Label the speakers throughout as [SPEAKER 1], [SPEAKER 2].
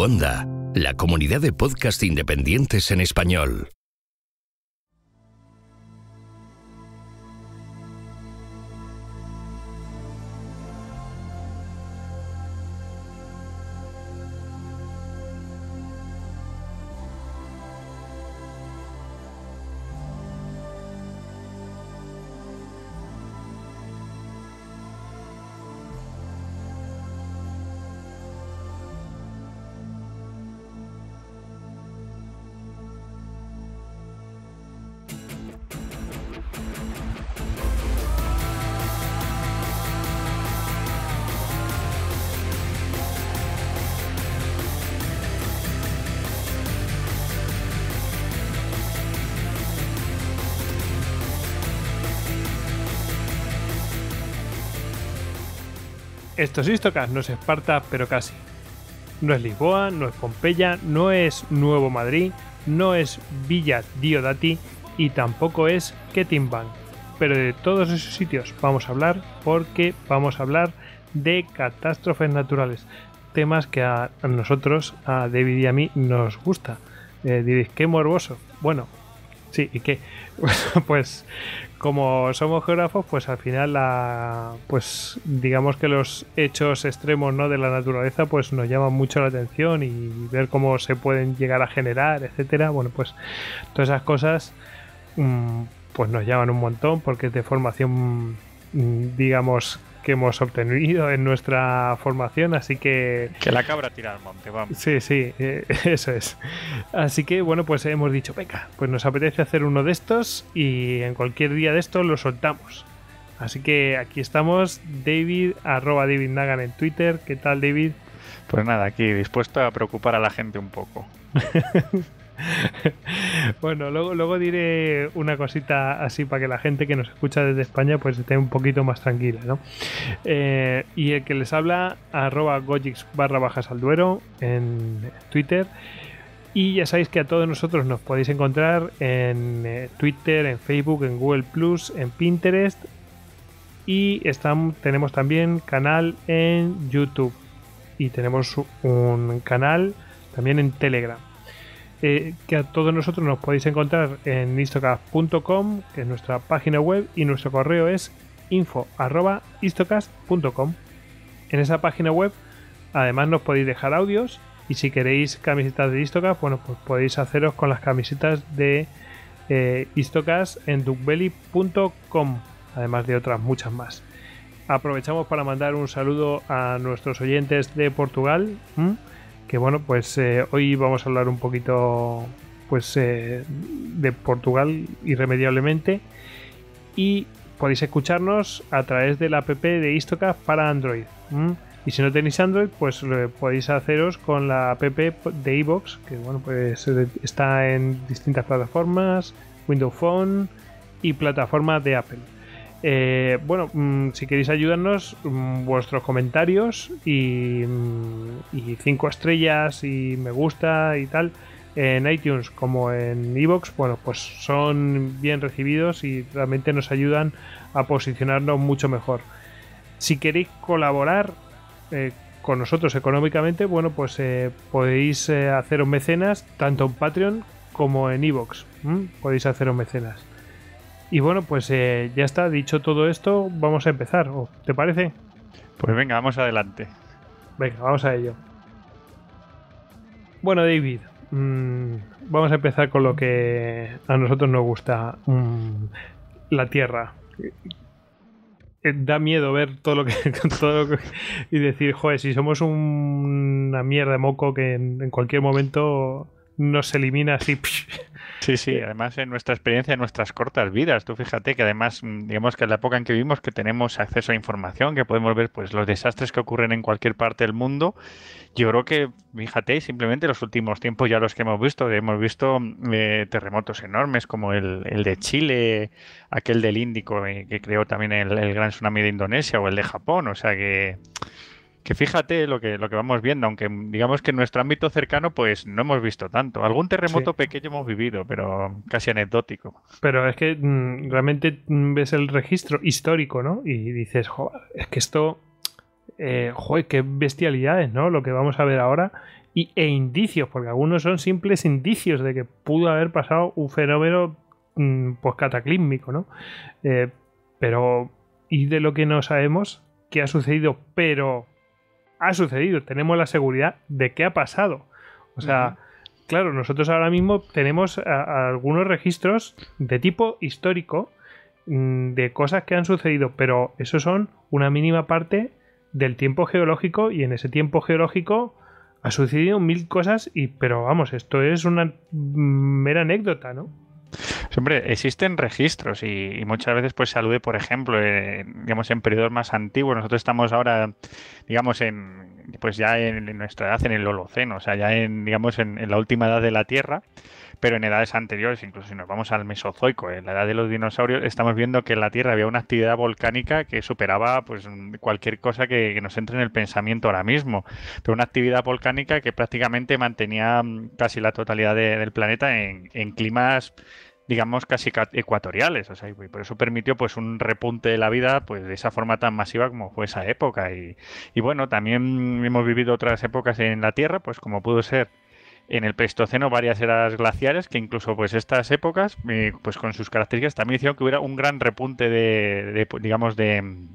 [SPEAKER 1] Wanda, la comunidad de podcast independientes en español.
[SPEAKER 2] Estos histocas no es Esparta, pero casi. No es Lisboa, no es Pompeya, no es Nuevo Madrid, no es Villa Diodati y tampoco es Ketimban. Pero de todos esos sitios vamos a hablar porque vamos a hablar de catástrofes naturales, temas que a nosotros, a David y a mí, nos gusta. Eh, diréis, qué morboso. Bueno, sí, ¿y qué? pues como somos geógrafos, pues al final la, pues digamos que los hechos extremos ¿no? de la naturaleza pues nos llaman mucho la atención y ver cómo se pueden llegar a generar, etcétera. Bueno, pues todas esas cosas mm, pues nos llaman un montón porque es de formación mm, digamos hemos obtenido en nuestra formación, así que... Que la cabra tira al monte, vamos. Sí, sí, eh, eso es. Así que bueno, pues hemos dicho, peca, pues nos apetece hacer uno de estos y en cualquier día de estos lo soltamos. Así que aquí estamos, David, arroba David Nagan en Twitter. ¿Qué tal, David?
[SPEAKER 1] Pues nada, aquí dispuesto a preocupar a la gente un poco.
[SPEAKER 2] bueno, luego, luego diré una cosita así para que la gente que nos escucha desde España pues esté un poquito más tranquila, ¿no? Eh, y el que les habla, arroba gojix barra bajas al duero en Twitter. Y ya sabéis que a todos nosotros nos podéis encontrar en eh, Twitter, en Facebook, en Google Plus, en Pinterest. Y tenemos también canal en YouTube. Y tenemos un canal también en Telegram. Eh, que a todos nosotros nos podéis encontrar en istocast.com que es nuestra página web, y nuestro correo es info.istocast.com. En esa página web, además, nos podéis dejar audios y si queréis camisetas de Istocast bueno, pues podéis haceros con las camisetas de eh, en duckbelly.com, además de otras muchas más. Aprovechamos para mandar un saludo a nuestros oyentes de Portugal que bueno, pues eh, hoy vamos a hablar un poquito pues eh, de Portugal irremediablemente y podéis escucharnos a través de la app de istoca para Android. Y si no tenéis Android, pues lo podéis haceros con la app de iBox, que bueno, pues eh, está en distintas plataformas, Windows Phone y plataforma de Apple. Eh, bueno, mm, si queréis ayudarnos, mm, vuestros comentarios mm, y, cinco estrellas y me gusta y tal en iTunes como en Evox, bueno, pues son bien recibidos y realmente nos ayudan a posicionarnos mucho mejor. Si queréis colaborar eh, con nosotros económicamente, bueno, pues eh, podéis haceros mecenas tanto en Patreon como en Evox. Podéis haceros mecenas. Y bueno, pues eh, ya está, dicho todo esto, vamos a empezar, ¿te parece?
[SPEAKER 1] Pues venga, vamos adelante.
[SPEAKER 2] Venga, vamos a ello. Bueno, David, mm, vamos a empezar con lo que a nosotros nos gusta, mm, la Tierra eh, da miedo ver todo lo que, y decir, joder, si somos una mierda moco que en, cualquier momento nos elimina así. Sí, sí, eh,
[SPEAKER 1] además en nuestra experiencia, en nuestras cortas vidas, tú fíjate que además, mm, digamos que en la época en que vivimos, que tenemos acceso a información, que podemos ver pues los desastres que ocurren en cualquier parte del mundo, yo creo que, fíjate, simplemente los últimos tiempos ya los que hemos visto, hemos visto mm, eh, terremotos enormes como el, el, de Chile, aquel del Índico eh, que creó también el gran tsunami de Indonesia o el de Japón, o sea que que fíjate lo que, lo que vamos viendo, aunque digamos que en nuestro ámbito cercano pues no hemos visto tanto. Algún terremoto pequeño hemos vivido, pero casi anecdótico.
[SPEAKER 2] Pero es que mm, realmente mm, ves el registro histórico, ¿no? Y dices, es que esto, eh, joder, qué bestialidades, ¿no? Lo que vamos a ver ahora. Y, e indicios, porque algunos son simples indicios de que pudo haber pasado un fenómeno mm, pues cataclísmico, ¿no? Eh, pero, ¿y de lo que no sabemos? ¿Qué ha sucedido? Pero ha sucedido, tenemos la seguridad de que ha pasado. O sea, claro, nosotros ahora mismo tenemos algunos registros de tipo histórico mm, de cosas que han sucedido, pero eso son una mínima parte del tiempo geológico y en ese tiempo geológico ha sucedido mil cosas y pero vamos, esto es una mm, mera anécdota, ¿no? Hombre,
[SPEAKER 1] existen registros y, muchas veces pues se alude, por ejemplo, eh, digamos en periodos más antiguos. Nosotros estamos ahora, digamos, en pues ya en, nuestra edad, en el Holoceno, o sea, ya en, digamos, en, la última edad de la Tierra, pero en edades anteriores, incluso si nos vamos al Mesozoico, en la edad de los dinosaurios, estamos viendo que en la Tierra había una actividad volcánica que superaba pues cualquier cosa que, nos entre en el pensamiento ahora mismo, pero una actividad volcánica que prácticamente mantenía mm, casi la totalidad del planeta en climas digamos, casi ecuatoriales. O sea, y por eso permitió pues un repunte de la vida pues de esa forma tan masiva como fue esa época. Y, bueno, también hemos vivido otras épocas en la Tierra, pues como pudo ser en el Pleistoceno varias eras glaciares que incluso pues estas épocas eh, pues con sus características también hicieron que hubiera un gran repunte de digamos de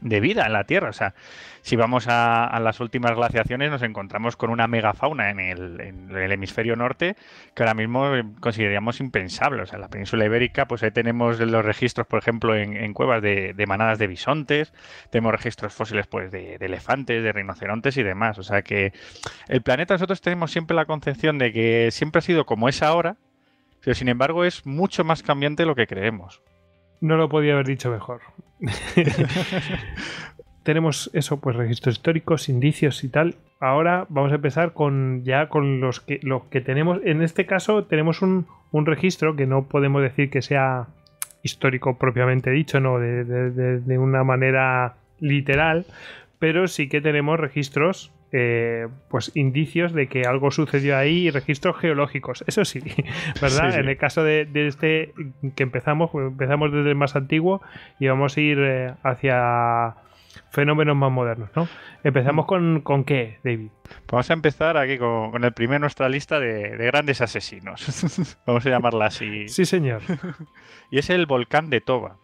[SPEAKER 1] de vida en la Tierra. O sea, si vamos a, las últimas glaciaciones, nos encontramos con una megafauna en el, en el, hemisferio norte que ahora mismo eh, consideramos impensable. O sea, en la península ibérica, pues ahí tenemos los registros, por ejemplo, en, cuevas de, manadas de bisontes, tenemos registros fósiles pues, de, de, elefantes, de rinocerontes y demás. O sea que el planeta, nosotros tenemos siempre la concepción de que siempre ha sido como es ahora, pero sin embargo es mucho más cambiante de lo que creemos.
[SPEAKER 2] No lo podía haber dicho mejor. Tenemos eso, pues registros históricos, indicios y tal. Ahora vamos a empezar con ya con los que, los que tenemos. En este caso tenemos un, registro que no podemos decir que sea histórico propiamente dicho, no, de, de una manera literal, pero sí que tenemos registros eh, pues indicios de que algo sucedió ahí y registros geológicos. Eso sí, ¿verdad? En el caso de, este que empezamos, empezamos desde el más antiguo y vamos a ir eh, hacia fenómenos más modernos, ¿no? Empezamos mm. con, con qué, David.
[SPEAKER 1] Pues vamos a empezar aquí con, el primer de nuestra lista de, grandes asesinos. vamos a llamarla así. Sí, señor. y es el volcán de Toba.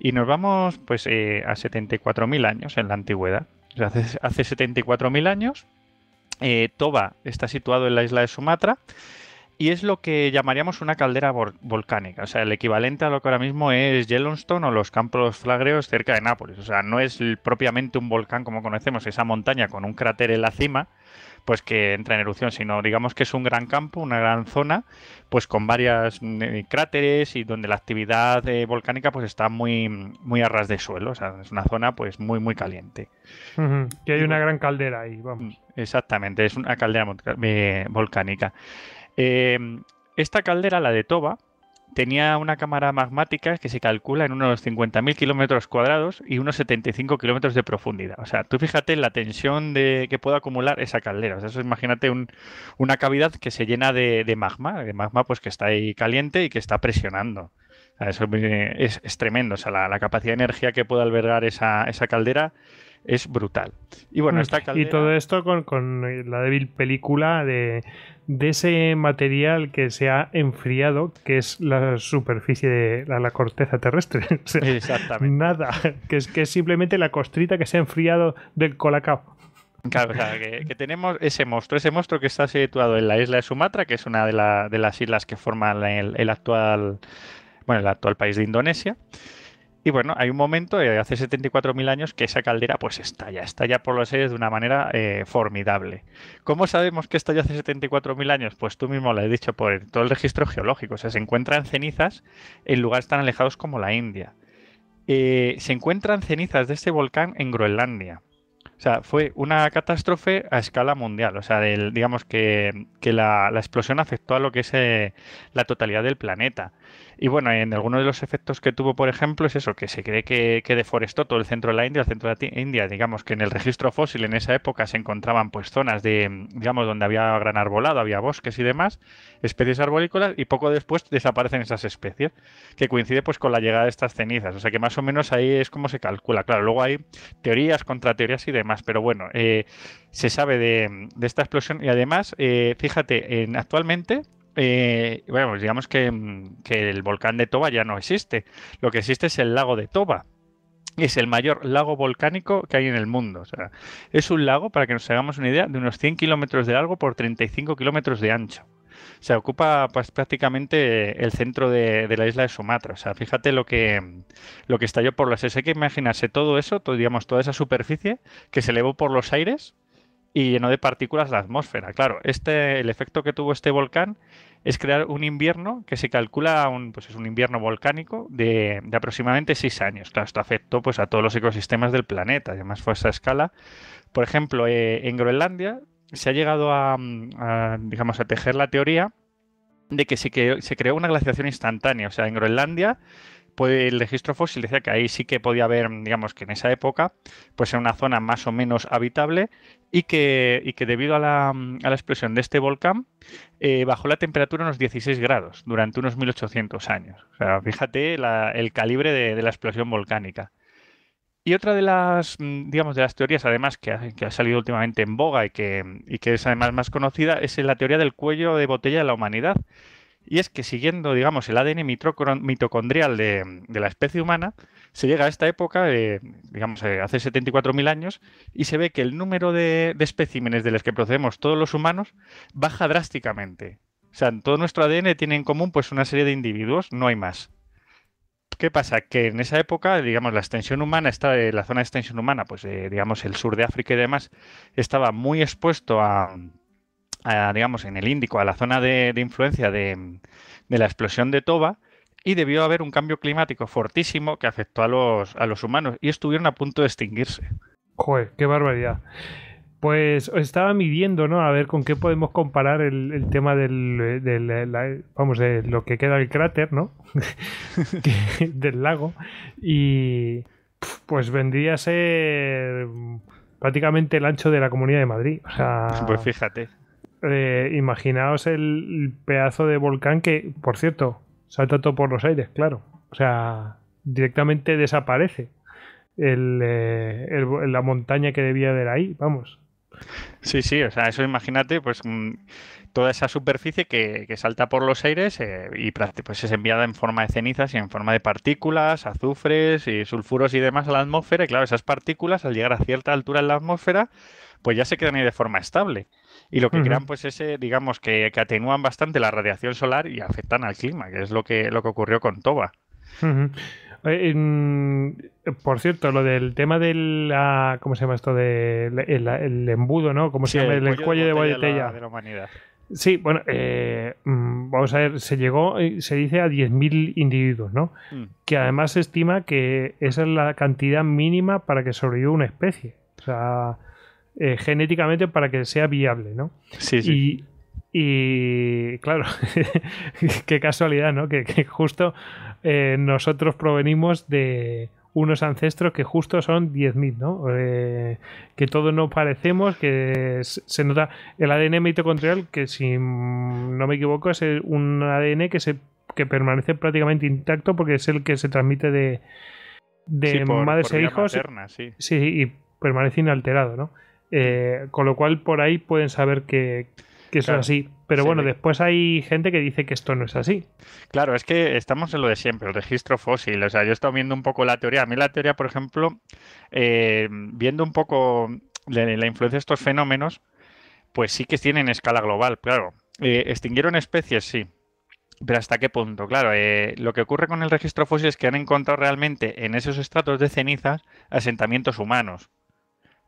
[SPEAKER 1] Y nos vamos pues eh, a 74.000 años en la antigüedad. Pues hace, hace 74.000 años. Eh, Toba está situado en la isla de Sumatra y es lo que llamaríamos una caldera volcánica, o sea, el equivalente a lo que ahora mismo es Yellowstone o los Campos Flagreos cerca de Nápoles. O sea, no es propiamente un volcán como conocemos, esa montaña con un cráter en la cima, pues que entra en erupción, sino digamos que es un gran campo, una gran zona, pues con varios mm, eh, cráteres y donde la actividad eh, volcánica pues está muy, muy a ras de suelo, o sea, es una zona pues muy, muy caliente.
[SPEAKER 2] Que hay una gran caldera ahí, vamos.
[SPEAKER 1] Mm, exactamente, es una caldera eh, volcánica. esta caldera, la de Toba, tenía una cámara magmática que se calcula en unos 50.000 kilómetros cuadrados y unos 75 kilómetros de profundidad. O sea, tú fíjate la tensión de, que puede acumular esa caldera. O sea, eso imagínate una cavidad que se llena de, magma, de magma pues que está ahí caliente y que está presionando. eso es, tremendo. O sea, la, capacidad de energía que puede albergar esa, esa caldera es brutal. Y bueno, mm. Y todo
[SPEAKER 2] esto con, la débil película de, ese material que se ha enfriado, que es la superficie de la, corteza terrestre. Exactamente. Nada, que es, que simplemente la costrita que se ha enfriado del colacao.
[SPEAKER 1] Claro, que, tenemos ese monstruo, ese monstruo que está situado en la isla de Sumatra, que es una de, de las islas que forman el actual, bueno, el actual país de Indonesia. Y bueno, hay un momento, eh, hace 74.000 años, que esa caldera pues estalla, estalla por los aires de una manera eh, formidable. ¿Cómo sabemos que estalló hace 74.000 años? Pues tú mismo lo has dicho por todo el registro geológico. O sea, se encuentran cenizas en lugares tan alejados como la India. Eh, se encuentran cenizas de este volcán en Groenlandia. O sea, fue una catástrofe a escala mundial. O sea, digamos que, la, explosión afectó a lo que es la totalidad del planeta. Y bueno, en alguno de los efectos que tuvo, por ejemplo, es eso, que se cree que, que deforestó todo el centro de la India, el centro de la India, digamos que en el registro fósil en esa época se encontraban pues zonas de, digamos, donde había gran arbolado, había bosques y demás, especies arborícolas, y poco después desaparecen esas especies, que coincide pues con la llegada de estas cenizas. O sea que más o menos ahí es como se calcula. Claro, luego hay teorías, contrateorías y demás, pero bueno, eh, se sabe de, esta explosión y además, eh, fíjate, en, actualmente eh, bueno, digamos mm, que, el volcán de Toba ya no existe. Lo que existe es el lago de Toba. Es el mayor lago volcánico que hay en el mundo. es un lago, para que nos hagamos una idea, de unos 100 kilómetros de largo por 35 kilómetros de ancho. O sea, ocupa pues, prácticamente el centro de, la isla de Sumatra. O sea, fíjate lo que, mm, lo que estalló por las... Hay que imaginarse todo eso, todo, digamos, toda esa superficie que se elevó por los aires y llenó de partículas la atmósfera. Claro, este, el efecto que tuvo este volcán es crear un invierno que se calcula un, pues es un invierno volcánico de, aproximadamente seis años. Claro, esto afectó pues, a todos los ecosistemas del planeta, además fue a esa escala. Por ejemplo, eh, en Groenlandia se ha llegado a, digamos, a tejer la teoría de que se creó una glaciación instantánea. O sea, en Groenlandia pues, el registro fósil decía que ahí sí que podía haber, digamos que en esa época, pues en una zona más o menos habitable y que, que debido a la, explosión de este volcán eh, bajó la temperatura unos 16 grados durante unos 1800 años. O sea, fíjate el calibre de, la explosión volcánica. Y otra de las, mm, digamos, de las teorías, además, que ha, salido últimamente en boga y que, y que, es además más conocida, es la teoría del cuello de botella de la humanidad, y es que siguiendo, digamos, el ADN mitocondrial de, la especie humana, se llega a esta época, eh, digamos, eh, hace 74.000 años, y se ve que el número de, especímenes de los que procedemos todos los humanos baja drásticamente. O sea, todo nuestro ADN tiene en común pues una serie de individuos, no hay más. ¿Qué pasa? Que en esa época, digamos, la extensión humana, está, eh, la zona de extensión humana, pues digamos, el sur de África y demás, estaba muy expuesto a, digamos, en el Índico, a la zona de, influencia de, la explosión de Toba, y debió haber un cambio climático fortísimo que afectó a los, a los humanos y estuvieron a punto de extinguirse.
[SPEAKER 2] Joder, qué barbaridad. Pues estaba midiendo, ¿no? A ver con qué podemos comparar el, tema del, vamos, de lo que queda del cráter, ¿no? del lago. Y pues vendría a ser prácticamente el ancho de la Comunidad de Madrid. O sea, pues fíjate. Eh, imaginaos el pedazo de volcán que, por cierto, salta todo por los aires, claro. O sea, directamente desaparece el, eh, la montaña que debía haber ahí, vamos.
[SPEAKER 1] Sí, sí, o sea, eso imagínate, pues mm, toda esa superficie que, salta por los aires eh, y pues, es enviada en forma de cenizas y en forma de partículas, azufres y sulfuros y demás a la atmósfera. Y claro, esas partículas al llegar a cierta altura en la atmósfera, pues ya se quedan ahí de forma estable y lo que crean pues ese, eh, digamos, que, que, atenúan bastante la radiación solar y afectan al clima, que es lo que, lo que ocurrió con Toba.
[SPEAKER 2] Eh, por cierto, lo del tema del. ¿Cómo se llama esto? De, el, embudo, ¿no? ¿Cómo se llama? El, cuello, de botella, la, humanidad. Sí, bueno, eh, mm, vamos a ver, se llegó, se dice a 10.000 individuos, ¿no? Mm. Que además se estima que esa es la cantidad mínima para que sobreviva una especie. O sea, eh, genéticamente para que sea viable, ¿no? Sí, sí. Y, claro, qué casualidad, ¿no? Que, justo eh, nosotros provenimos de unos ancestros que justo son 10.000, ¿no? Eh, que todos nos parecemos, que se nota el ADN mitocondrial, que si no me equivoco es un ADN que, se, que permanece prácticamente intacto porque es el que se transmite de, de madres e hijos. sí. sí, y permanece inalterado, ¿no? Eh, con lo cual por ahí pueden saber que, es así. Pero bueno, después hay gente que dice que esto no es así.
[SPEAKER 1] Claro, es que estamos en lo de siempre, el registro fósil. O sea, yo he estado viendo un poco la teoría. A mí la teoría, por ejemplo, eh, viendo un poco la, influencia de estos fenómenos, pues sí que tienen escala global, claro. Eh, extinguieron especies, sí. Pero ¿hasta qué punto? Claro, lo que ocurre con el registro fósil es que han encontrado realmente en esos estratos de ceniza asentamientos humanos.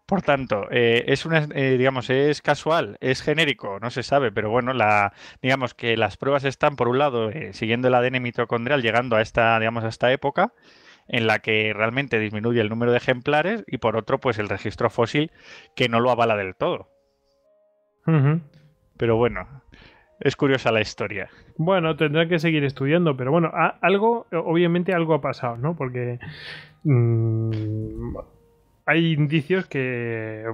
[SPEAKER 1] Por tanto, eh, es eh, digamos, es casual, es genérico, no se sabe, pero bueno, la, digamos que las pruebas están, por un lado, eh, siguiendo el ADN mitocondrial, llegando a esta, digamos, a esta época en la que realmente disminuye el número de ejemplares y por otro, pues el registro fósil que no lo avala del todo. Pero bueno, es curiosa la historia.
[SPEAKER 2] Bueno, tendrá que seguir estudiando, pero bueno, algo, obviamente algo ha pasado, ¿no? Porque... Mm, hay indicios que,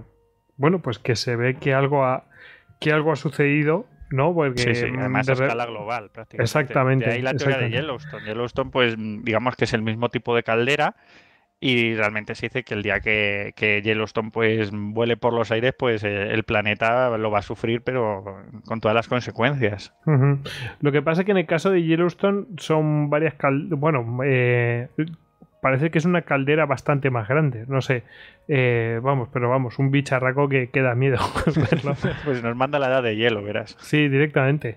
[SPEAKER 2] bueno, pues que se ve que algo ha, que algo ha sucedido ¿no? sí, mm, además a escala global, prácticamente. Exactamente. Y ahí la teoría de
[SPEAKER 1] Yellowstone. Yellowstone, pues digamos que es el mismo tipo de caldera y realmente se dice que el día que, Yellowstone pues vuele por los aires, pues eh, el planeta lo va a sufrir, pero con todas las consecuencias.
[SPEAKER 2] Lo que pasa es que en el caso de Yellowstone son varias calderas, bueno, eh, parece que es una caldera bastante más grande. No sé, eh, vamos, pero vamos, un bicharraco que, queda da miedo
[SPEAKER 1] pues nos manda la edad de hielo, verás.
[SPEAKER 2] Sí, directamente.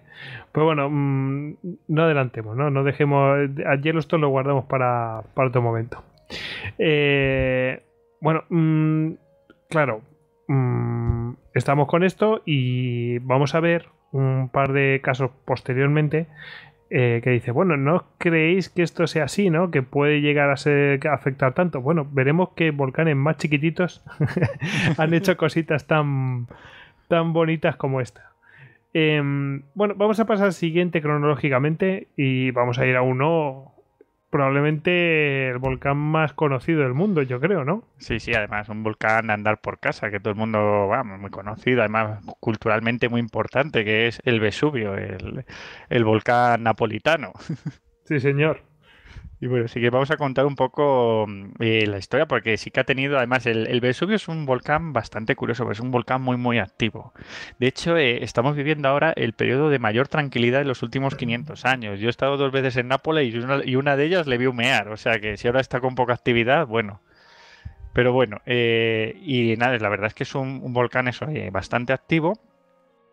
[SPEAKER 2] Pues bueno, mm, no adelantemos, ¿no? No dejemos. A hielo esto lo guardamos para, otro momento. Eh, bueno, mm, claro, mm, estamos con esto y vamos a ver un par de casos posteriormente eh, que dice, bueno, no creéis que esto sea así, ¿no? Que puede llegar a, ser, afectar tanto. Bueno, veremos que volcanes más chiquititos han hecho cositas tan, tan bonitas como esta. Em, bueno, vamos a pasar al siguiente cronológicamente y vamos a ir a uno probablemente el volcán más conocido del mundo, yo creo, ¿no?
[SPEAKER 1] Sí, sí, además un volcán de andar por casa, que todo el mundo, vamos, muy conocido, además culturalmente muy importante, que es el Vesubio, el, el volcán napolitano. Sí, señor. Y bueno, sí que vamos a contar un poco mm, eh, la historia, porque sí que ha tenido, además, el, el Vesubio es un volcán bastante curioso, es un volcán muy, muy activo. De hecho, eh, estamos viviendo ahora el periodo de mayor tranquilidad de los últimos 500 años. Yo he estado dos veces en Nápoles y una, de ellas le vi humear, o sea que si ahora está con poca actividad, bueno. Pero bueno, eh, y nada, la verdad es que es un, un volcán eso, bastante activo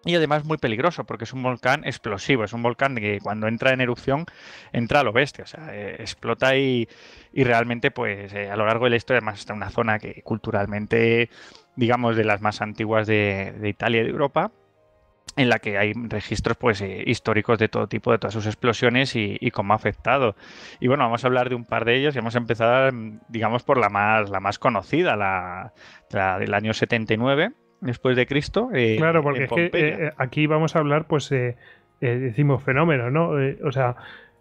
[SPEAKER 1] y además muy peligroso porque es un volcán explosivo, es un volcán que cuando entra en erupción entra a lo bestia, o sea, eh, explota y, realmente pues eh, a lo largo de la historia además está una zona que culturalmente digamos de las más antiguas de, Italia y de Europa en la que hay registros pues eh, históricos de todo tipo, de todas sus explosiones y, cómo ha afectado. Y bueno, vamos a hablar de un par de ellos y vamos a empezar, mm, digamos, por la más, la más conocida, la del año 79, después de Cristo. Eh, claro, porque eh, eh,
[SPEAKER 2] aquí vamos a hablar, pues decimos fenómenos, ¿no? o sea,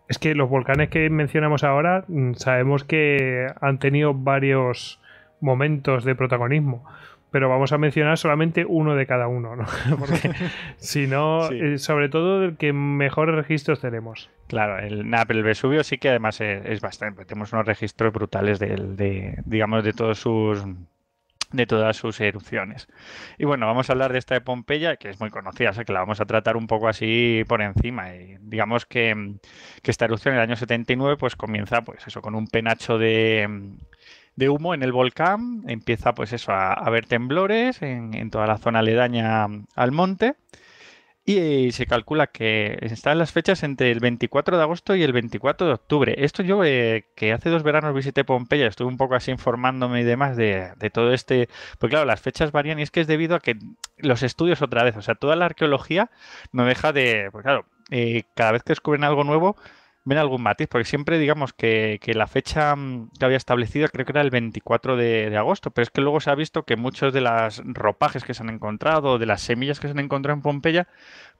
[SPEAKER 2] es que los volcanes que mencionamos ahora mm, sabemos que han tenido varios momentos de protagonismo pero vamos a mencionar solamente uno de cada uno, ¿no? Porque si no, sobre todo el que mejores registros tenemos.
[SPEAKER 1] Claro, el el Vesubio sí que además es, bastante, tenemos unos registros brutales de digamos, de todos sus de todas sus erupciones. Y bueno, vamos a hablar de esta de Pompeya, que es muy conocida, o sea que la vamos a tratar un poco así por encima. Y digamos que, esta erupción en el año 79 pues comienza pues eso, con un penacho de, humo en el volcán, empieza pues eso a, haber ver temblores en, en, toda la zona aledaña al monte y se calcula que están las fechas entre el 24 de agosto y el 24 de octubre. Esto yo eh, que hace dos veranos visité Pompeya, estuve un poco así informándome y demás de, todo este... Pues claro, las fechas varían y es que es debido a que los estudios otra vez, o sea, toda la arqueología no deja de... Pues claro, eh, cada vez que descubren algo nuevo, ven algún matiz, porque siempre digamos que, la fecha mm, que había establecido creo que era el 24 de, agosto, pero es que luego se ha visto que muchos de las ropajes que se han encontrado, de las semillas que se han encontrado en Pompeya,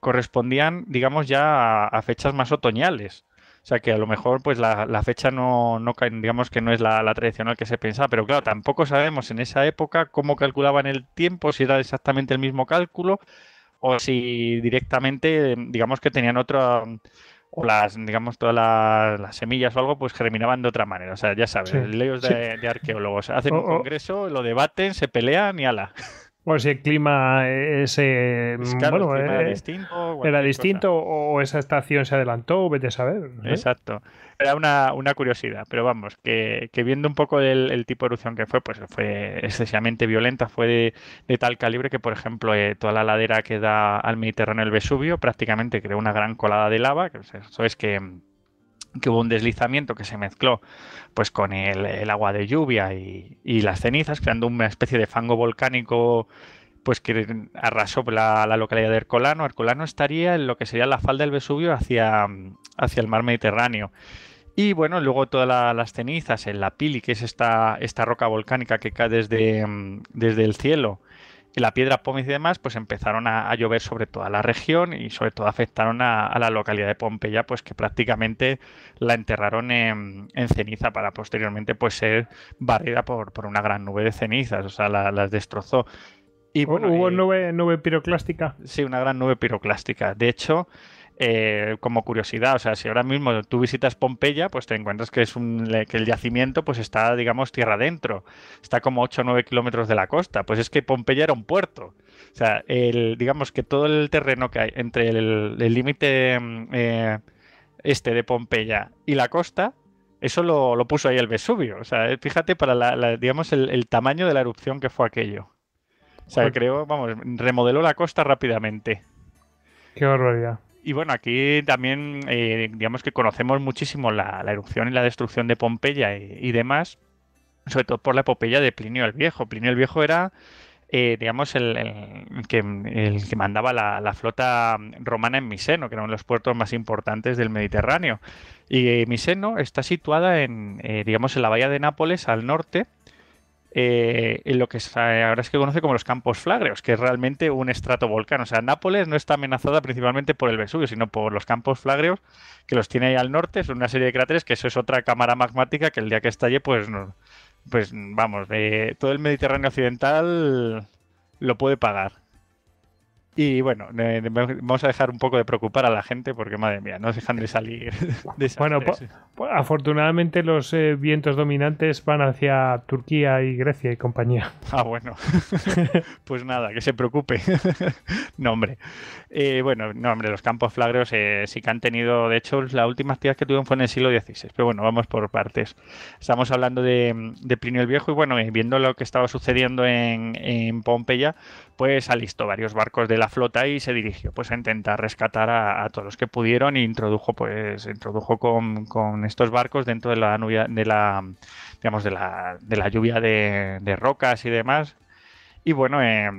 [SPEAKER 1] correspondían, digamos, ya a, fechas más otoñales. O sea que a lo mejor pues la, la fecha no, no, digamos que no es la, la, tradicional que se pensaba, pero claro, tampoco sabemos en esa época cómo calculaban el tiempo, si era exactamente el mismo cálculo o si directamente digamos que tenían otra las, digamos, todas las, semillas o algo, pues germinaban de otra manera. O sea, ya sabes, leyes de, arqueólogos. Hacen un congreso, lo debaten, se pelean y ala.
[SPEAKER 2] O el clima, Pues bueno, clima era eh, distinto. o esa estación se adelantó, vete a saber. ¿eh?
[SPEAKER 1] Exacto era una, una, curiosidad, pero vamos, que, viendo un poco el, tipo de erupción que fue, pues fue excesivamente violenta, fue de, tal calibre que, por ejemplo, eh, toda la ladera que da al Mediterráneo el Vesubio prácticamente creó una gran colada de lava, que eso es que hubo un deslizamiento que se mezcló pues con el, agua de lluvia y, las cenizas, creando una especie de fango volcánico pues que arrasó la, localidad de Ercolano. Ercolano estaría en lo que sería la falda del Vesubio hacia, hacia el mar Mediterráneo. Y bueno, luego todas las cenizas en la pili, que es esta, esta roca volcánica que cae desde, mm, desde el cielo, y la piedra pómez y demás, pues empezaron a, llover sobre toda la región y sobre todo afectaron a, la localidad de Pompeya, pues que prácticamente la enterraron en, ceniza para posteriormente pues ser barrida por, una gran nube de cenizas, o sea, las destrozó. Y oh, hubo una nube piroclástica. Sí, una gran nube piroclástica. De hecho, eh, como curiosidad, o sea, si ahora mismo tú visitas Pompeya, pues te encuentras que, es el yacimiento pues está, digamos, tierra adentro, está como 8 o 9 kilómetros de la costa, pues es que Pompeya era un puerto. O sea, el, digamos que todo el terreno que hay entre el límite mm, eh, este de Pompeya y la costa, eso lo, puso ahí el Vesubio. O sea, eh, fíjate para la, digamos, el, tamaño de la erupción que fue aquello. O sea, creo, vamos, remodeló la costa rápidamente.
[SPEAKER 2] Qué barbaridad.
[SPEAKER 1] Y bueno, aquí también eh, digamos que conocemos muchísimo la, erupción y la destrucción de Pompeya y, demás, sobre todo por la epopeya de Plinio el Viejo. Plinio el Viejo era, eh, digamos, el, que, mandaba la, flota romana en Miseno, que era uno de los puertos más importantes del Mediterráneo. Y eh, Miseno está situada en, digamos, en la bahía de Nápoles al norte eh, en lo que eh, ahora es que conoce como los campos flagreos, que es realmente un estrato volcán O sea, Nápoles no está amenazada principalmente por el Vesubio, sino por los campos flagreos que los tiene ahí al norte. Son una serie de cráteres que eso es otra cámara magmática que el día que estalle, pues, no, pues vamos, eh, todo el Mediterráneo occidental lo puede pagar. Y bueno, vamos a dejar un poco de preocupar a la gente porque, madre mía, no dejan de salir. bueno,
[SPEAKER 2] afortunadamente los eh, vientos dominantes van hacia Turquía y Grecia y compañía. Ah, bueno.
[SPEAKER 1] pues nada, que se preocupe. no, hombre. Eh, bueno, no, hombre, los campos flagreos eh, sí que han tenido, de hecho, la última actividad que tuvieron fue en el siglo XVI. Pero bueno, vamos por partes. Estamos hablando de, de Plinio el Viejo y bueno, viendo lo que estaba sucediendo en, en Pompeya, pues alistó varios barcos de la flota y se dirigió pues a intentar rescatar a, todos los que pudieron e introdujo pues introdujo con, estos barcos dentro de la nubia, de la digamos de la, de la lluvia de, rocas y demás y bueno eh,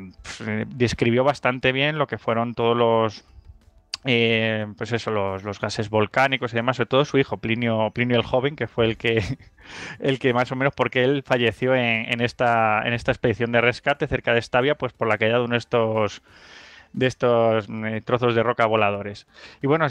[SPEAKER 1] describió bastante bien lo que fueron todos los eh, pues eso, los, gases volcánicos y demás, sobre todo su hijo, Plinio, Plinio el Joven, que fue el que, el que más o menos, porque él falleció en, esta, en esta expedición de rescate cerca de Estavia, pues por la caída de uno de estos de estos eh, trozos de roca voladores. Y bueno,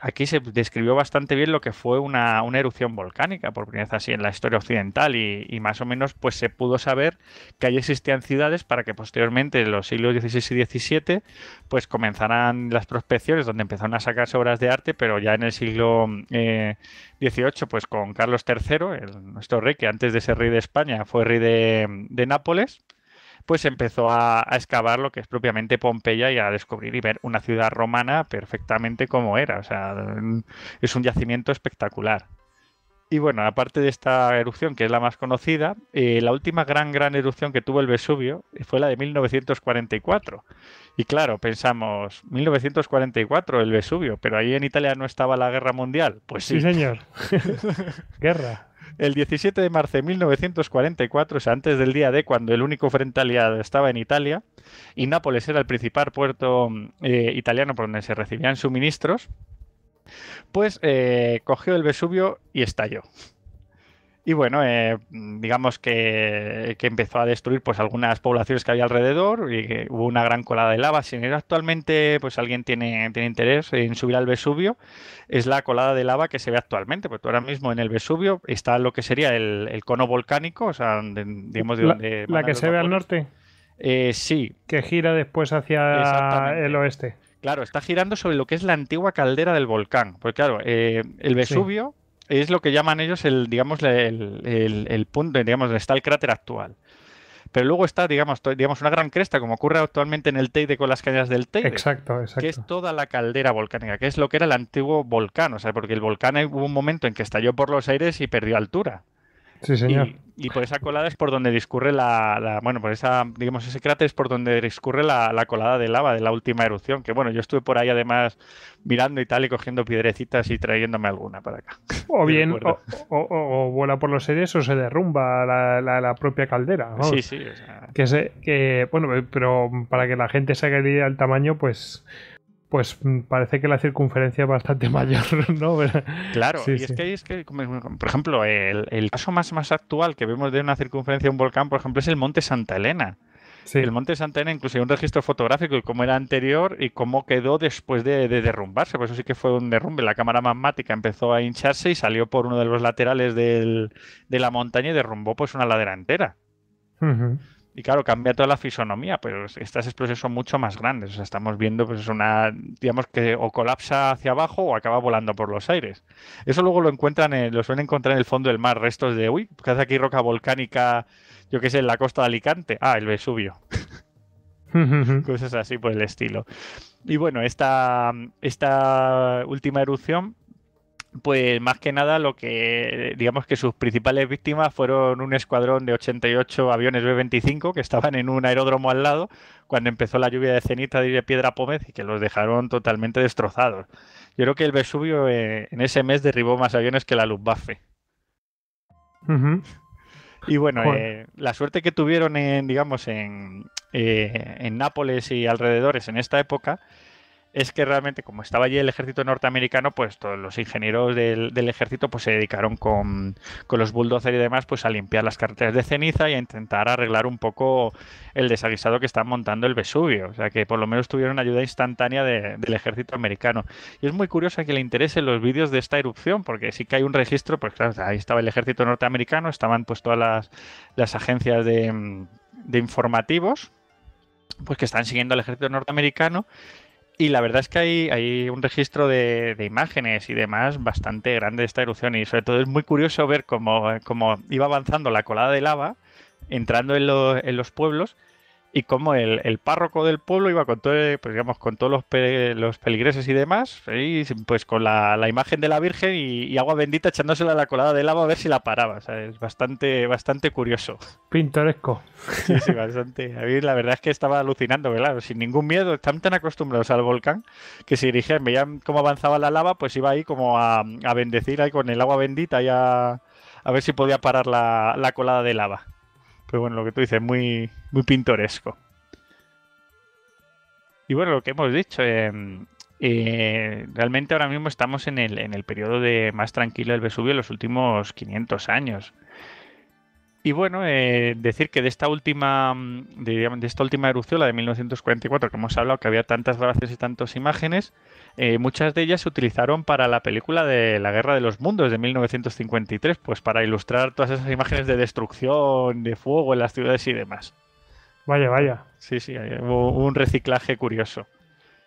[SPEAKER 1] aquí se describió bastante bien lo que fue una, una, erupción volcánica, por primera vez así en la historia occidental, y, más o menos pues se pudo saber que allí existían ciudades para que posteriormente, en los siglos XVI y XVII, pues comenzaran las prospecciones, donde empezaron a sacarse obras de arte, pero ya en el siglo XVIII, eh, pues con Carlos III, nuestro rey, que antes de ser rey de España fue rey de, de Nápoles, pues empezó a, excavar lo que es propiamente Pompeya y a descubrir y ver una ciudad romana perfectamente como era. O sea, mm, es un yacimiento espectacular. Y bueno, aparte de esta erupción, que es la más conocida, eh, la última gran, gran erupción que tuvo el Vesubio fue la de 1944. Y claro, pensamos, 1944 el Vesubio, pero ahí en Italia no estaba la guerra mundial. Pues sí. Sí, señor.
[SPEAKER 2] guerra
[SPEAKER 1] el 17 de marzo de 1944, o sea, antes del día de cuando el único frente aliado estaba en Italia, y Nápoles era el principal puerto eh, italiano por donde se recibían suministros, pues eh, cogió el Vesubio y estalló. Y bueno, eh, digamos que, empezó a destruir pues algunas poblaciones que había alrededor y hubo una gran colada de lava. Si actualmente pues alguien tiene, tiene interés en subir al Vesubio, es la colada de lava que se ve actualmente. Porque ahora mismo en el Vesubio está lo que sería el, cono volcánico, o sea, digamos de La, que se ve al norte. Eh, sí.
[SPEAKER 2] Que gira después hacia el oeste.
[SPEAKER 1] Claro, está girando sobre lo que es la antigua caldera del volcán. Pues claro, eh, el Vesubio es lo que llaman ellos el, digamos, el, punto, digamos, donde está el cráter actual. Pero luego está, digamos, digamos, una gran cresta, como ocurre actualmente en el Teide con las cañas del Teide.
[SPEAKER 2] Que
[SPEAKER 1] es toda la caldera volcánica, que es lo que era el antiguo volcán. O sea, porque el volcán eh, hubo un momento en que estalló por los aires y perdió altura. Sí, señor. Y, por esa colada es por donde discurre la, bueno, por esa, digamos, ese cráter es por donde discurre la, colada de lava de la última erupción, que bueno, yo estuve por ahí además mirando y tal y cogiendo piedrecitas y trayéndome alguna para acá.
[SPEAKER 2] O bien, o, vuela por los sedes o se derrumba la, propia caldera. ¿no? Sí, sí. O sea... Que, se, que, bueno, pero para que la gente se haga idea tamaño, pues pues mm, parece que la circunferencia es bastante mayor, ¿no? Claro, y
[SPEAKER 1] es que por ejemplo, el, caso más, actual que vemos de una circunferencia de un volcán, por ejemplo, es el Monte Santa Elena. El Monte Santa Elena, incluso hay un registro fotográfico de cómo era anterior y cómo quedó después de, derrumbarse. Por pues eso sí que fue un derrumbe. La cámara magmática empezó a hincharse y salió por uno de los laterales de la montaña y derrumbó pues una ladera entera. Y claro, cambia toda la fisonomía, pero estas explosiones son mucho más grandes. O sea, estamos viendo, pues es una, digamos que o colapsa hacia abajo o acaba volando por los aires. Eso luego lo encuentran, suelen encontrar en el fondo del mar, restos de, uy, ¿qué pues, hace aquí roca volcánica, yo qué sé, en la costa de Alicante? Ah, el Vesubio. Cosas así por el estilo. Y bueno, esta, esta última erupción pues más que nada lo que digamos que sus principales víctimas fueron un escuadrón de 88 aviones B-25 que estaban en un aeródromo al lado cuando empezó la lluvia de ceniza de Piedra Pómez y que los dejaron totalmente destrozados. Yo creo que el Vesubio eh, en ese mes derribó más aviones que la Luftwaffe. Y bueno, eh, la suerte que tuvieron digamos, eh, en Nápoles y alrededores en esta época es que realmente como estaba allí el ejército norteamericano, pues todos los ingenieros del, ejército pues se dedicaron con, los bulldozers y demás pues a limpiar las carreteras de ceniza y a intentar arreglar un poco el desaguisado que está montando el Vesubio. O sea que por lo menos tuvieron ayuda instantánea del ejército americano. Y es muy curioso que le interesen los vídeos de esta erupción porque sí que hay un registro, pues claro, ahí estaba el ejército norteamericano, estaban pues todas las, agencias de, de informativos pues que están siguiendo al ejército norteamericano y la verdad es que hay, hay un registro de, imágenes y demás bastante grande de esta erupción y sobre todo es muy curioso ver cómo, eh, cómo iba avanzando la colada de lava entrando en, en los pueblos y como el, párroco del pueblo iba con, todo, pues digamos, con todos los, los, peligreses y demás, y pues con la, imagen de la Virgen y, agua bendita echándosela a la colada de lava a ver si la paraba. es bastante, bastante curioso.
[SPEAKER 2] Pintoresco. Sí, sí,
[SPEAKER 1] bastante. A mí la verdad es que estaba alucinando, claro, sin ningún miedo. Están tan acostumbrados al volcán que si dirigían, veían cómo avanzaba la lava, pues iba ahí como a, bendecir ahí con el agua bendita y a, ver si podía parar la colada de lava. Pero bueno, lo que tú dices, muy, muy pintoresco. Y bueno, lo que hemos dicho, em, eh, realmente ahora mismo estamos en el, en el periodo de más tranquilo del Vesubio en los últimos 500 años. Y bueno, eh, decir que de esta última mm, de, esta última erupción, la de 1944, que hemos hablado que había tantas gracias y tantas imágenes, eh, muchas de ellas se utilizaron para la película de La Guerra de los Mundos de 1953, pues para ilustrar todas esas imágenes de destrucción, de fuego en las ciudades y demás. Vaya, vaya. Sí, sí, hubo un reciclaje curioso.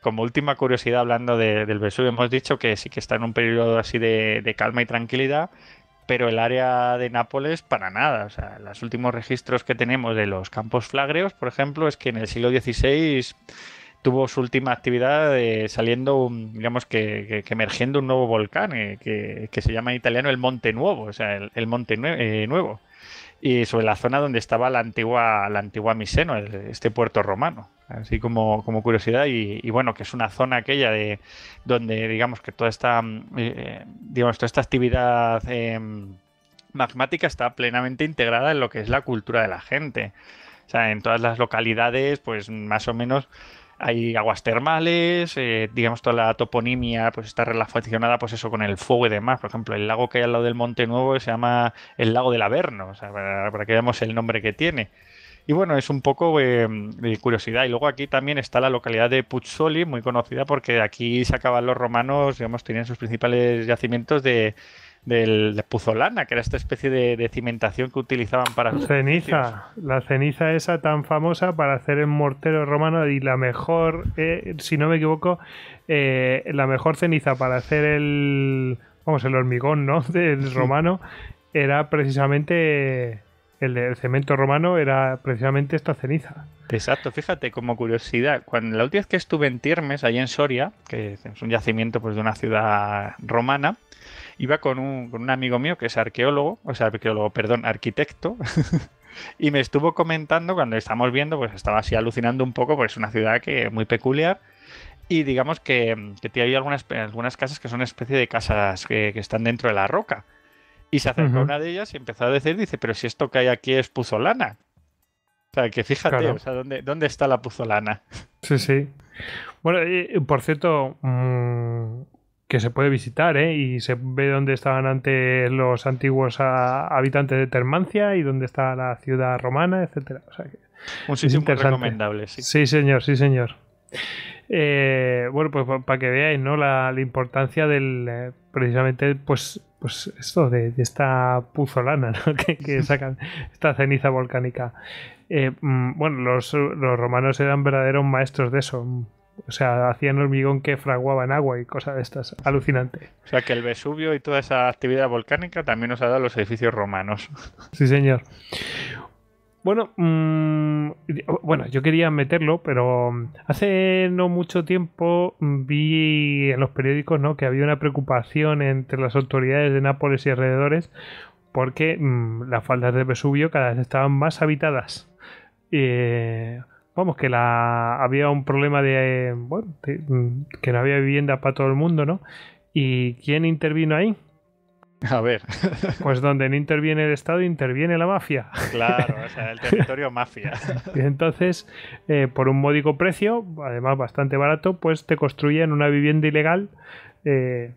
[SPEAKER 1] Como última curiosidad, hablando del Vesubio, hemos dicho que sí que está en un periodo así de, de calma y tranquilidad, pero el área de Nápoles para nada. O sea, los últimos registros que tenemos de los campos flagreos, por ejemplo, es que en el siglo XVI tuvo su última actividad eh, saliendo, digamos que, emergiendo un nuevo volcán eh, que, se llama en italiano el Monte Nuevo, o sea, el, Monte eh, Nuevo, y sobre la zona donde estaba la antigua, la antigua Miseno, este puerto romano así como, como curiosidad y, bueno que es una zona aquella de donde digamos que toda esta mm, digamos toda esta actividad em, magmática está plenamente integrada en lo que es la cultura de la gente o sea en todas las localidades pues más o menos hay aguas termales, eh, digamos toda la toponimia pues está relacionada pues eso con el fuego y demás. Por ejemplo, el lago que hay al lado del Monte Nuevo se llama el lago del Averno, para, que veamos el nombre que tiene. Y bueno, es un poco eh, de curiosidad. Y luego aquí también está la localidad de Puzzoli, muy conocida porque aquí se acaban los romanos, digamos, tenían sus principales yacimientos de, del de puzolana, que era esta especie de, cimentación que utilizaban para... Ceniza,
[SPEAKER 2] la ceniza esa tan famosa para hacer el mortero romano y la mejor, eh, si no me equivoco, eh, la mejor ceniza para hacer el... Vamos, el hormigón, ¿no? Del romano era precisamente el, cemento romano era precisamente esta ceniza.
[SPEAKER 1] Exacto, fíjate, como curiosidad, cuando la última vez que estuve en Tiermes, allí en Soria, que es un yacimiento pues, de una ciudad romana, iba con un, amigo mío que es arqueólogo, o sea, arqueólogo, perdón, arquitecto, y me estuvo comentando cuando estábamos viendo, pues estaba así alucinando un poco, porque es una ciudad que es muy peculiar. Y digamos que, que hay algunas, algunas casas que son una especie de casas que, están dentro de la roca. Y se acercó a una de ellas y empezó a decir, dice, pero si esto que hay aquí es puzolana. O sea, que fíjate, o
[SPEAKER 2] sea, ¿dónde, ¿dónde está la puzolana? Sí, sí. Bueno, y, por cierto, mm, que se puede visitar, ¿eh? Y se ve dónde estaban antes los antiguos ah, habitantes de Termancia y dónde está la ciudad romana, etcétera. O recomendable, sí. Sí, señor, sí, señor. Eh, bueno, pues para que veáis, ¿no? La, importancia del eh, precisamente, pues, pues esto, de, esta puzolana, que, sacan esta ceniza volcánica. Eh, mm, bueno, los, los romanos eran verdaderos maestros de eso o sea, hacían hormigón que fraguaba en agua y cosas de estas. Alucinante.
[SPEAKER 1] O sea, que el Vesubio y toda esa actividad volcánica también nos ha dado los edificios romanos.
[SPEAKER 2] Sí, señor. Bueno, mm, bueno, yo quería meterlo, pero mm, hace no mucho tiempo mm, vi en los periódicos ¿no? que había una preocupación entre las autoridades de Nápoles y alrededores porque las faldas del Vesubio cada vez estaban más habitadas. Eh, vamos, que la, había un problema de, bueno, mm, que no había vivienda para todo el mundo, ¿no? ¿Y quién intervino ahí? A ver. Pues donde no interviene el Estado, interviene la mafia. Claro, o sea, el territorio mafia. Y entonces, eh, por un módico precio, además bastante barato, pues te construyen una vivienda ilegal eh,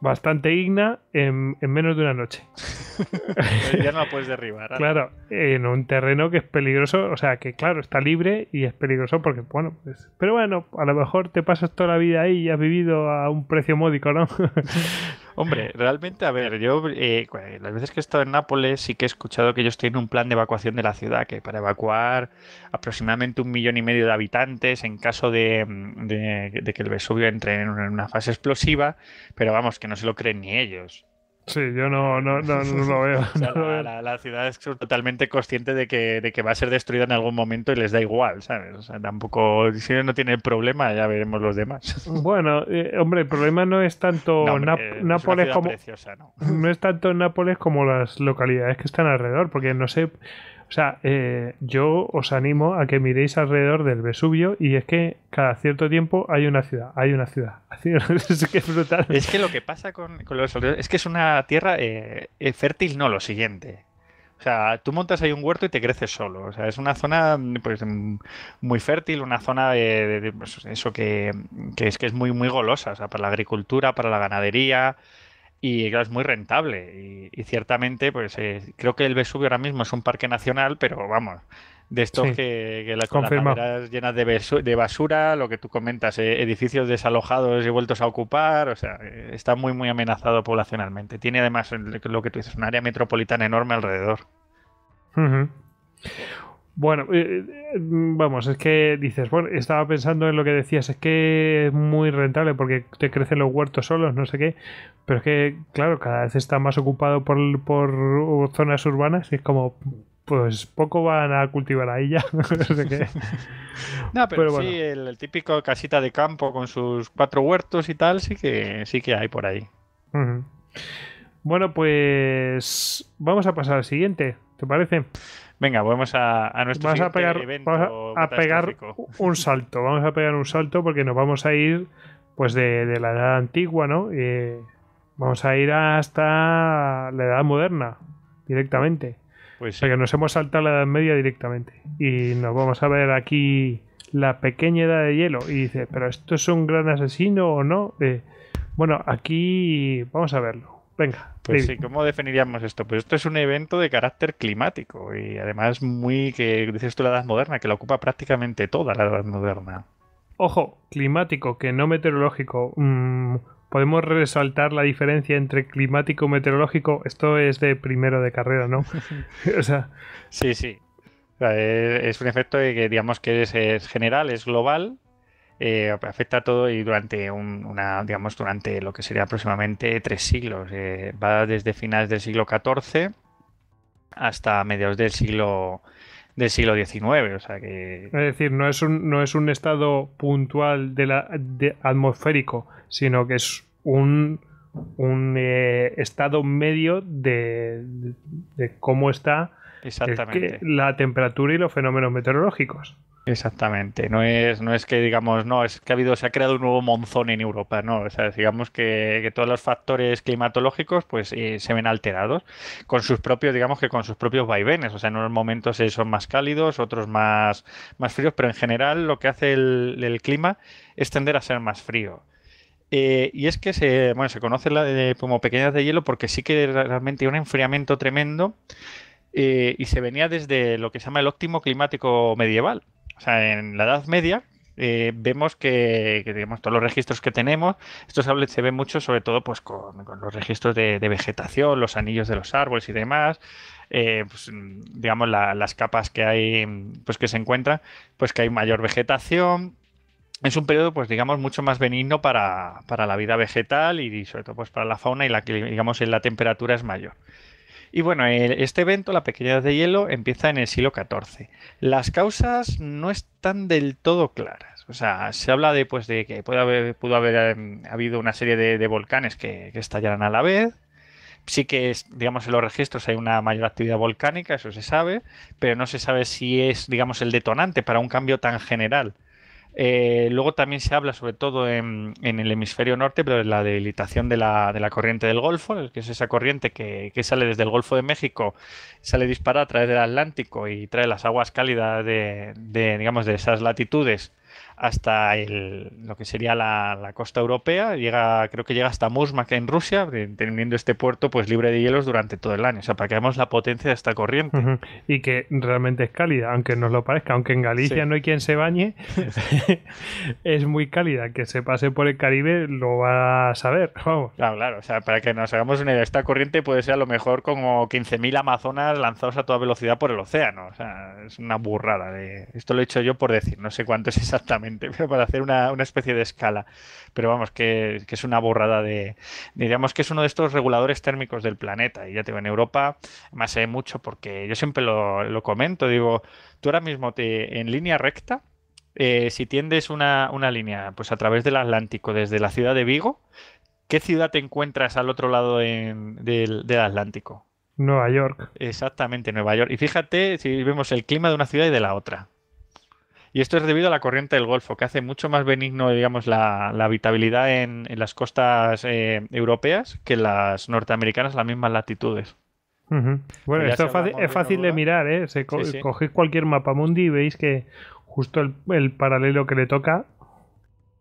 [SPEAKER 2] bastante digna en, menos de una noche. ya no la puedes derribar. ¿eh? Claro, en un terreno que es peligroso, o sea, que claro, está libre y es peligroso porque, bueno, pues, pero bueno, a lo mejor te pasas toda la vida ahí y has vivido a un precio módico, ¿no? Hombre,
[SPEAKER 1] realmente, a ver, yo eh, eh, las veces que he estado en Nápoles sí que he escuchado que ellos tienen un plan de evacuación de la ciudad, que para evacuar aproximadamente un millón y medio de habitantes en caso de, de que el Vesubio entre en una fase explosiva, pero vamos, que no se lo creen ni ellos.
[SPEAKER 2] Sí, yo no, lo veo.
[SPEAKER 1] la, ciudad es totalmente consciente de que, de que va a ser destruida en algún momento y les da igual, ¿sabes? tampoco, si no tiene problema, ya veremos los demás.
[SPEAKER 2] Bueno, eh, hombre, el problema no es tanto Nápoles como... ¿no? no es tanto Nápoles como las localidades que están alrededor, porque no sé o sea, eh, yo os animo a que miréis alrededor del Vesubio y es que cada cierto tiempo hay una ciudad, hay una ciudad. es que Es que lo que pasa con,
[SPEAKER 1] con los es que es una tierra eh, fértil, no lo siguiente. O sea, tú montas ahí un huerto y te creces solo. O sea, es una zona pues, muy fértil, una zona de, pues, eso que, es que es muy muy golosa. O sea, para la agricultura, para la ganadería, y claro, es muy rentable. Y, ciertamente, pues eh, creo que el Vesubio ahora mismo es un parque nacional, pero vamos, de estos que, que la, llenas de, basura, lo que tú comentas, eh, edificios desalojados y vueltos a ocupar, o sea, eh, está muy, muy amenazado poblacionalmente. Tiene además lo que tú dices, un área metropolitana enorme alrededor.
[SPEAKER 2] Bueno, eh, eh, mm, vamos, es que dices, bueno, estaba pensando en lo que decías, es que es muy rentable porque te crecen los huertos solos, no sé qué, pero es que, claro, cada vez está más ocupado por, zonas urbanas y es como, pues poco van a cultivar ahí ya. no, sé qué. no, pero, sí,
[SPEAKER 1] el, típico casita de campo con sus cuatro huertos y tal, sí que, sí que hay por ahí.
[SPEAKER 2] Bueno, pues vamos a pasar al siguiente, ¿te parece? Venga, vamos a, nuestro a pegar, a pegar un salto, vamos a pegar un salto porque nos vamos a ir pues de, la edad antigua, ¿no? vamos a ir hasta la edad moderna directamente. Pues O sea que nos hemos saltado la edad media directamente. Y nos vamos a ver aquí la pequeña edad de hielo. Y dice, ¿pero esto es un gran asesino o no? Eh, bueno, aquí vamos a verlo. Venga, pues sí.
[SPEAKER 1] ¿cómo definiríamos esto? Pues esto es un evento de carácter climático y además muy que dices tú la edad moderna, que la ocupa prácticamente toda la edad moderna.
[SPEAKER 2] Ojo, climático, que no meteorológico. Mm, podemos resaltar la diferencia entre climático y meteorológico. Esto es de primero de carrera, ¿no?
[SPEAKER 1] Sí, sí. es, un efecto que digamos que es general, es global, eh, afecta a todo y durante una, digamos, durante lo que sería aproximadamente tres siglos. Eh, va desde finales del siglo XIV hasta mediados del siglo del siglo XIX,
[SPEAKER 2] Es decir, no es un, estado puntual de la, atmosférico, sino que es un, un eh, estado medio de, de cómo está Exactamente. la temperatura y los fenómenos meteorológicos. Exactamente,
[SPEAKER 1] no es, no es que digamos, no, es que ha habido, se ha creado un nuevo monzón en Europa, no, digamos que, todos los factores climatológicos pues eh, se ven alterados con sus propios, digamos que con sus propios vaivenes, o sea, en unos momentos eh, son más cálidos, otros más, más fríos, pero en general lo que hace el, clima es tender a ser más frío. Eh, y es que se, bueno, se conoce la como pequeñas de hielo porque sí que realmente hay un enfriamiento tremendo eh, y se venía desde lo que se llama el óptimo climático medieval. O sea, en la Edad Media, eh, vemos que, que todos los registros que tenemos, esto se, se ve mucho sobre todo pues, con, los registros de, vegetación, los anillos de los árboles y demás, eh, pues, digamos las capas que hay, pues que se encuentran, pues que hay mayor vegetación. Es un periodo, pues digamos, mucho más benigno para, la vida vegetal y sobre todo pues, para la fauna y la, digamos, la temperatura es mayor. Y bueno, este evento, la pequeña de hielo, empieza en el siglo XIV. Las causas no están del todo claras. O sea, se habla de, pues, de que puede haber, pudo haber em, habido una serie de, volcanes que, estallaran a la vez. Sí que, digamos, en los registros hay una mayor actividad volcánica, eso se sabe, pero no se sabe si es, digamos, el detonante para un cambio tan general eh, luego también se habla, sobre todo en, el hemisferio norte, pero de la debilitación de la, corriente del Golfo, que es esa corriente que, sale desde el Golfo de México, sale disparada a través del Atlántico y trae las aguas cálidas de, de digamos, de esas latitudes hasta el, lo que sería la, costa europea, llega, creo que llega hasta que en Rusia, teniendo este puerto pues libre de hielos durante todo el año. sea, para que veamos la potencia de esta corriente.
[SPEAKER 2] Y que realmente es cálida, aunque nos lo parezca, aunque en Galicia no hay quien se bañe, es muy cálida. Que se pase por el Caribe lo va a saber, Claro,
[SPEAKER 1] claro. O sea, para que nos hagamos una idea, esta corriente puede ser a lo mejor como 15.000 amazonas lanzados a toda velocidad por el océano. O sea, es una burrada. De... Esto lo he hecho yo por decir, no sé cuánto es exactamente para hacer una, especie de escala. Pero vamos, que, es una borrada de... digamos que es uno de estos reguladores térmicos del planeta. Y ya te digo, en Europa más sé mucho porque yo siempre lo, lo comento, digo, tú ahora mismo te, en línea recta, eh, si tiendes una, línea pues a través del Atlántico desde la ciudad de Vigo, ¿qué ciudad te encuentras al otro lado del, del, Atlántico?
[SPEAKER 2] Nueva York.
[SPEAKER 1] Exactamente, Nueva York. Y fíjate si vemos el clima de una ciudad y de la otra. Y esto es debido a la corriente del Golfo, que hace mucho más benigno, digamos, la, habitabilidad en, las costas eh, europeas que las norteamericanas a las mismas latitudes.
[SPEAKER 2] Bueno, pues esto es fácil, de mirar, ¿eh? Cogéis cualquier mapa mundi y veis que justo el, paralelo que le toca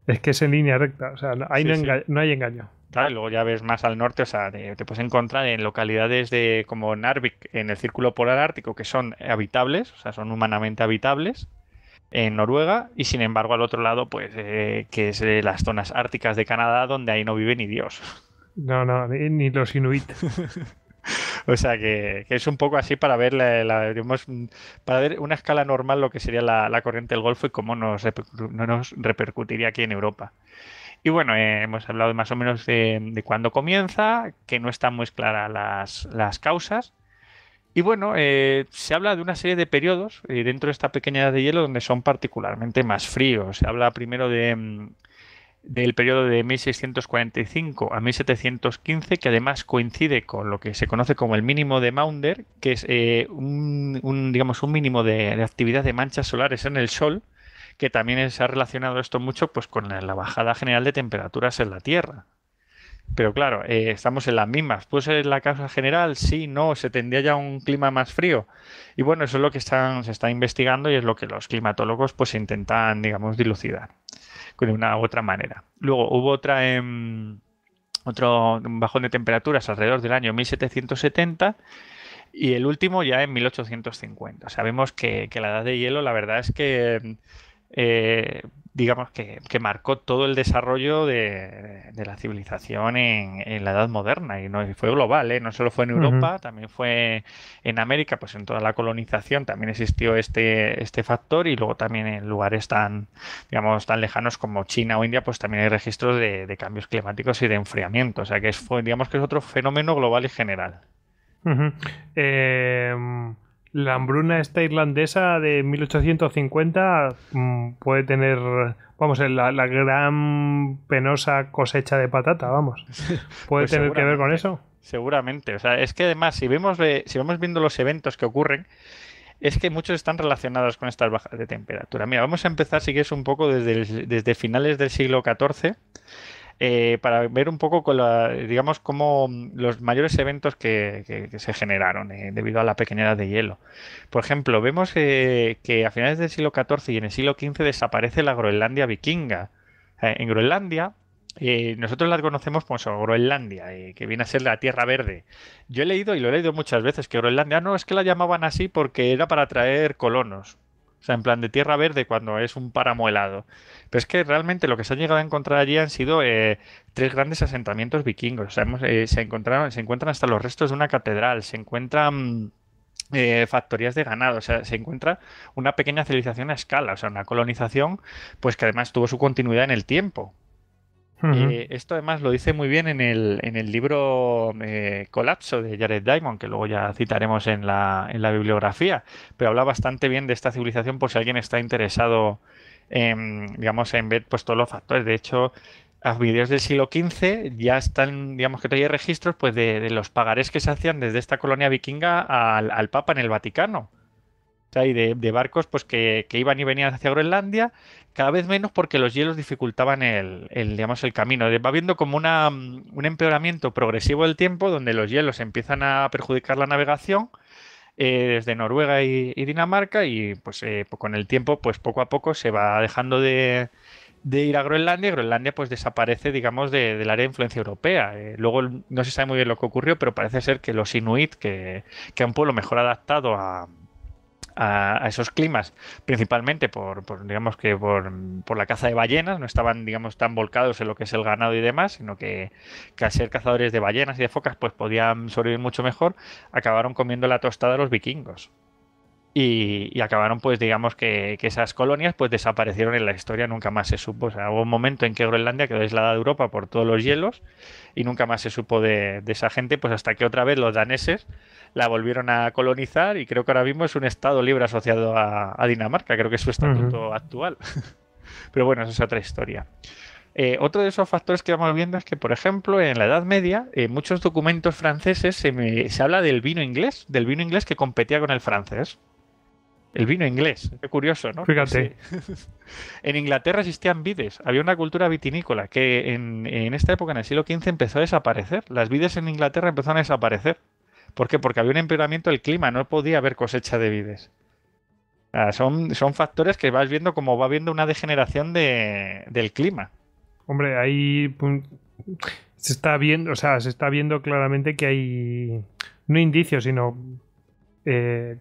[SPEAKER 2] es que es en línea recta, o sea, no, hay engaño.
[SPEAKER 1] luego ya ves más al norte, o sea, te, te, puedes encontrar en localidades de como Narvik, en el Círculo Polar Ártico, que son habitables, o sea, son humanamente habitables, en Noruega y sin embargo al otro lado, pues eh, que es eh, las zonas árticas de Canadá donde ahí no vive ni Dios.
[SPEAKER 2] No, no, ni los inuit.
[SPEAKER 1] o sea que, es un poco así para ver, la, para ver una escala normal lo que sería la, corriente del Golfo y cómo nos, repercutiría aquí en Europa. Y bueno, eh, hemos hablado más o menos de, cuándo comienza, que no están muy claras las, las causas y bueno, eh, se habla de una serie de periodos eh, dentro de esta pequeña edad de hielo donde son particularmente más fríos. Se habla primero mm, del periodo de 1645 a 1715, que además coincide con lo que se conoce como el mínimo de Maunder, que es eh, un, digamos, un mínimo de, actividad de manchas solares en el Sol, que también se ha relacionado esto mucho pues, con la bajada general de temperaturas en la Tierra. Pero claro, eh, estamos en las mismas. ¿Puede ser la causa general? Sí, no, se tendría ya un clima más frío. Y bueno, eso es lo que están, se está investigando y es lo que los climatólogos pues intentan, digamos, dilucidar de una u otra manera. Luego hubo otra... otro bajón de temperaturas alrededor del año 1770 y el último ya en 1850. Sabemos que la edad de hielo, la verdad es que eh, digamos que, marcó todo el desarrollo de, la civilización en, la edad moderna y no fue global, ¿eh? no solo fue en Europa, también fue en América, pues en toda la colonización también existió este, este factor y luego también en lugares tan, digamos, tan lejanos como China o India, pues también hay registros de, cambios climáticos y de enfriamiento, o sea que es, digamos que es otro fenómeno global y general.
[SPEAKER 2] eh la hambruna esta irlandesa de 1850 mm, puede tener, vamos, la, la gran penosa cosecha de patata, vamos. Puede tener que ver con eso.
[SPEAKER 1] Seguramente, o sea, es que además si vemos si vamos viendo los eventos que ocurren, es que muchos están relacionados con estas bajas de temperatura. Mira, vamos a empezar si es un poco desde, desde finales del siglo XIV eh, para ver un poco, con digamos, cómo mm, los mayores eventos que, se generaron eh, debido a la pequeña de hielo. Por ejemplo, vemos eh, que a finales del siglo XIV y en el siglo XV desaparece la Groenlandia vikinga. en Groenlandia, nosotros la conocemos como pues, Groenlandia, que viene a ser la Tierra Verde. Yo he leído, y lo he leído muchas veces, que Groenlandia no es que la llamaban así porque era para atraer colonos. O sea, en plan de tierra verde cuando es un páramo helado. Pero es que realmente lo que se ha llegado a encontrar allí han sido eh, tres grandes asentamientos vikingos. O sea, eh, se, encontraron, se encuentran hasta los restos de una catedral, se encuentran... Mm, eh, factorías de ganado, o sea, se encuentra una pequeña civilización a escala, o sea, una colonización, pues que además tuvo su continuidad en el tiempo, eh, esto además lo dice muy bien en el, en el libro eh, Colapso de Jared Diamond, que luego ya citaremos en la, en la, bibliografía, pero habla bastante bien de esta civilización por si alguien está interesado en, digamos, en ver pues, todos los factores. De hecho, a vídeos del siglo XV ya están, digamos que trae registros pues, de, los pagarés que se hacían desde esta colonia vikinga al, Papa en el Vaticano. y de, barcos pues, que, que iban y venían hacia Groenlandia cada vez menos porque los hielos dificultaban el, digamos, el camino. Eh, va habiendo como una, mm, un empeoramiento progresivo del tiempo donde los hielos empiezan a perjudicar la navegación eh, desde Noruega y, Dinamarca y pues, eh, con el tiempo pues poco a poco se va dejando de, ir a Groenlandia y Groenlandia pues desaparece digamos de, del área de influencia europea. luego no se sabe muy bien lo que ocurrió pero parece ser que los inuit que, que un pueblo mejor adaptado a a, esos climas, principalmente por, digamos que por, la caza de ballenas, no estaban digamos tan volcados en lo que es el ganado y demás, sino que, que al ser cazadores de ballenas y de focas, pues podían sobrevivir mucho mejor, acabaron comiendo la tostada de los vikingos. Y, acabaron, pues digamos que, esas colonias pues desaparecieron en la historia, nunca más se supo. hubo un momento en que Groenlandia quedó aislada de Europa por todos los hielos y nunca más se supo de, esa gente, pues hasta que otra vez los daneses la volvieron a colonizar y creo que ahora mismo es un estado libre asociado a, Dinamarca, creo que es su estatuto actual. Pero bueno, esa es otra historia. Eh, otro de esos factores que vamos viendo es que, por ejemplo, en la Edad Media, en eh, muchos documentos franceses se, se habla del vino inglés, del vino inglés que competía con el francés. El vino inglés, qué curioso, ¿no? Fíjate. en Inglaterra existían vides, había una cultura vitinícola que en, esta época, en el siglo XV, empezó a desaparecer. Las vides en Inglaterra empezaron a desaparecer. ¿Por qué? Porque había un empeoramiento del clima, no podía haber cosecha de vides. son, son factores que vas viendo como va viendo una degeneración del clima.
[SPEAKER 2] Hombre, ahí pues, se está viendo, o sea, se está viendo claramente que hay no indicios, sino eh,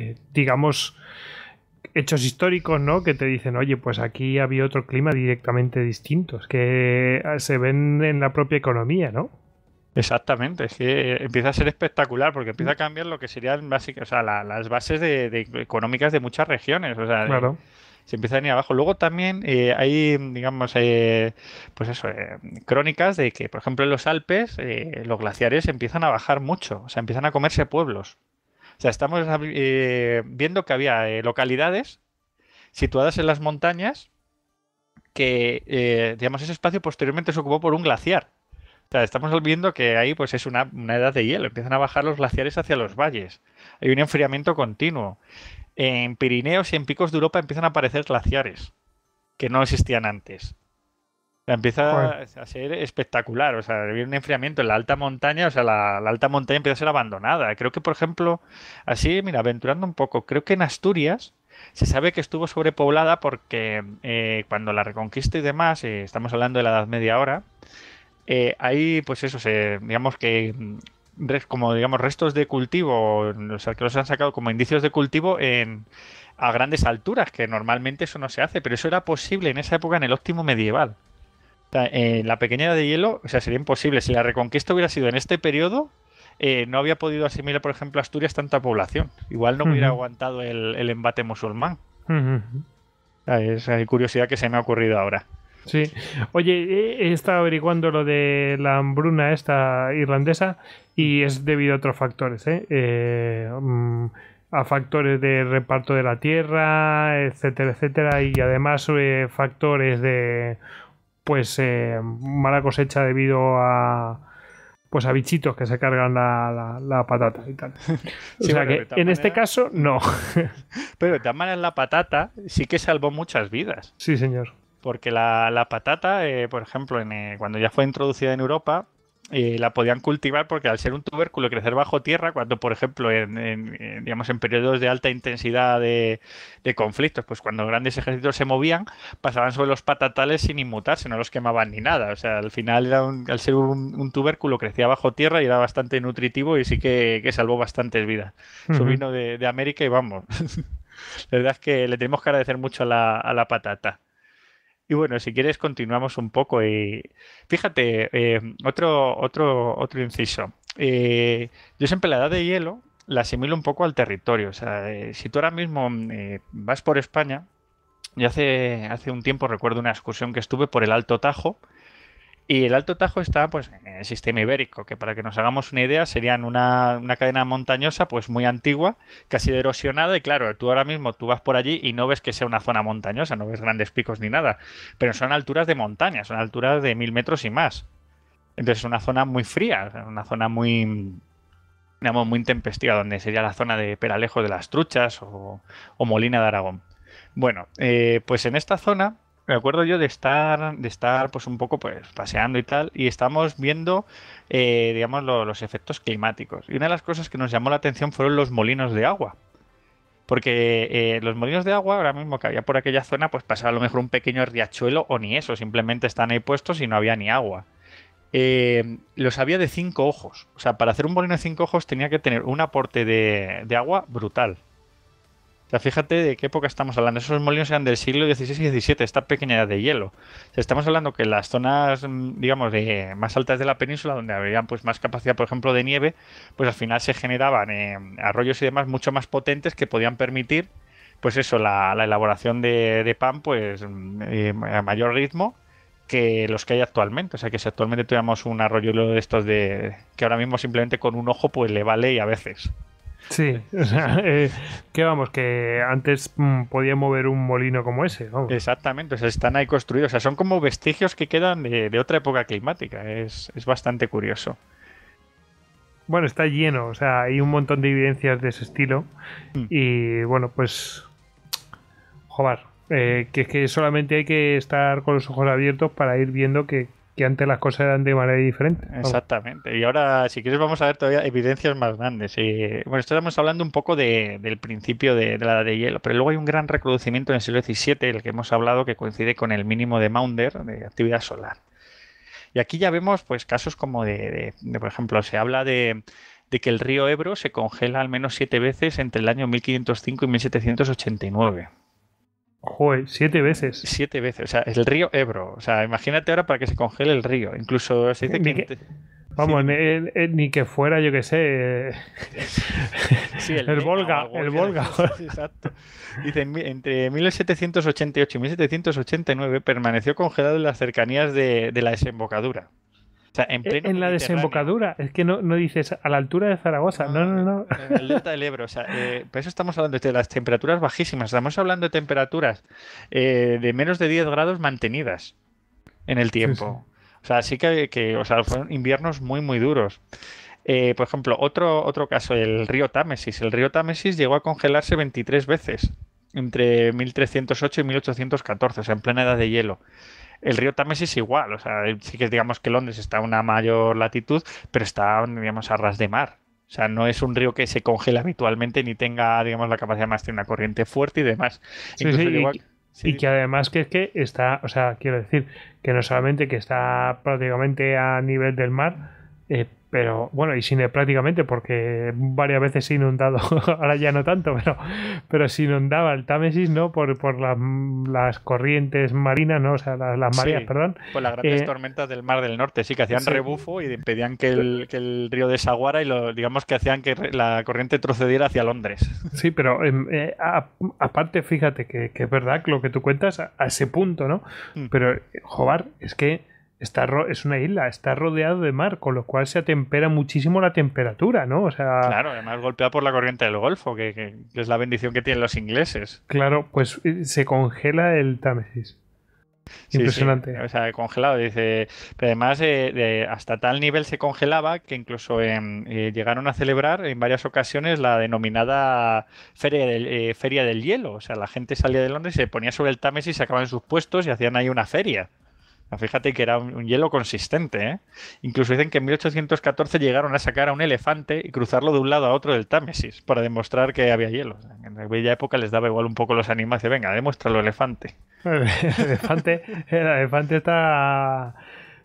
[SPEAKER 2] eh, digamos, hechos históricos, ¿no? Que te dicen, oye, pues aquí había otro clima directamente distinto, que eh, se ven en la propia economía, ¿no?
[SPEAKER 1] Exactamente, es que eh, empieza a ser espectacular porque empieza a mm. cambiar lo que serían básicas, las bases de, económicas de muchas regiones. O sea, se empieza a venir abajo. Luego también hay, digamos, pues eso, crónicas de que, por ejemplo, en los Alpes los glaciares empiezan a bajar mucho, o sea, empiezan a comerse pueblos sea, estamos eh, viendo que había eh, localidades situadas en las montañas que, eh, digamos, ese espacio posteriormente se ocupó por un glaciar. O sea, estamos viendo que ahí pues es una, edad de hielo, empiezan a bajar los glaciares hacia los valles, hay un enfriamiento continuo. En Pirineos y en picos de Europa empiezan a aparecer glaciares que no existían antes. Empieza a ser espectacular, o sea, había un enfriamiento en la alta montaña, o sea, la, alta montaña empieza a ser abandonada. Creo que, por ejemplo, así, mira, aventurando un poco, creo que en Asturias se sabe que estuvo sobrepoblada porque eh, cuando la reconquista y demás, eh, estamos hablando de la Edad Media ahora, hay eh, ahí, pues eso, se, digamos que mm, como digamos restos de cultivo, los han sacado como indicios de cultivo en, a grandes alturas, que normalmente eso no se hace, pero eso era posible en esa época en el óptimo medieval en eh, la pequeña de hielo, o sea, sería imposible. Si la reconquista hubiera sido en este periodo, eh, no había podido asimilar, por ejemplo, Asturias tanta población. Igual no hubiera aguantado el, embate musulmán.
[SPEAKER 2] Ah,
[SPEAKER 1] hay curiosidad que se me ha ocurrido ahora.
[SPEAKER 2] Sí. Oye, he estado averiguando lo de la hambruna esta irlandesa y es debido a otros factores, ¿eh? eh mm, a factores de reparto de la tierra, etcétera, etcétera, y además factores de pues eh, mala cosecha debido a pues a bichitos que se cargan la, la, patata y tal. en este caso no.
[SPEAKER 1] pero de todas la patata sí que salvó muchas vidas. Sí, señor. Porque la, patata, eh, por ejemplo, en, eh, cuando ya fue introducida en Europa, y eh, la podían cultivar porque al ser un tubérculo y crecer bajo tierra, cuando por ejemplo en, digamos, en periodos de alta intensidad de, conflictos, pues cuando grandes ejércitos se movían, pasaban sobre los patatales sin inmutarse, no los quemaban ni nada. O sea, al final era un, al ser un, tubérculo crecía bajo tierra y era bastante nutritivo y sí que, salvó bastantes vidas. Su vino de, de, América y vamos. la verdad es que le tenemos que agradecer mucho a la, a la patata. Y bueno, si quieres continuamos un poco. Y eh, fíjate, eh, otro, otro, otro inciso. Eh, yo siempre la edad de hielo la asimilo un poco al territorio. O sea, si tú ahora mismo vas por España, yo hace, hace un tiempo recuerdo una excursión que estuve por el Alto Tajo y el Alto Tajo está pues, en el sistema ibérico, que para que nos hagamos una idea, serían una, una, cadena montañosa pues muy antigua, casi erosionada, y claro, tú ahora mismo tú vas por allí y no ves que sea una zona montañosa, no ves grandes picos ni nada, pero son alturas de montaña, son alturas de mil metros y más. Entonces es una zona muy fría, una zona muy digamos, muy intempestiva, donde sería la zona de Peralejo de las Truchas o, Molina de Aragón. Bueno, eh, pues en esta zona me acuerdo yo de estar, de estar pues un poco pues paseando y tal, y estamos viendo, eh, digamos, los efectos climáticos. Y una de las cosas que nos llamó la atención fueron los molinos de agua. Porque eh, los molinos de agua, ahora mismo que había por aquella zona, pues pasaba a lo mejor un pequeño riachuelo o ni eso, simplemente están ahí puestos y no había ni agua. Eh, los había de cinco ojos. O sea, para hacer un molino de cinco ojos tenía que tener un aporte de agua brutal fíjate de qué época estamos hablando. Esos molinos eran del siglo XVI y XVII, esta pequeña edad de hielo. estamos hablando que las zonas, mm, digamos, de, más altas de la península, donde había pues, más capacidad, por ejemplo, de nieve, pues al final se generaban eh, arroyos y demás mucho más potentes que podían permitir, pues eso, la, elaboración de, pan pues mm, eh, a mayor ritmo que los que hay actualmente. O sea, que si actualmente tuviéramos un arroyo de estos de que ahora mismo simplemente con un ojo pues le vale y a veces.
[SPEAKER 2] Sí, o sea, eh, que vamos, que antes mm, podía mover un molino como ese.
[SPEAKER 1] Exactamente, o sea, están ahí construidos, o sea, son como vestigios que quedan de, otra época climática, es, bastante curioso.
[SPEAKER 2] Bueno, está lleno, o sea, hay un montón de evidencias de ese estilo mm. y bueno, pues... Joder, eh, que es que solamente hay que estar con los ojos abiertos para ir viendo que, que antes las cosas eran de manera diferente.
[SPEAKER 1] Exactamente. Y ahora, si quieres, vamos a ver todavía evidencias más grandes. bueno, estamos hablando un poco del principio de, la edad de hielo, pero luego hay un gran recrudecimiento en el siglo XVII, el que hemos hablado, que coincide con el mínimo de Maunder de actividad solar. Y aquí ya vemos pues casos como por ejemplo, se habla de, que el río Ebro se congela al menos siete veces entre el año 1505 y 1789.
[SPEAKER 2] Joder, siete veces. Siete veces, o sea, el río
[SPEAKER 1] Ebro. O sea, imagínate ahora para que se congele el río. Incluso se dice que...
[SPEAKER 2] Vamos, eh, eh, ni, que fuera, yo que sé.
[SPEAKER 1] el, Volga. el Volga. Exacto. Dice, entre 1788 y 1789 permaneció congelado en las cercanías de la desembocadura. E-, en, la
[SPEAKER 2] desembocadura, es que no, dices a la altura de Zaragoza, no, no, no.
[SPEAKER 1] En el delta del Ebro, o sea, eh, por eso estamos hablando de las temperaturas bajísimas, estamos hablando de temperaturas eh, de menos de 10 grados mantenidas en el tiempo. O sea, sí que, que fueron inviernos muy, muy duros. Eh, por ejemplo, otro, otro caso, el río Támesis. El río Támesis llegó a congelarse 23 veces entre 1308 y 1814, o sea, en plena edad de hielo. El río Támesis igual, o sea, eh, sí que digamos que Londres está a una mayor latitud, pero está, digamos, a ras de mar. O sea, no es un río que se congela habitualmente ni tenga, digamos, la capacidad más de una corriente fuerte y demás. Sí, sí, igual... y,
[SPEAKER 2] sí. que además que, es que está, o sea, quiero decir, que no solamente que está prácticamente a nivel del mar, eh, pero bueno, y sin prácticamente, porque varias veces se inundado, ahora ya no tanto, pero, pero se inundaba el Támesis, ¿no? Por, por las, corrientes marinas, ¿no? O sea, las, las mareas, perdón. Por las grandes eh,
[SPEAKER 1] tormentas del Mar del Norte, sí, que hacían rebufo y impedían que el, que el río desaguara y lo, digamos que hacían que la corriente procediera hacia Londres.
[SPEAKER 2] Sí, pero em, eh, aparte, fíjate que, es verdad lo que tú cuentas a, ese punto, ¿no? Mm. Pero, eh, Jobar, es que está es una isla, está rodeado de mar, con lo cual se atempera muchísimo la temperatura, ¿no? O sea, claro,
[SPEAKER 1] además golpeado por la corriente del Golfo, que, es la bendición que tienen los ingleses.
[SPEAKER 2] Claro, pues eh, se congela el Támesis. Impresionante.
[SPEAKER 1] O sea, congelado, dice. Pero además, eh, hasta tal nivel se congelaba que incluso eh, llegaron a celebrar en varias ocasiones la denominada Feria del, Feria del Hielo. O sea, la gente salía de Londres, se ponía sobre el Támesis, sacaban sus puestos y hacían ahí una feria. Ah, fíjate que era un, hielo consistente. ¿eh? Incluso dicen que en 1814 llegaron a sacar a un elefante y cruzarlo de un lado a otro del Támesis para demostrar que había hielo. en aquella época les daba igual un poco los animales. Venga, demuéstralo, elefante.
[SPEAKER 2] el elefante, el elefante está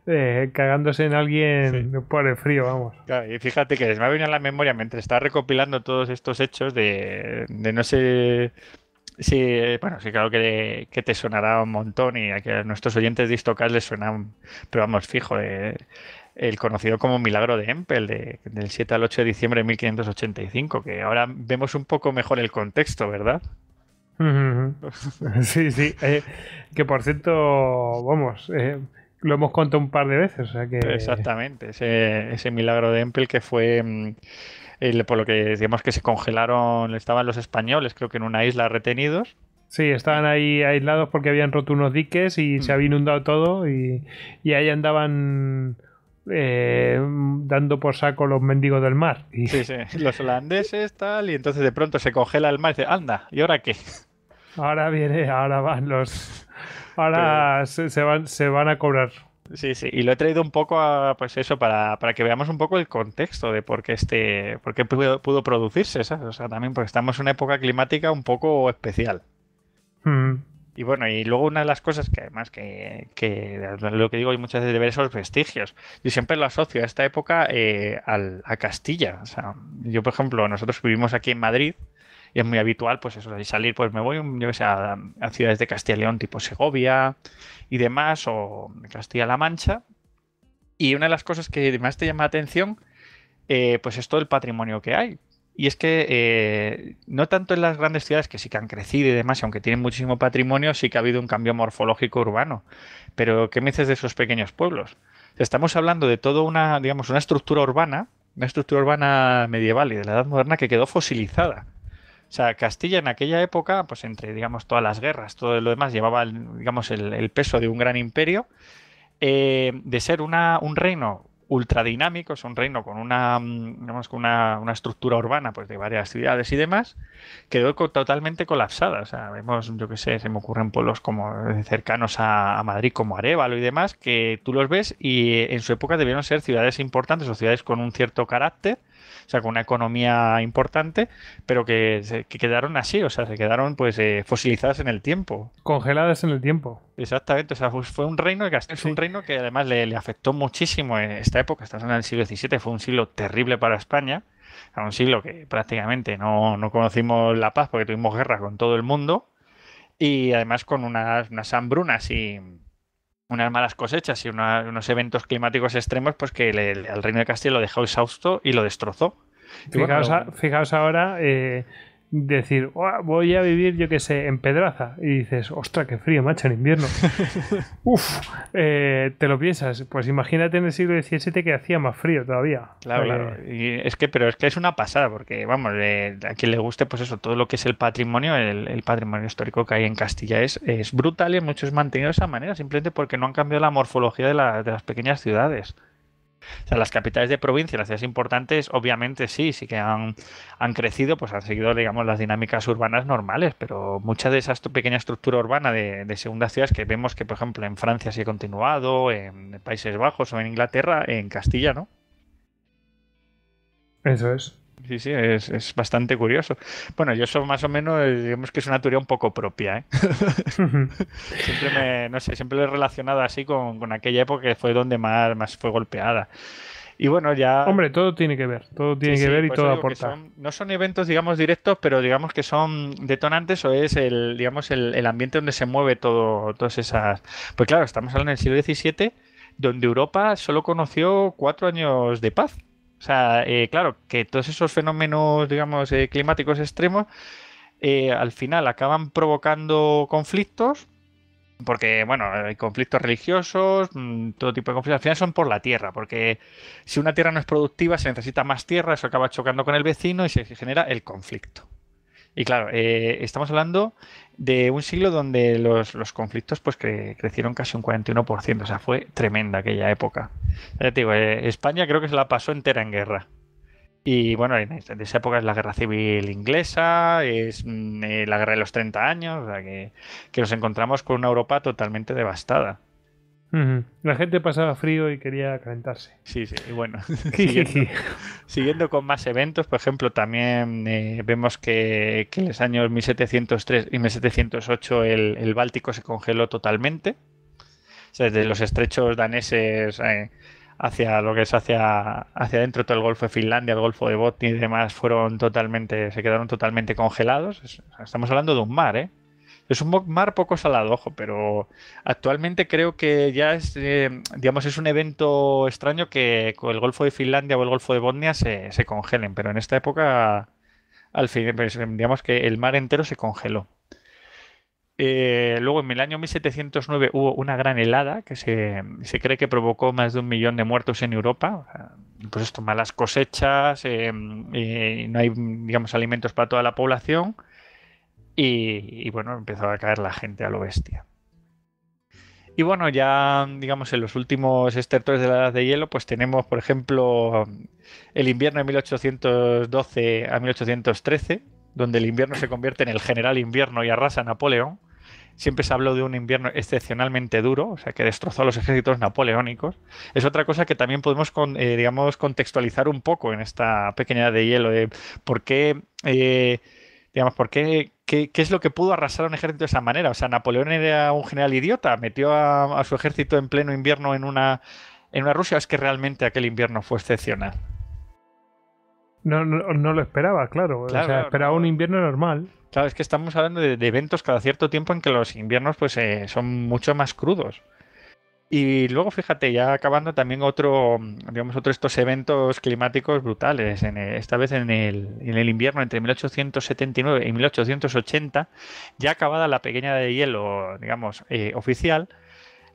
[SPEAKER 2] eh, cagándose en alguien por el frío, vamos.
[SPEAKER 1] y fíjate que les me ha venido a la memoria mientras estaba recopilando todos estos hechos de, de no sé Sí, eh, bueno, sí, claro que, te sonará un montón y a, que nuestros oyentes de les suena, pero vamos, fijo, eh, el conocido como Milagro de Empel, del 7 al 8 de diciembre de 1585, que ahora vemos un poco mejor el contexto, ¿verdad?
[SPEAKER 2] Sí, sí. Eh, que por cierto, vamos, lo hemos contado un par de veces. que...
[SPEAKER 1] Exactamente, ese, ese milagro de Empel que fue mm, por lo que decíamos que se congelaron, estaban los españoles, creo que en una isla retenidos.
[SPEAKER 2] Sí, estaban ahí aislados porque habían roto unos diques y se mm. había inundado todo y, ahí andaban eh, dando por saco los mendigos del mar. Y... Sí, sí,
[SPEAKER 1] los holandeses tal, y entonces de pronto se congela el mar y dice, anda, ¿y ahora qué?
[SPEAKER 2] Ahora viene, ahora van los... Ahora van, se van a cobrar. Sí, sí, y
[SPEAKER 1] lo he traído un poco a, pues eso, para, que veamos un poco el contexto de por qué, este, por pudo, pudo producirse, esa, O sea, también porque estamos en una época climática un poco especial. Mm. Y bueno, y luego una de las cosas que además que, lo que digo y muchas veces de ver esos vestigios. Yo siempre lo asocio a esta época eh, a Castilla. O sea, yo, por ejemplo, nosotros vivimos aquí en Madrid es muy habitual, pues eso, salir, pues me voy, yo que sé, a, ciudades de Castilla y León, tipo Segovia y demás, o Castilla-La Mancha. Y una de las cosas que más te llama la atención, eh, pues es todo el patrimonio que hay. Y es que eh, no tanto en las grandes ciudades que sí que han crecido y demás, aunque tienen muchísimo patrimonio, sí que ha habido un cambio morfológico urbano. Pero, ¿qué me dices de esos pequeños pueblos? Estamos hablando de toda una, digamos, una estructura urbana, una estructura urbana medieval y de la edad moderna que quedó fosilizada sea, Castilla en aquella época, pues entre, digamos, todas las guerras, todo lo demás, llevaba, el, digamos, el, peso de un gran imperio, eh, de ser una, un reino ultradinámico, es un reino con una, mm, con una, estructura urbana pues, de varias ciudades y demás, quedó totalmente colapsada. O sea, vemos, yo qué sé, se me ocurren pueblos como eh, cercanos a, a, Madrid, como Arevalo y demás, que tú los ves y eh, en su época debieron ser ciudades importantes o ciudades con un cierto carácter o sea, con una economía importante, pero que, quedaron así, o sea, se quedaron pues eh, fosilizadas en el tiempo.
[SPEAKER 2] Congeladas en el tiempo.
[SPEAKER 1] Exactamente, o sea, fue un reino, que es un reino que además le, afectó muchísimo en esta época, estamos en el siglo XVII, fue un siglo terrible para España, a un siglo que prácticamente no, conocimos la paz porque tuvimos guerras con todo el mundo y además con unas hambrunas y unas malas cosechas y unos eventos climáticos extremos, pues que el reino de Castilla lo dejó exhausto y lo destrozó.
[SPEAKER 2] fijaos, fijaos ahora eh, decir, voy a vivir, yo qué sé, en Pedraza. Y dices, ostra, qué frío, macho, en invierno. Uf, eh, te lo piensas. Pues imagínate en el siglo XVII que hacía más frío todavía. Claro, claro.
[SPEAKER 1] es que, pero es que es una pasada, porque vamos, a quien le guste, pues eso, todo lo que es el patrimonio, el, patrimonio histórico que hay en Castilla es, es brutal y muchos mantenido de esa manera, simplemente porque no han cambiado la morfología de, de las pequeñas ciudades. O sea, las capitales de provincia, las ciudades importantes, obviamente sí, sí que han, crecido, pues han seguido, digamos, las dinámicas urbanas normales, pero mucha de esa pequeña estructura urbana de, de segundas ciudades que vemos que, por ejemplo, en Francia sí ha continuado, en Países Bajos o en Inglaterra, en Castilla, ¿no? Eso es sí, sí, es, bastante curioso. Bueno, yo soy más o menos, eh, digamos que es una teoría un poco propia. ¿eh? siempre me, no sé, siempre lo he relacionado así con, aquella época que fue donde más, más fue golpeada. Y bueno, ya. Hombre,
[SPEAKER 2] todo tiene que ver, todo tiene que ver y todo aporta.
[SPEAKER 1] no son eventos, digamos, directos, pero digamos que son detonantes o es el, digamos, el, ambiente donde se mueve todo, todas esas. Pues claro, estamos hablando del siglo XVII, donde Europa solo conoció cuatro años de paz. O sea, eh, claro, que todos esos fenómenos, digamos, eh, climáticos extremos, eh, al final acaban provocando conflictos, porque, bueno, hay conflictos religiosos, mm, todo tipo de conflictos, al final son por la tierra, porque si una tierra no es productiva, se necesita más tierra, eso acaba chocando con el vecino y se genera el conflicto. Y claro, eh, estamos hablando de un siglo donde los, conflictos pues crecieron casi un 41%, o sea, fue tremenda aquella época. Eh, España creo que se la pasó entera en guerra. Y bueno, en, esa época es la guerra civil inglesa, es mm, eh, la guerra de los 30 años, o sea, que nos encontramos con una Europa totalmente devastada.
[SPEAKER 2] La gente pasaba frío y quería calentarse. Sí, sí, y bueno.
[SPEAKER 1] siguiendo, con más eventos, por ejemplo, también eh, vemos que, en los años 1703 y 1708 el, Báltico se congeló totalmente. O sea, desde los estrechos daneses eh, hacia lo que es hacia, hacia adentro, todo el Golfo de Finlandia, el Golfo de Botnia y demás, fueron totalmente, se quedaron totalmente congelados. Estamos hablando de un mar, ¿eh? Es un mar poco salado, ojo, pero actualmente creo que ya es, eh, digamos, es un evento extraño que el Golfo de Finlandia o el Golfo de Bosnia se, congelen, pero en esta época, al fin, pues, digamos que el mar entero se congeló. Eh, luego, en el año 1709 hubo una gran helada que se, cree que provocó más de un millón de muertos en Europa. Pues esto, malas cosechas, y eh, no hay, digamos, alimentos para toda la población. Y, bueno, empezó a caer la gente a lo bestia. Y bueno, ya mm, digamos en los últimos estertores de la Edad de Hielo, pues tenemos, por ejemplo, el invierno de 1812 a 1813, donde el invierno se convierte en el general invierno y arrasa a Napoleón. Siempre se habló de un invierno excepcionalmente duro, o sea, que destrozó a los ejércitos napoleónicos. Es otra cosa que también podemos, eh, digamos, contextualizar un poco en esta pequeña Edad de hielo, de por qué eh, digamos, ¿por qué, qué, es lo que pudo arrasar a un ejército de esa manera? O sea, Napoleón era un general idiota, metió a, su ejército en pleno invierno en una, en una Rusia, ¿o es que realmente aquel invierno fue excepcional.
[SPEAKER 2] No, lo esperaba, claro. esperaba un invierno normal.
[SPEAKER 1] Claro, es que estamos hablando de, eventos cada cierto tiempo en que los inviernos pues, eh, son mucho más crudos. Y luego, fíjate, ya acabando también otro, digamos, otro estos eventos climáticos brutales, eh, esta vez en el, en el, invierno entre 1879 y 1880, ya acabada la pequeña de hielo, digamos, eh, oficial,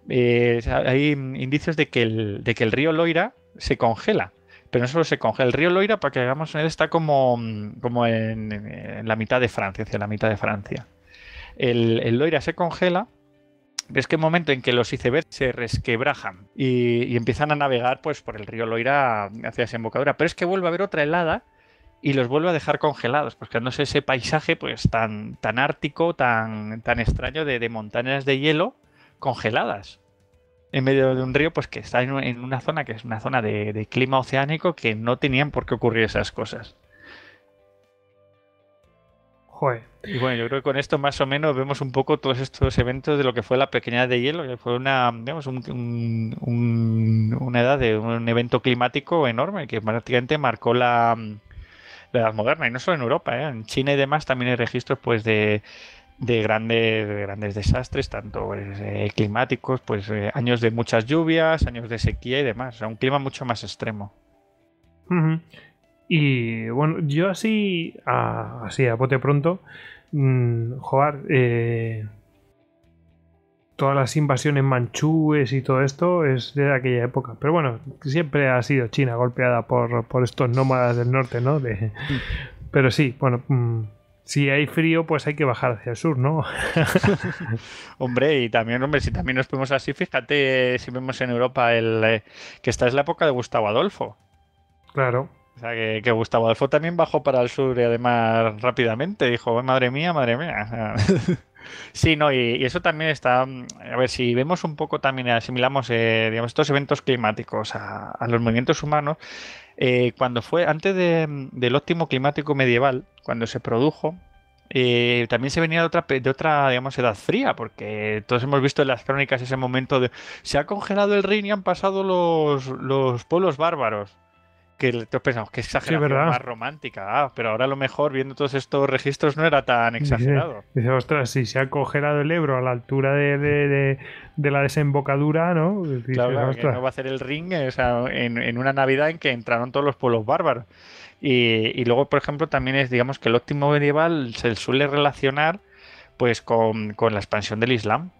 [SPEAKER 1] eh, hay indicios de que, el, de que el río Loira se congela pero no solo se congela. El río Loira, para que hagamos está como, como en, la mitad de Francia, hacia la mitad de Francia. el Loira se congela es que el momento en que los icebergs se resquebrajan y, empiezan a navegar pues, por el río Loira hacia esa embocadura, pero es que vuelve a haber otra helada y los vuelve a dejar congelados, porque no sé ese paisaje pues, tan, tan ártico, tan, tan extraño de, montañas de hielo congeladas en medio de un río, pues que está en, una zona que es una zona de clima oceánico que no tenían por qué ocurrir esas cosas. Y bueno, yo creo que con esto más o menos vemos un poco todos estos eventos de lo que fue la pequeña de hielo, que fue una, una edad de un evento climático enorme que prácticamente marcó la, la edad moderna, y no solo en Europa, ¿eh? en China y demás también hay registros pues de, grandes, grandes desastres, tanto pues, eh, climáticos, pues eh, años de muchas lluvias, años de sequía y demás, o un clima mucho más extremo.
[SPEAKER 2] Y bueno, yo así, así a bote pronto, mm, jugar eh, todas las invasiones manchúes y todo esto es de aquella época. Pero bueno, siempre ha sido China golpeada por, estos nómadas del norte, ¿no? De, mm. pero sí, bueno... Mm, si hay frío, pues hay que bajar hacia el sur, ¿no?
[SPEAKER 1] hombre, y también, hombre, si también nos fuimos así, fíjate si vemos en Europa el eh, que esta es la época de Gustavo Adolfo. Claro que, Gustavo Adolfo también bajó para el sur y además rápidamente. Dijo, madre mía, madre mía. sí, no, y, eso también está. A ver, si vemos un poco también, asimilamos eh, digamos, estos eventos climáticos a, los movimientos humanos. Eh, cuando fue antes del óptimo climático medieval, cuando se produjo, eh, también se venía de otra, de otra, digamos, edad fría, porque todos hemos visto en las crónicas ese momento de se ha congelado el Rin y han pasado los, los pueblos bárbaros que todos pensamos que exageración más romántica, ah, pero ahora a lo mejor viendo todos estos registros no era tan exagerado.
[SPEAKER 2] Dice, ostras, si se ha congelado el Ebro a la altura de, la desembocadura, ¿no? claro, no va
[SPEAKER 1] a hacer el ring en, una Navidad en que entraron todos los pueblos bárbaros. Y, luego, por ejemplo, también es, digamos, que el óptimo medieval se suele relacionar pues con la expansión del Islam,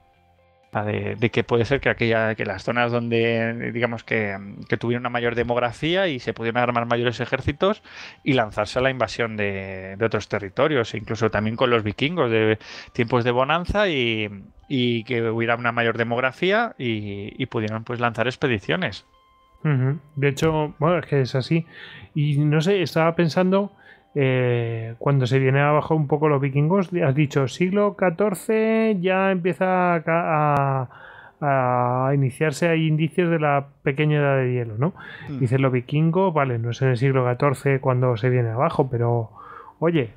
[SPEAKER 1] de, que puede ser que aquella, que las zonas donde digamos que, tuviera una mayor demografía y se pudieran armar mayores ejércitos y lanzarse a la invasión de, otros territorios, incluso también con los vikingos de tiempos de bonanza y, que hubiera una mayor demografía y, pudieran pues lanzar expediciones.
[SPEAKER 2] De hecho, bueno, es que es así. Y no sé, estaba pensando eh, cuando se viene abajo un poco los vikingos, has dicho siglo XIV ya empieza a, iniciarse, hay indicios de la pequeña edad de hielo, ¿no? Mm. Dicen los vikingos, vale, no es en el siglo XIV cuando se viene abajo, pero oye,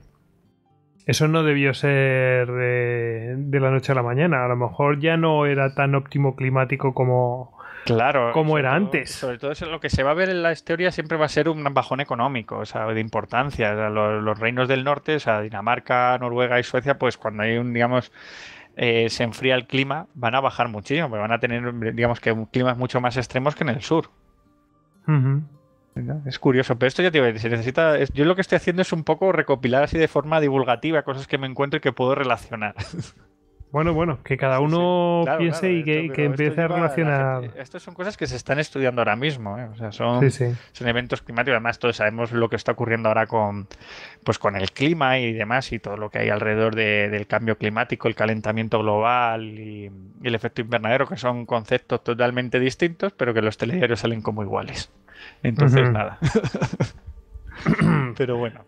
[SPEAKER 2] eso no debió ser de, la noche a la mañana, a lo mejor ya no era tan óptimo climático como, claro, como era antes.
[SPEAKER 1] Sobre todo eso, lo que se va a ver en la historia siempre va a ser un bajón económico, o sea, de importancia. los, reinos del norte, o sea, Dinamarca, Noruega y Suecia, pues cuando hay un, digamos, eh, se enfría el clima, van a bajar muchísimo, van a tener, digamos, que climas mucho más extremos que en el sur. Es curioso, pero esto ya te digo, se necesita. Yo lo que estoy haciendo es un poco recopilar así de forma divulgativa cosas que me encuentro y que puedo relacionar.
[SPEAKER 2] Bueno, bueno, que cada uno piense y que, empiece a relacionar.
[SPEAKER 1] Estas son cosas que se están estudiando ahora mismo, ¿eh? son, eventos climáticos. Además, todos sabemos lo que está ocurriendo ahora con, pues, con el clima y demás, y todo lo que hay alrededor del cambio climático, el calentamiento global y, el efecto invernadero, que son conceptos totalmente distintos, pero que los telediarios
[SPEAKER 2] salen como iguales. Entonces, nada. pero bueno,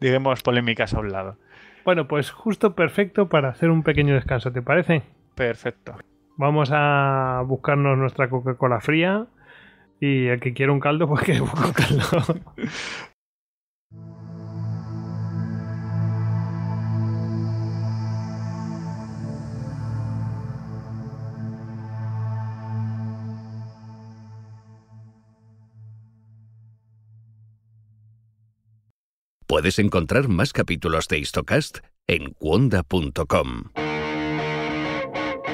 [SPEAKER 2] digamos polémicas a un lado. Bueno, pues justo perfecto para hacer un pequeño descanso, ¿te parece? Perfecto. Vamos a buscarnos nuestra Coca-Cola fría y el que quiera un caldo, pues que busque un caldo.
[SPEAKER 1] Puedes encontrar más capítulos de Histocast en cuonda.com.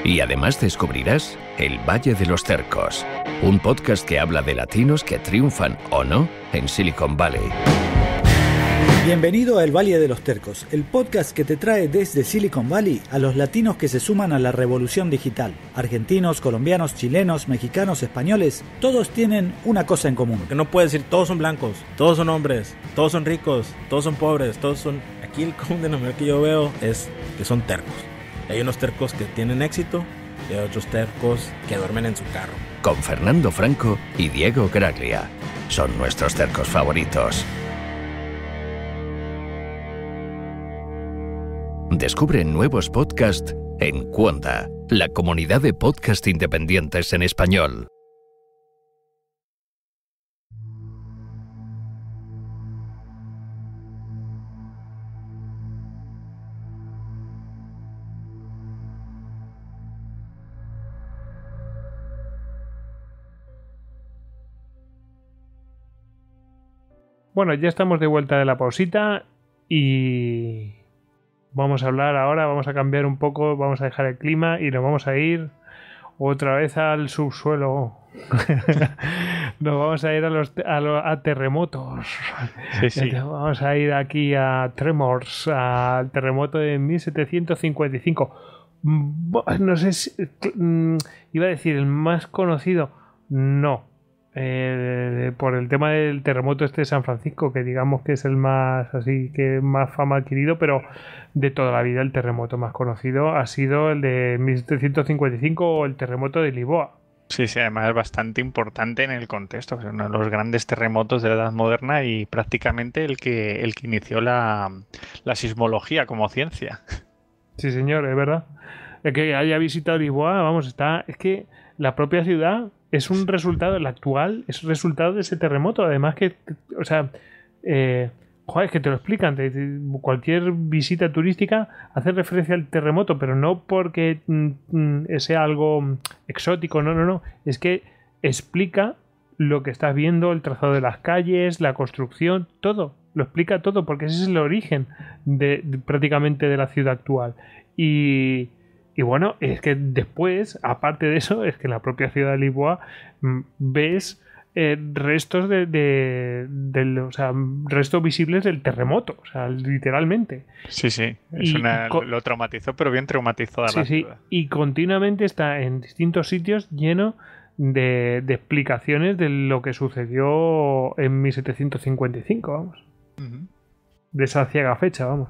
[SPEAKER 1] Y además descubrirás El Valle de los Cercos, un podcast que habla de latinos que triunfan o no en Silicon Valley. Bienvenido a El Valle de los Tercos, el podcast que te trae desde Silicon Valley a los latinos que se suman a la revolución digital. Argentinos, colombianos, chilenos, mexicanos, españoles, todos tienen una cosa en común. que no puedes decir todos son blancos, todos son hombres, todos son ricos, todos son pobres, todos son... Aquí el común denominador que yo veo es que son tercos. Hay unos tercos que tienen éxito y hay otros tercos que duermen en su carro. Con Fernando Franco y Diego Graglia. Son nuestros tercos favoritos. Descubre nuevos podcasts en Cuenta, la comunidad de podcast independientes en español.
[SPEAKER 2] Bueno, ya estamos de vuelta de la pausita y vamos a hablar ahora, vamos a cambiar un poco, vamos a dejar el clima y nos vamos a ir otra vez al subsuelo. nos vamos a ir a los a, terremotos. Vamos a ir aquí a Tremors, al terremoto de 1755. No sé si mm, iba a decir el más conocido, no. Eh, por el tema del terremoto este de San Francisco, que digamos que es el más así que más fama adquirido, pero de toda la vida, el terremoto más conocido ha sido el de 1755 o el terremoto de Lisboa.
[SPEAKER 1] Sí, sí, además es bastante importante en el contexto, es uno de los grandes terremotos de la Edad Moderna y prácticamente el que, el que inició la, sismología como ciencia.
[SPEAKER 2] Sí, señor, es verdad. El que haya visitado Lisboa, vamos, está. Es que la propia ciudad es un resultado, el actual es resultado de ese terremoto. Además, que, o sea, eh, Joder, es que te lo explican. cualquier visita turística hace referencia al terremoto, pero no porque mm, mm, sea algo exótico, no, no, no. Es que explica lo que estás viendo, el trazado de las calles, la construcción, todo. Lo explica todo, porque ese es el origen prácticamente de la ciudad actual. Y, y bueno, es que después, aparte de eso, es que en la propia ciudad de Lisboa mm, ves eh, restos de, de, restos visibles del terremoto, o sea, literalmente.
[SPEAKER 1] Sí, sí, lo traumatizó, pero bien traumatizó. sí, la sí.
[SPEAKER 2] Y continuamente está en distintos sitios lleno de, explicaciones de lo que sucedió en 1755, vamos. De esa ciega fecha, vamos.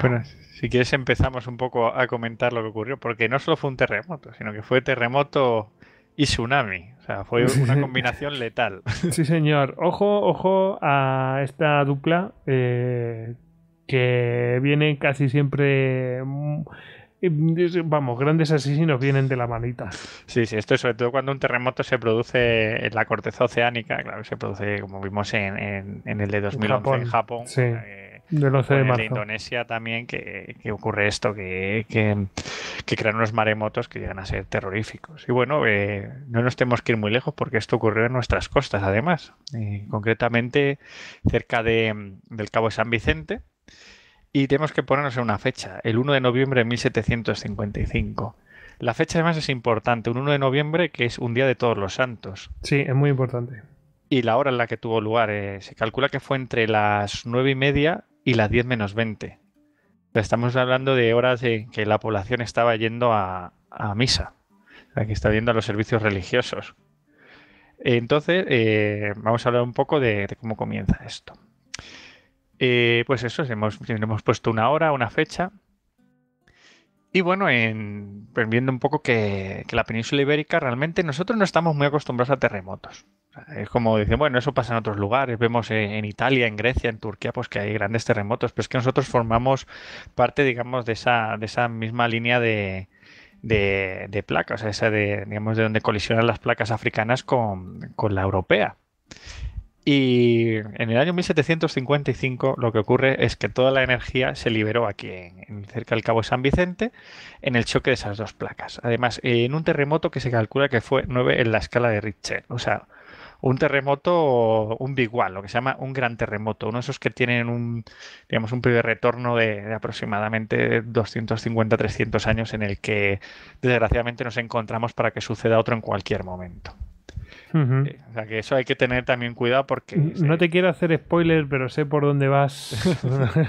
[SPEAKER 1] Bueno, si quieres empezamos un poco a comentar lo que ocurrió, porque no solo fue un terremoto, sino que fue terremoto y tsunami. O sea, fue una combinación letal.
[SPEAKER 2] Sí, señor. Ojo, ojo a esta dupla eh, que viene casi siempre. Mm, vamos, grandes asesinos vienen de la manita.
[SPEAKER 1] Sí, sí, esto es sobre todo cuando un terremoto se produce en la corteza oceánica, claro, se produce como vimos en, en, el de 2011 en Japón. En Japón sí
[SPEAKER 2] de los Indonesia
[SPEAKER 1] también, que, ocurre esto, que, crean unos maremotos que llegan a ser terroríficos. Y bueno, eh, no nos tenemos que ir muy lejos porque esto ocurrió en nuestras costas, además, eh, concretamente cerca del Cabo de San Vicente. Y tenemos que ponernos en una fecha, el 1 de noviembre de 1755. La fecha además es importante, un 1 de noviembre que es un día de todos los santos.
[SPEAKER 2] Sí, es muy importante.
[SPEAKER 1] Y la hora en la que tuvo lugar, eh, se calcula que fue entre las 9 y media y las 10 menos 20. Estamos hablando de horas en que la población estaba yendo a, misa, que está yendo a los servicios religiosos. Entonces, eh, vamos a hablar un poco de, cómo comienza esto. Eh, pues eso, hemos, hemos puesto una hora, una fecha, y bueno, viendo un poco que, la península ibérica realmente nosotros no estamos muy acostumbrados a terremotos. es como dicen, bueno, eso pasa en otros lugares, vemos en, Italia, en Grecia, en Turquía, pues que hay grandes terremotos, pero es que nosotros formamos parte, digamos, de esa, de esa misma línea de, placas, esa de, digamos, de donde colisionan las placas africanas con, con la europea. Y en el año 1755 lo que ocurre es que toda la energía se liberó aquí, en, cerca del Cabo de San Vicente, en el choque de esas dos placas. Además, en un terremoto que se calcula que fue 9 en la escala de Richter. O sea, un terremoto, un big one, lo que se llama un gran terremoto, uno de esos que tienen un, digamos, un primer retorno de aproximadamente 250-300 años en el que desgraciadamente nos encontramos para que suceda otro en cualquier momento. Eh, o sea que eso hay que tener también cuidado porque...
[SPEAKER 2] No te quiero hacer spoiler, pero sé por dónde vas.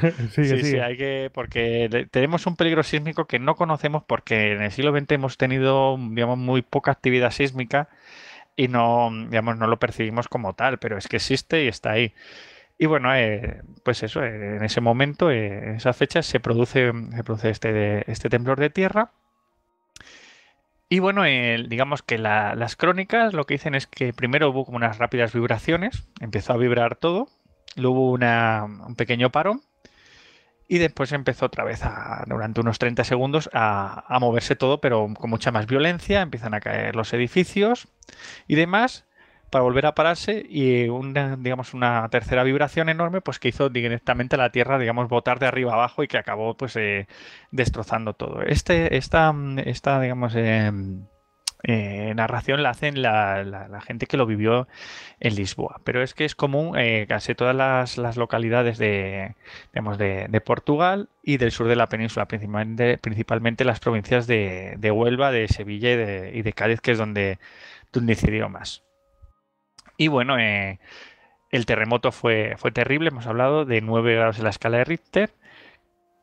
[SPEAKER 2] sí, sí,
[SPEAKER 1] hay que... Porque tenemos un peligro sísmico que no conocemos porque en el siglo XX hemos tenido, digamos, muy poca actividad sísmica y no, digamos, no lo percibimos como tal, pero es que existe y está ahí. Y bueno, eh, pues eso, eh, en ese momento, en esas fechas, se produce, produce este, este temblor de tierra y bueno, digamos que las crónicas lo que dicen es que primero hubo como unas rápidas vibraciones, empezó a vibrar todo, luego hubo un pequeño paro y después empezó otra vez a, durante unos 30 segundos a, a moverse todo, pero con mucha más violencia, empiezan a caer los edificios y demás para volver a pararse y una, digamos, una tercera vibración enorme, pues que hizo directamente a la Tierra, digamos, botar de arriba abajo y que acabó, pues, eh, destrozando todo. Este, esta, esta digamos, eh, eh, narración la hacen la, la, gente que lo vivió en Lisboa. Pero es que es común casi todas las, las localidades de, de, Portugal y del sur de la península, principalmente, principalmente las provincias de, Huelva, de Sevilla y de, Cádiz, que es donde, donde incidió más. Y bueno, eh, el terremoto fue, fue terrible, hemos hablado de 9 grados en la escala de Richter.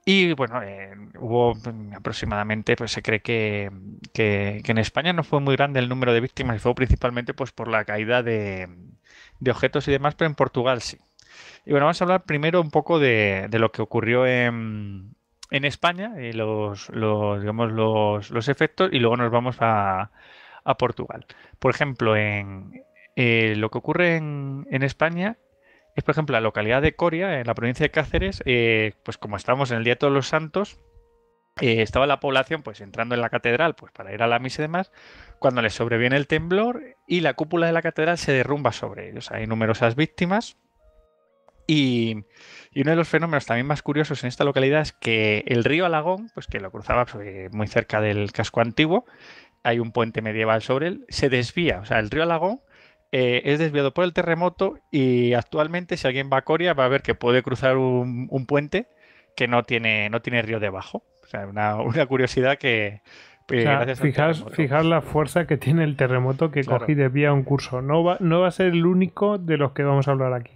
[SPEAKER 1] Y bueno, eh, hubo aproximadamente, pues se cree que, en España no fue muy grande el número de víctimas, fue principalmente pues por la caída de, objetos y demás, pero en Portugal sí. Y bueno, vamos a hablar primero un poco de, lo que ocurrió en, en España, y eh, los, los, efectos, y luego nos vamos a Portugal. Por ejemplo, en, eh, lo que ocurre en, España es, por ejemplo, la localidad de Coria, en la provincia de Cáceres, eh, pues como estamos en el Día de Todos los Santos, eh, estaba la población pues entrando en la catedral pues para ir a la misa y demás, cuando les sobreviene el temblor y la cúpula de la catedral se derrumba sobre ellos. Hay numerosas víctimas y, uno de los fenómenos también más curiosos en esta localidad es que el río Alagón, pues que lo cruzaba pues, muy cerca del casco antiguo, hay un puente medieval sobre él, se desvía, o sea, el río Alagón eh, es desviado por el terremoto y actualmente si alguien va a Corea va a ver que puede cruzar un, puente que no tiene, no tiene río debajo. O sea, una, curiosidad que... Fijar
[SPEAKER 2] la fuerza que tiene el terremoto que cogí de vía un curso. no va a ser el único de los que vamos a hablar aquí.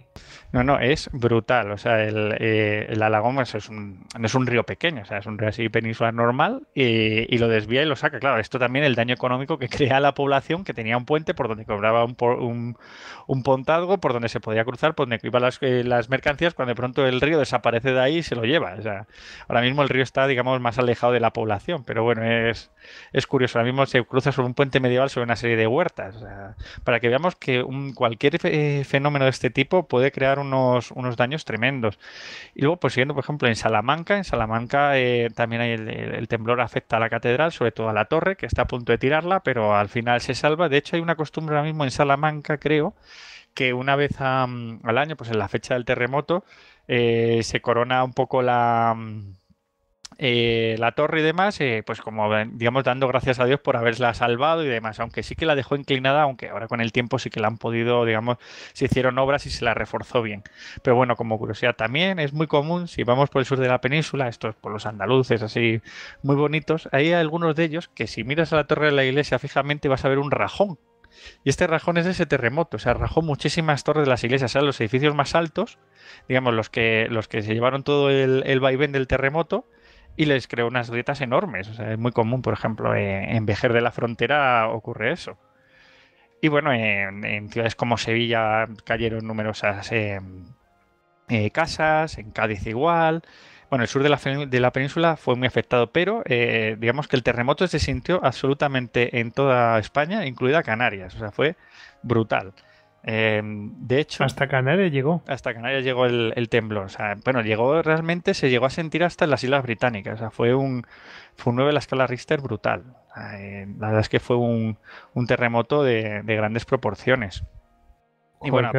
[SPEAKER 2] No,
[SPEAKER 1] no, es brutal. O sea, el, eh, Alagón pues, es no es un río pequeño, o sea, es un río así península normal y, lo desvía y lo saca. Claro, esto también el daño económico que crea la población que tenía un puente por donde cobraba un, un, un pontazgo, por donde se podía cruzar, por donde iban las, eh, las, mercancías, cuando de pronto el río desaparece de ahí y se lo lleva. O sea, ahora mismo el río está, digamos, más alejado de la población, pero bueno, es, curioso. Ahora mismo se cruza sobre un puente medieval sobre una serie de huertas. para que veamos que un, cualquier eh, fenómeno de este tipo puede crear unos, daños tremendos. Y luego, pues siguiendo, por ejemplo, en Salamanca, en Salamanca eh, también hay el, temblor afecta a la catedral, sobre todo a la torre, que está a punto de tirarla, pero al final se salva. De hecho, hay una costumbre ahora mismo en Salamanca, creo, que una vez mm, al año, pues en la fecha del terremoto, eh, se corona un poco la mm, eh, la torre y demás, eh, pues como digamos dando gracias a Dios por haberla salvado y demás, aunque sí que la dejó inclinada, aunque ahora con el tiempo sí que la han podido, digamos, se hicieron obras y se la reforzó bien. Pero bueno, como curiosidad también es muy común, si vamos por el sur de la península, estos por los andaluces así muy bonitos, hay algunos de ellos que si miras a la torre de la iglesia fijamente vas a ver un rajón. Y este rajón es ese terremoto, o sea, rajó muchísimas torres de las iglesias, o sea, los edificios más altos, digamos, los que, los que se llevaron todo el, el vaivén del terremoto, y les creó unas grietas enormes. es muy común, por ejemplo, eh, en, en Vejer de la Frontera ocurre eso. Y bueno, en, ciudades como Sevilla cayeron numerosas em, eh, casas, en Cádiz igual. Bueno, el sur de la, península fue muy afectado, pero eh, digamos que el terremoto se sintió absolutamente en toda España, incluida Canarias. O sea, fue brutal. Em, de hecho. Hasta Canarias llegó. Hasta Canarias llegó el, temblor. bueno, llegó realmente, se llegó a sentir hasta en las Islas Británicas. fue un, fue un 9 la escala Richter brutal. Eh, la verdad es que fue un, terremoto de, grandes proporciones. Y bueno,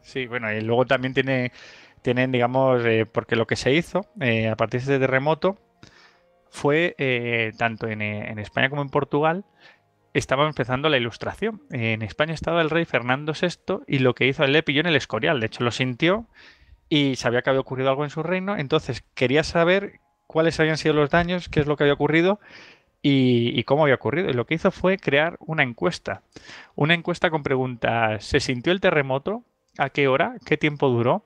[SPEAKER 1] sí, bueno, y luego también tiene, tienen, digamos, eh, porque lo que se hizo eh, a partir de este terremoto fue tanto en, en España como en Portugal estaba empezando la ilustración. En España estaba el rey Fernando VI y lo que hizo él le pilló en el Escorial. De hecho, lo sintió y sabía que había ocurrido algo en su reino. Entonces, quería saber cuáles habían sido los daños, qué es lo que había ocurrido y, y, cómo había ocurrido. Y lo que hizo fue crear una encuesta. Una encuesta con preguntas, ¿se sintió el terremoto? ¿A qué hora? ¿Qué tiempo duró?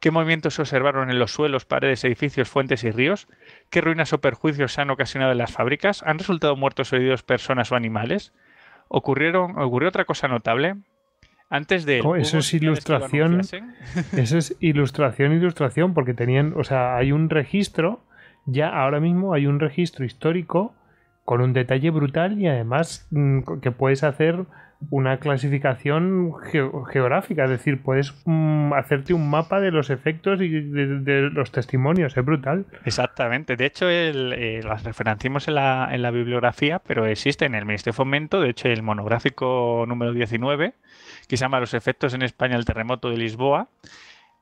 [SPEAKER 1] ¿Qué movimientos se observaron en los suelos, paredes, edificios, fuentes y ríos? ¿Qué ruinas o perjuicios se han ocasionado en las fábricas? ¿Han resultado muertos o heridos personas o animales? ¿Ocurrieron, ¿Ocurrió otra cosa notable? Antes de... Oh, eso es ilustración.
[SPEAKER 2] Eso es ilustración, ilustración, porque tenían, o sea, hay un registro, ya ahora mismo hay un registro histórico con un detalle brutal y además mm, que puedes hacer una clasificación geográfica, es decir, puedes mm, hacerte un mapa de los efectos y de, los testimonios, es brutal. Exactamente, de hecho eh, las
[SPEAKER 1] referenciamos en la, en la, bibliografía, pero existe en el Ministerio de Fomento, de hecho el monográfico número 19, que se llama Los efectos en España del terremoto de Lisboa,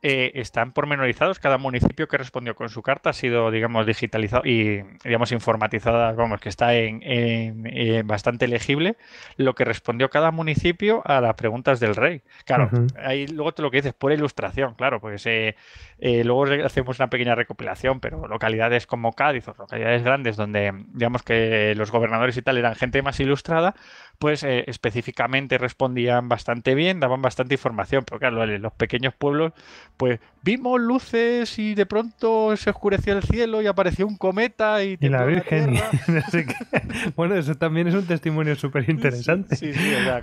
[SPEAKER 1] eh, están pormenorizados. Cada municipio que respondió con su carta ha sido, digamos, digitalizado y, digamos, informatizada, vamos, que está en, eh, bastante legible, lo que respondió cada municipio a las preguntas del rey. Claro, ahí luego te lo que dices, por ilustración, claro, porque eh, luego hacemos una pequeña recopilación, pero localidades como Cádiz o localidades grandes donde, digamos, que los gobernadores y tal eran gente más ilustrada, pues eh, específicamente respondían bastante bien, daban bastante información, porque claro, los pequeños pueblos, pues vimos luces y de pronto se oscureció el cielo y apareció un cometa y... la Virgen.
[SPEAKER 2] Bueno, eso también es un testimonio súper interesante. Sí,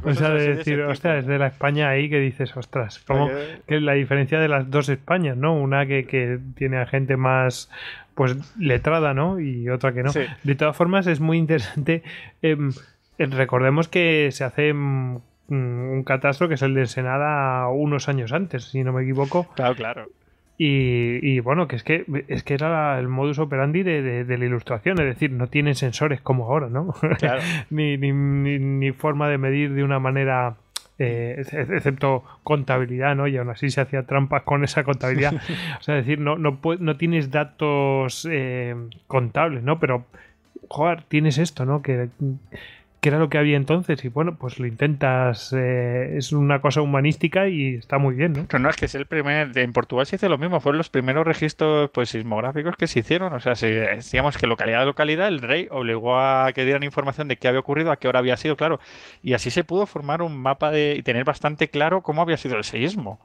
[SPEAKER 2] o sea, de decir, es de la España ahí que dices, ostras, como que es la diferencia de las dos Españas, ¿no? Una que, tiene a gente más pues letrada, ¿no? Y otra que no. De todas formas, es muy interesante. Em, recordemos que se hace mm, un catastro que es el de Ensenada unos años antes, si no me equivoco. Claro, claro. Y, bueno, que es que es que era el modus operandi de, la ilustración, es decir, no tienen sensores como ahora, ¿no? Claro. ni, forma de medir de una manera. Eh, excepto contabilidad, ¿no? Y aún así se hacía trampas con esa contabilidad. o sea, es decir, no, no, no tienes datos eh, contables, ¿no? Pero, joder, tienes esto, ¿no? Que, era lo que había entonces. Y bueno, pues lo intentas. Eh, es una cosa humanística y está muy bien, ¿no? Pero no, es
[SPEAKER 1] que es el primer. En Portugal se hizo lo mismo. Fueron los primeros registros pues sismográficos que se hicieron. O sea, si, decíamos que localidad a localidad, el rey obligó a que dieran información de qué había ocurrido, a qué hora había sido, claro. Y así se pudo formar un mapa de, y tener bastante claro cómo había sido el seísmo.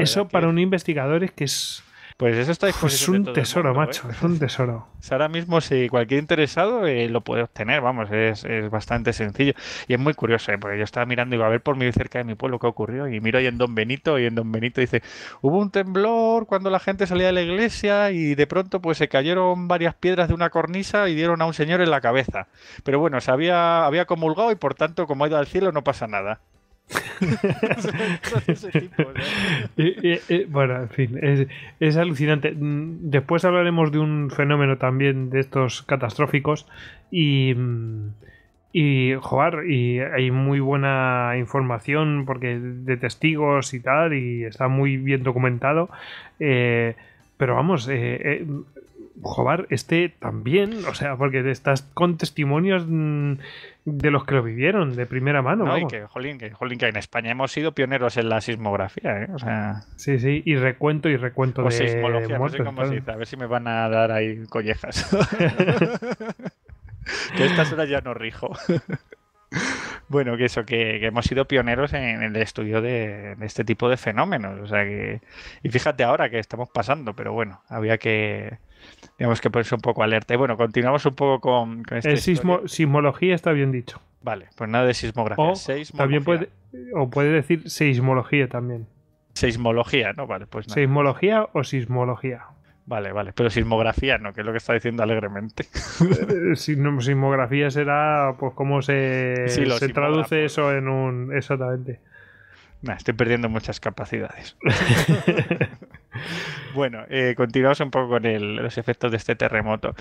[SPEAKER 2] Eso para un investigador es que es pues eso está Es un tesoro, macho, es pues un tesoro.
[SPEAKER 1] Ahora mismo, si cualquier interesado eh, lo puede obtener, vamos, es, es, bastante sencillo. Y es muy curioso, ¿eh? porque yo estaba mirando y iba a ver por mí cerca de mi pueblo qué ocurrió. Y miro ahí en Don Benito, y en Don Benito dice: Hubo un temblor cuando la gente salía de la iglesia y de pronto pues se cayeron varias piedras de una cornisa y dieron a un señor en la cabeza. Pero bueno, se había, había comulgado y por tanto, como ha ido al cielo, no pasa nada
[SPEAKER 2] bueno, en fin, es, alucinante. Mm, después hablaremos de un fenómeno también de estos catastróficos y... Mm, y y hay muy buena información porque de testigos y tal, y está muy bien documentado. Eh, pero vamos, eh, eh Jobar, este también, o sea, porque estás con testimonios mm, de los que lo vivieron de primera mano. No, que,
[SPEAKER 1] jolín, que, en España hemos sido pioneros en la sismografía, ¿eh? O sea...
[SPEAKER 2] Sí, sí, y recuento y recuento de sismología,
[SPEAKER 1] a ver si me van a dar ahí collejas. que a estas horas ya no rijo. bueno, que eso, que, hemos sido pioneros en el estudio de, este tipo de fenómenos. O sea que. Y fíjate ahora que estamos pasando, pero bueno, había que digamos que eso un poco alerta. bueno, continuamos un poco con, Sismo,
[SPEAKER 2] sismología está bien dicho. Vale,
[SPEAKER 1] pues nada de sismografía. O, También
[SPEAKER 2] puede, o puede decir seismología también.
[SPEAKER 1] Seismología, ¿no? Vale, pues nada.
[SPEAKER 2] Seismología o sismología.
[SPEAKER 1] Vale, vale, pero sismografía, ¿no? Que es lo que está diciendo alegremente.
[SPEAKER 2] sismografía será, pues, cómo se, traduce eso en un. Exactamente.
[SPEAKER 1] estoy perdiendo muchas capacidades. Bueno, eh, continuamos un poco con los efectos de este terremoto.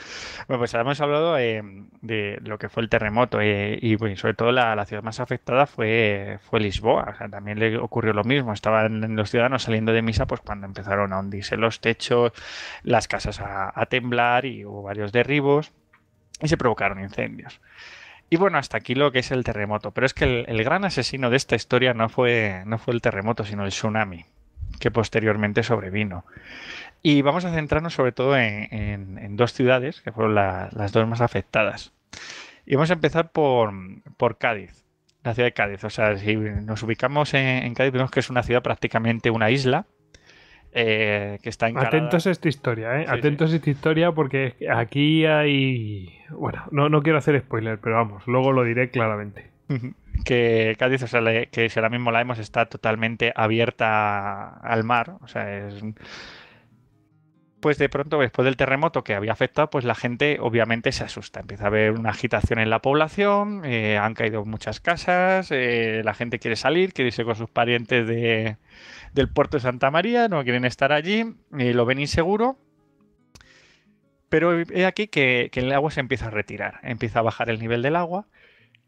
[SPEAKER 1] Bueno, pues hemos hablado eh, de lo que fue el terremoto eh, y sobre todo la, ciudad más afectada fue, Lisboa. también le ocurrió lo mismo. Estaban los ciudadanos saliendo de misa pues cuando empezaron a hundirse los techos, las casas a, temblar y hubo varios derribos y se provocaron incendios. Y bueno, hasta aquí lo que es el terremoto. Pero es que el, el gran asesino de esta historia no fue, no fue el terremoto, sino el tsunami que posteriormente sobrevino. Y vamos a centrarnos sobre todo en, dos ciudades, que fueron las dos más afectadas. Y vamos a empezar por, Cádiz, la ciudad de Cádiz. O sea, si nos ubicamos en, Cádiz, vemos que es una ciudad prácticamente una isla. Eh, que está Atentos a esta historia, ¿eh? Atentos
[SPEAKER 2] a esta historia porque aquí hay... Bueno, no, no quiero hacer spoiler, pero vamos, luego lo diré claramente que Cádiz, o sea,
[SPEAKER 1] que si ahora mismo la hemos está totalmente abierta al mar, o sea, Pues de pronto, después del terremoto que había afectado, pues la gente obviamente se asusta. Empieza a haber una agitación en la población, eh, han caído muchas casas, eh, la gente quiere salir, quiere irse con sus parientes de, del puerto de Santa María, no quieren estar allí, eh, lo ven inseguro. Pero es aquí que el agua se empieza a retirar, empieza a bajar el nivel del agua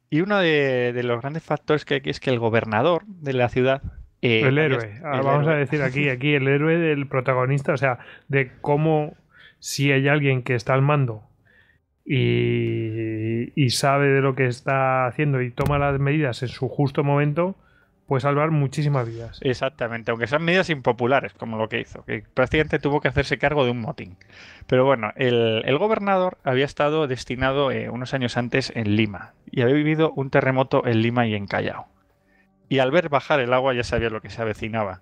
[SPEAKER 1] y uno de, los grandes factores que hay es que el gobernador de la ciudad. Eh, el héroe. Ah, vamos a decir aquí, aquí
[SPEAKER 2] el héroe del protagonista, o sea, de cómo si hay alguien que está al mando y, y sabe de lo que está haciendo y toma las medidas en su justo momento, puede salvar muchísimas vidas.
[SPEAKER 1] Exactamente, aunque sean medidas impopulares, como lo que hizo, que prácticamente tuvo que hacerse cargo de un motín. Pero bueno, el, gobernador había estado destinado eh, unos años antes en Lima y había vivido un terremoto en Lima y en Callao. Y al ver bajar el agua ya sabía lo que se avecinaba.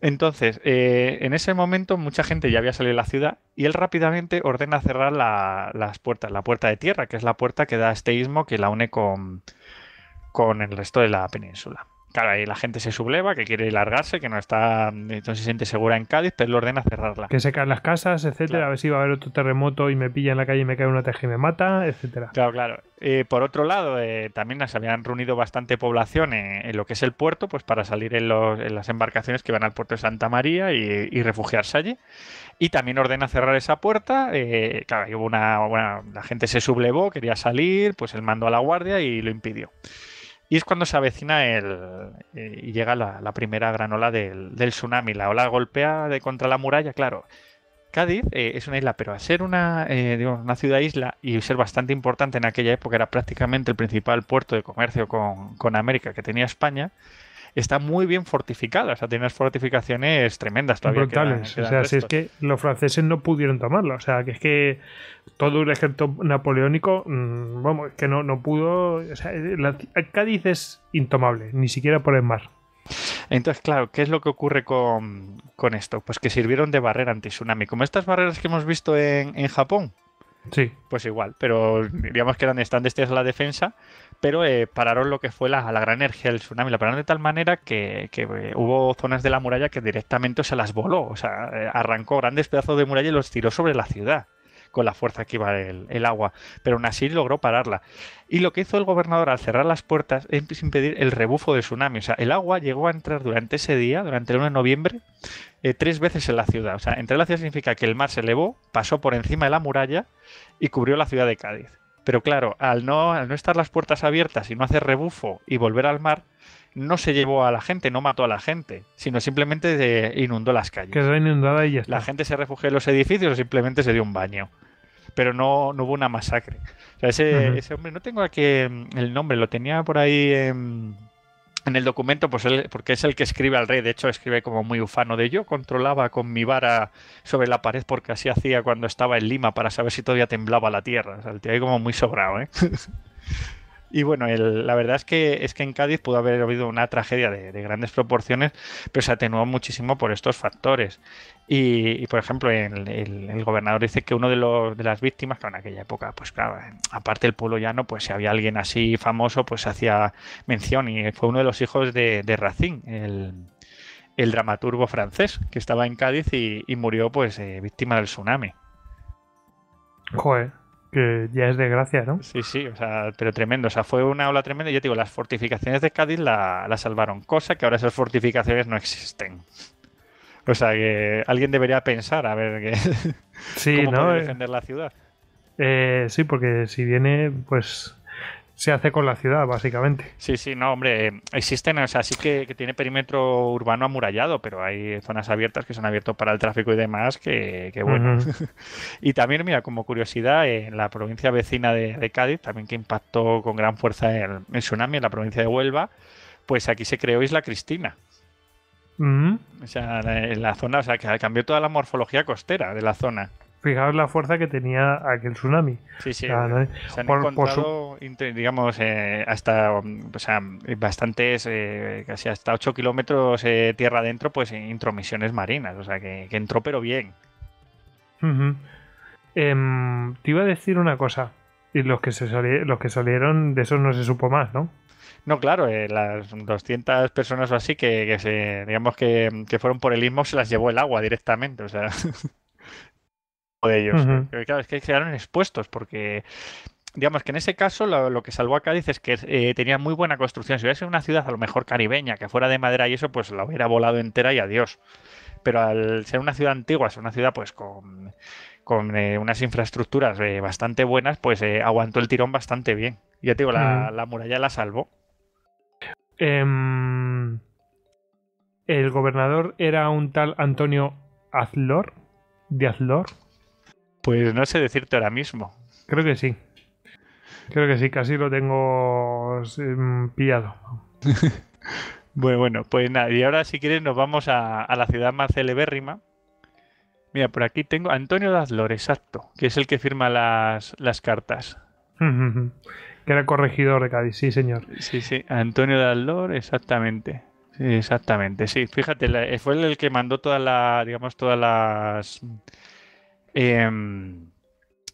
[SPEAKER 1] Entonces, eh, en ese momento mucha gente ya había salido de la ciudad y él rápidamente ordena cerrar las puertas, la puerta de tierra, que es la puerta que da este ismo que la une con, con el resto de la península. Claro, ahí la gente se subleva, que quiere largarse, que no está, entonces eh, se siente segura en Cádiz, pero le ordena cerrarla. Que se
[SPEAKER 2] caen las casas, etcétera, a ver si va a haber otro terremoto y me pilla en la calle y me cae una teja y me mata, etcétera. Claro, claro.
[SPEAKER 1] Eh, por otro lado, eh, también se habían reunido bastante población en, lo que es el puerto, pues para salir en, las embarcaciones que van al puerto de Santa María y, refugiarse allí. Y también ordena cerrar esa puerta. claro, hubo una, la gente se sublevó, quería salir, pues él mandó a la guardia y lo impidió. Y es cuando se avecina el, eh, y llega la, primera gran ola del, tsunami. La ola golpea de contra la muralla, claro. Cádiz eh, es una isla, pero a ser una, eh, una ciudad-isla y ser bastante importante en aquella época, era prácticamente el principal puerto de comercio con, con América que tenía España, está muy bien fortificada. O sea, tiene unas fortificaciones tremendas todavía. Brutales. o sea, si es que
[SPEAKER 2] los franceses no pudieron tomarla. O sea, que es que todo el ejército napoleónico, mm, vamos, que no, pudo. O sea, Cádiz es intomable, ni siquiera por el mar.
[SPEAKER 1] Entonces, claro, ¿qué es lo que ocurre con, esto? Pues que sirvieron de barrera anti-tsunami, como estas barreras que hemos visto en, en Japón. Sí. Pues igual, pero diríamos que eran estantes de la defensa, pero eh, pararon lo que fue la, gran energía del tsunami. La pararon de tal manera que, eh, hubo zonas de la muralla que directamente se las voló, o sea, eh, arrancó grandes pedazos de muralla y los tiró sobre la ciudad con la fuerza que iba el, agua, pero aún así logró pararla. Y lo que hizo el gobernador al cerrar las puertas es impedir el rebufo del tsunami. O sea, el agua llegó a entrar durante ese día, durante el 1 de noviembre, tres veces en la ciudad. O sea, entrar en la ciudad significa que el mar se elevó, pasó por encima de la muralla y cubrió la ciudad de Cádiz. Pero claro, al no, no estar las puertas abiertas y no hacer rebufo y volver al mar, no se llevó a la gente, no mató a la gente, sino simplemente inundó las calles.
[SPEAKER 2] inundada
[SPEAKER 1] y La gente se refugió en los edificios o simplemente se dio un baño. Pero no, hubo una masacre. ese, ese, hombre, no tengo aquí mm, el nombre, lo tenía por ahí en en el documento, pues él, porque es el que escribe al rey, de hecho escribe como muy ufano de yo controlaba con mi vara sobre la pared porque así hacía cuando estaba en Lima para saber si todavía temblaba la tierra. O sea, ahí como muy sobrado, ¿eh? Y bueno, la verdad es que, es que en Cádiz pudo haber habido una tragedia de, grandes proporciones, pero se atenuó muchísimo por estos factores. Y, por ejemplo, el, el, gobernador dice que uno de, los, de las víctimas, que en aquella época, pues claro, aparte del pueblo llano, pues si había alguien así famoso, pues hacía mención. Y fue uno de los hijos de, de Racine, el, dramaturgo francés, que estaba en Cádiz y, murió pues eh, víctima del tsunami.
[SPEAKER 2] Joder. Que ya es de gracia, ¿no?
[SPEAKER 1] Sí, sí, o sea, pero tremendo. O sea, fue una ola tremenda. Yo te digo, las fortificaciones de Cádiz la, salvaron, cosa que ahora esas fortificaciones no existen. O sea, que alguien debería
[SPEAKER 2] pensar a ver qué sí, cómo ¿no? Eh, defender la ciudad. Eh, sí, porque si viene, pues se hace con la ciudad, básicamente.
[SPEAKER 1] Sí, sí, no, hombre, eh, existen, o sea, sí que, tiene perímetro urbano amurallado, pero hay zonas abiertas que son abiertas para el tráfico y demás, que, bueno. y también, mira, como curiosidad, en la provincia vecina de, Cádiz, también que impactó con gran fuerza el, tsunami en la provincia de Huelva, pues aquí se creó Isla Cristina.
[SPEAKER 2] O
[SPEAKER 1] sea, en la zona, o sea, que cambió toda la morfología costera de la zona
[SPEAKER 2] fijaos la fuerza que tenía aquel tsunami. Sí, sí. Eh, se han por, encontrado,
[SPEAKER 1] digamos, eh, hasta mm, o sea, bastantes, eh, casi hasta 8 kilómetros tierra adentro, pues intromisiones marinas. O sea, que, entró pero bien.
[SPEAKER 2] Em, te iba a decir una cosa. Y los que, se los que salieron, de esos no se supo más, ¿no?
[SPEAKER 1] No, claro, las 200 personas o así que, digamos que, que, fueron por el istmo se las llevó el agua directamente, o sea. de ellos. Eh. claro, es que quedaron expuestos porque digamos que en ese caso lo, que salvó a Cádiz es que eh, tenía muy buena construcción. Si hubiese sido una ciudad a lo mejor caribeña, que fuera de madera y eso, pues la hubiera volado entera y adiós. Pero al ser una ciudad antigua, ser una ciudad pues con, eh, unas infraestructuras bastante buenas, pues aguantó el tirón bastante bien. Ya te digo, la, la muralla la salvó.
[SPEAKER 2] Em, el gobernador era un tal Antonio Azlor, de Azlor.
[SPEAKER 1] Pues no sé decirte ahora mismo.
[SPEAKER 2] Creo que sí. Creo que sí, casi lo tengo em, pillado. bueno, bueno,
[SPEAKER 1] pues nada, y ahora si quieres nos vamos a, la ciudad más celebérrima. Mira, por aquí tengo Antonio Dazlor, exacto, que es el que firma las, cartas.
[SPEAKER 2] que era corregidor de Cádiz, sí, señor. Sí, sí,
[SPEAKER 1] Antonio Dazlor, exactamente. Sí, exactamente, sí. Fíjate, fue el que mandó toda la. digamos, todas las Em,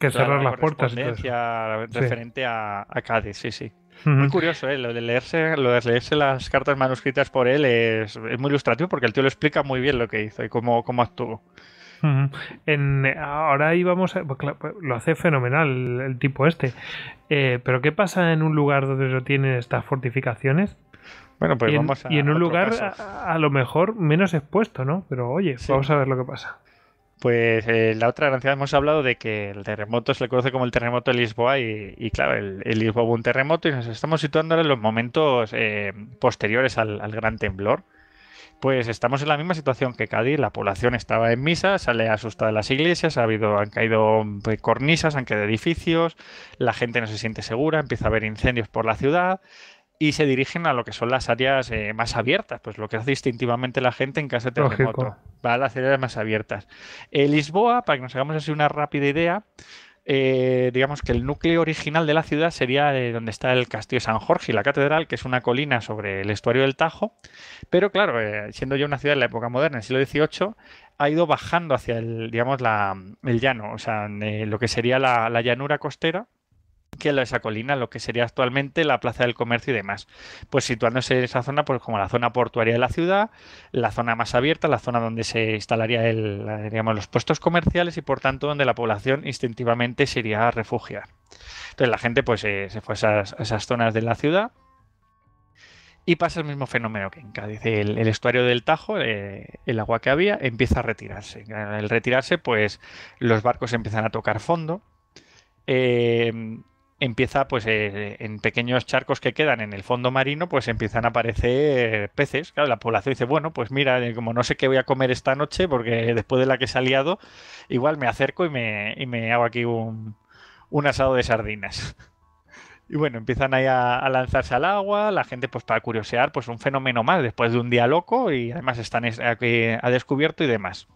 [SPEAKER 1] que cerrar las puertas. Referente a, Cádiz, sí, sí. Muy curioso, eh, lo, de leerse, lo de las cartas manuscritas por él es, muy ilustrativo porque el tío lo explica muy bien lo que hizo y cómo, cómo actuó.
[SPEAKER 2] en, ahora íbamos a, pues pues, lo hace fenomenal el tipo este. Eh, pero ¿qué pasa en un lugar donde no tienen estas fortificaciones? Bueno, pues y en, vamos a. Y en un lugar a, lo mejor menos expuesto, ¿no? Pero oye, vamos a ver lo que pasa.
[SPEAKER 1] Pues eh, la otra gran ciudad hemos hablado de que el terremoto se le conoce como el terremoto de Lisboa y, claro, el, Lisboa hubo un terremoto y nos estamos situando en los momentos eh, posteriores al, al, gran temblor. Pues estamos en la misma situación que Cádiz, la población estaba en misa, sale asustada de las iglesias, ha habido, han caído mm, cornisas, han caído edificios, la gente no se siente segura, empieza a haber incendios por la ciudad, y se dirigen a lo que son las áreas eh, más abiertas, pues lo que hace distintivamente la gente en casa de terremoto, va a las áreas más abiertas. Eh, Lisboa, para que nos hagamos así una rápida idea, eh, digamos que el núcleo original de la ciudad sería donde está el Castillo San Jorge y la Catedral, que es una colina sobre el estuario del Tajo, pero claro, siendo ya una ciudad en la época moderna, en el siglo XVIII, ha ido bajando hacia el, digamos, la, el llano, o sea, lo que sería la, la llanura costera, que esa colina, lo que sería actualmente la Plaza del Comercio y demás. Pues situándose en esa zona, pues como la zona portuaria de la ciudad, la zona más abierta, la zona donde se instalaría los puestos comerciales y por tanto donde la población instintivamente se iría a refugiar. Entonces la gente pues eh, se fue a esas, zonas de la ciudad. Y pasa el mismo fenómeno que en Cádiz. El, estuario del Tajo, eh, el agua que había, empieza a retirarse. Al retirarse, pues los barcos empiezan a tocar fondo. Eh, empieza pues eh, en pequeños charcos que quedan en el fondo marino, pues empiezan a aparecer peces. la población dice, bueno, pues mira, eh, como no sé qué voy a comer esta noche, porque después de la que he ha igual me acerco y me, y me hago aquí un, asado de sardinas. Y bueno, empiezan ahí a, lanzarse al agua, la gente pues para curiosear, pues un fenómeno más después de un día loco y además están aquí a descubierto y demás.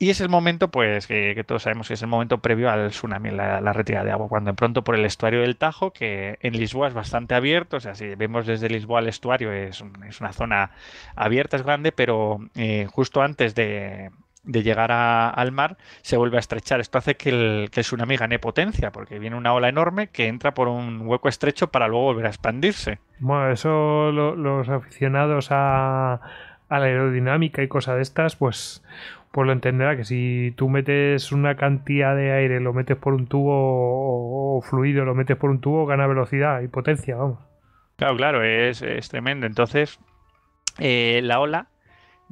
[SPEAKER 1] Y es el momento, pues, que, todos sabemos que es el momento previo al tsunami, la, retirada de agua, cuando pronto por el estuario del Tajo, que en Lisboa es bastante abierto, o sea, si vemos desde Lisboa al estuario, es, una zona abierta, es grande, pero eh, justo antes de, llegar al mar se vuelve a estrechar. Esto hace que el, que el, tsunami gane potencia, porque viene una ola enorme que entra por un hueco estrecho para luego volver a expandirse.
[SPEAKER 2] Bueno, eso los aficionados a, a la aerodinámica y cosas de estas, pues pues lo entenderá que si tú metes una cantidad de aire, lo metes por un tubo o, fluido, lo metes por un tubo, gana velocidad y potencia, vamos.
[SPEAKER 1] Claro, claro, es, tremendo. Entonces, eh, la ola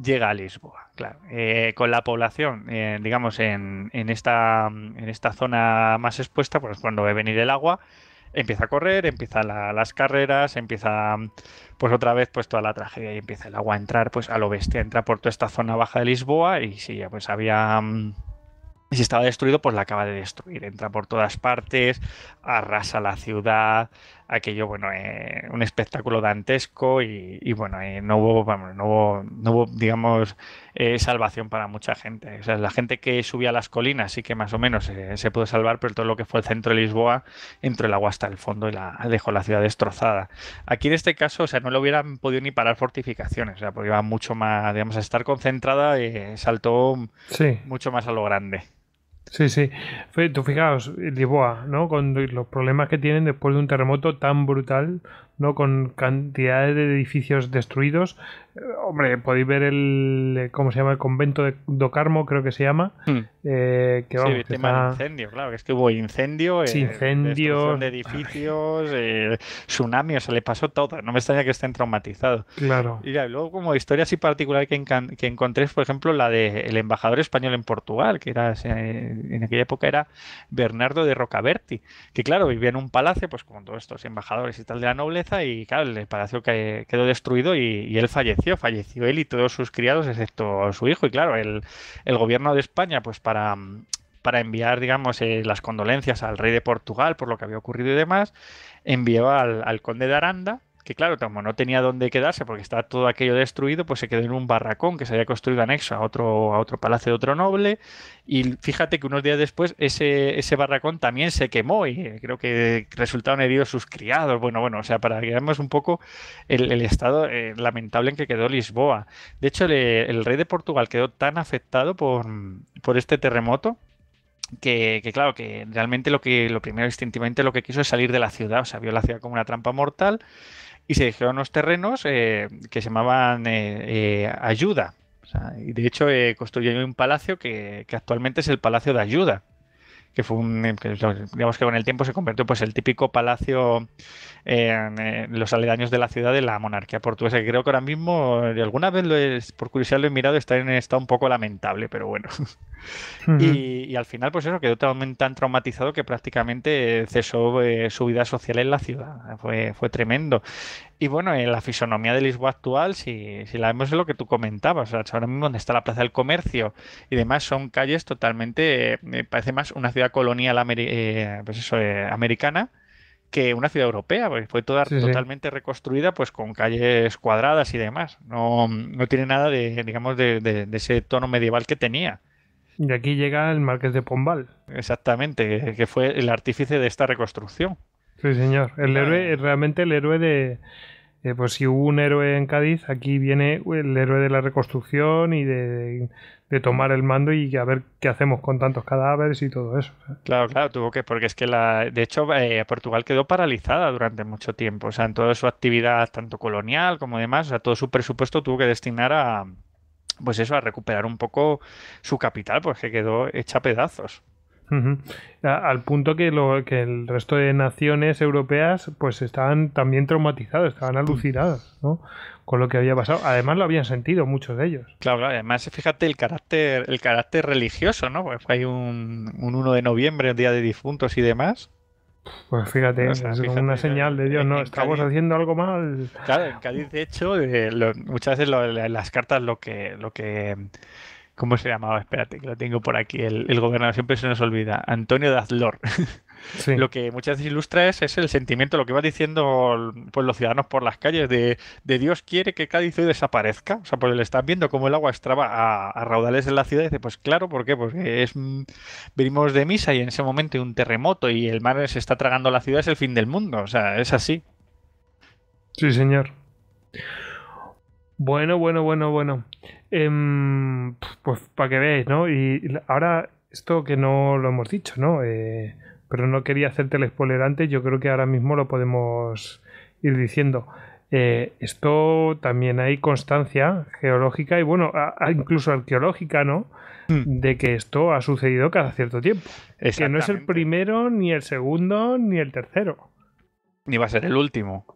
[SPEAKER 1] llega a Lisboa, claro. Eh, con la población, eh, digamos, en, en, esta, en esta zona más expuesta, pues cuando ve venir el agua, empieza a correr, empiezan las carreras, empieza pues otra vez pues toda la tragedia y empieza el agua a entrar pues a lo bestia, entra por toda esta zona baja de Lisboa y si ya pues había... Mm, si estaba destruido, pues la acaba de destruir. Entra por todas partes, arrasa la ciudad, aquello, bueno, eh, un espectáculo dantesco y, bueno, eh, no, hubo, vamos, no, hubo, digamos, eh, salvación para mucha gente. O sea, la gente que subía a las colinas sí que más o menos eh, se pudo salvar, pero todo lo que fue el centro de Lisboa entró el agua hasta el fondo y la, dejó la ciudad destrozada. Aquí en este caso, o sea, no lo hubieran podido ni parar fortificaciones, o sea, porque iba mucho más, digamos, a estar concentrada, y saltó mucho más a lo grande.
[SPEAKER 2] Sí, sí. Tú fijaos, Lisboa, ¿no? Con los problemas que tienen después de un terremoto tan brutal ¿no? Con cantidades de edificios destruidos. Eh, hombre, podéis ver el, eh, ¿cómo se llama? El convento de do Carmo creo que se llama. Hmm. Eh, que, el incendio,
[SPEAKER 1] claro, es que hubo incendio, eh, de edificios, tsunami, se le pasó todo. No me extraña que estén traumatizados. Claro. Y luego como historia así particular que, encontré es, por ejemplo, la del el embajador español en Portugal, que era en aquella época era Bernardo de Rocaberti, que claro, vivía en un palacio, pues como todos estos embajadores y tal de la nobleza y claro, el palacio quedó destruido y, él falleció, falleció él y todos sus criados excepto su hijo y claro, el, gobierno de España pues para, para enviar, digamos, eh, las condolencias al rey de Portugal por lo que había ocurrido y demás, envió al conde de Aranda que claro, como no tenía dónde quedarse porque estaba todo aquello destruido, pues se quedó en un barracón que se había construido anexo a otro, a otro palacio de otro noble. Y fíjate que unos días después ese, barracón también se quemó y eh, creo que resultaron heridos sus criados. Bueno, bueno, o sea, para que veamos un poco el, estado eh, lamentable en que quedó Lisboa. De hecho, el rey de Portugal quedó tan afectado por, este terremoto que, claro, que realmente lo que lo primero instintivamente lo que quiso es salir de la ciudad, o sea, vio la ciudad como una trampa mortal y se dijeron unos terrenos eh, que se llamaban eh, eh, Ayuda. y de hecho construyeron un palacio que, actualmente es el Palacio de Ayuda que fue un, digamos que con el tiempo se convirtió pues el típico palacio en, los aledaños de la ciudad de la monarquía portuguesa, que creo que ahora mismo, alguna vez lo por curiosidad lo he mirado, está en estado un poco lamentable, pero bueno. y, al final, pues eso, quedó tan, traumatizado que prácticamente cesó eh, su vida social en la ciudad. Fue, fue tremendo. Y bueno, en la fisonomía de Lisboa actual, si, si la vemos es lo que tú comentabas, ahora mismo donde está la Plaza del Comercio y demás, son calles totalmente, me eh, parece más una ciudad colonial eh, pues eh, americana que una ciudad europea, porque fue toda totalmente reconstruida pues con calles cuadradas y demás. No, no tiene nada de, digamos, de, de ese tono medieval que tenía.
[SPEAKER 2] Y aquí llega el Marqués de Pombal.
[SPEAKER 1] Exactamente, que fue el artífice de esta
[SPEAKER 2] reconstrucción. Sí, señor. El ah. héroe, es eh, realmente el héroe de. Eh, pues si hubo un héroe en Cádiz, aquí viene eh, el héroe de la reconstrucción y de, tomar el mando y a ver qué hacemos con tantos cadáveres y todo eso.
[SPEAKER 1] Claro, claro, tuvo que, porque es que la, de hecho Portugal quedó paralizada durante mucho tiempo, o sea, en toda su actividad tanto colonial como demás, o sea, todo su presupuesto tuvo que destinar a, pues eso, a recuperar un poco su capital, porque pues quedó hecha pedazos.
[SPEAKER 2] Al punto que, lo, que el resto de naciones europeas pues estaban también traumatizados estaban alucinados ¿no? con lo que había pasado. Además lo habían sentido muchos de ellos.
[SPEAKER 1] Claro, claro. además fíjate el carácter, el carácter religioso, ¿no? Pues hay un, un 1 de noviembre, el Día de Difuntos y demás.
[SPEAKER 2] Pues fíjate, es una señal de Dios, no, estamos haciendo algo mal.
[SPEAKER 1] Claro, en Cádiz, de hecho, muchas veces las cartas lo que, lo que ¿Cómo se llamaba? Espérate, que lo tengo por aquí. El, gobernador siempre se nos olvida. Antonio Dazlor. Lo que muchas veces ilustra es, el sentimiento, lo que va diciendo pues, los ciudadanos por las calles de, Dios quiere que Cádiz hoy desaparezca. O sea, pues le están viendo cómo el agua estraba a, raudales en la ciudad. Y dice, pues claro, ¿por qué? Porque es, venimos de misa y en ese momento hay un terremoto y el mar se está tragando la ciudad, es el fin del mundo. O sea, es así.
[SPEAKER 2] Sí, señor. Bueno, bueno, bueno, bueno. Em, pues para que veáis, ¿no? Y ahora, esto que no lo hemos dicho, ¿no? Eh, pero no quería hacerte el spoiler antes, yo creo que ahora mismo lo podemos ir diciendo. Eh, esto también hay constancia geológica y bueno, incluso arqueológica, ¿no? Hmm. De que esto ha sucedido cada cierto tiempo. Que no es el primero, ni el segundo, ni el tercero.
[SPEAKER 1] Ni va a ser el último.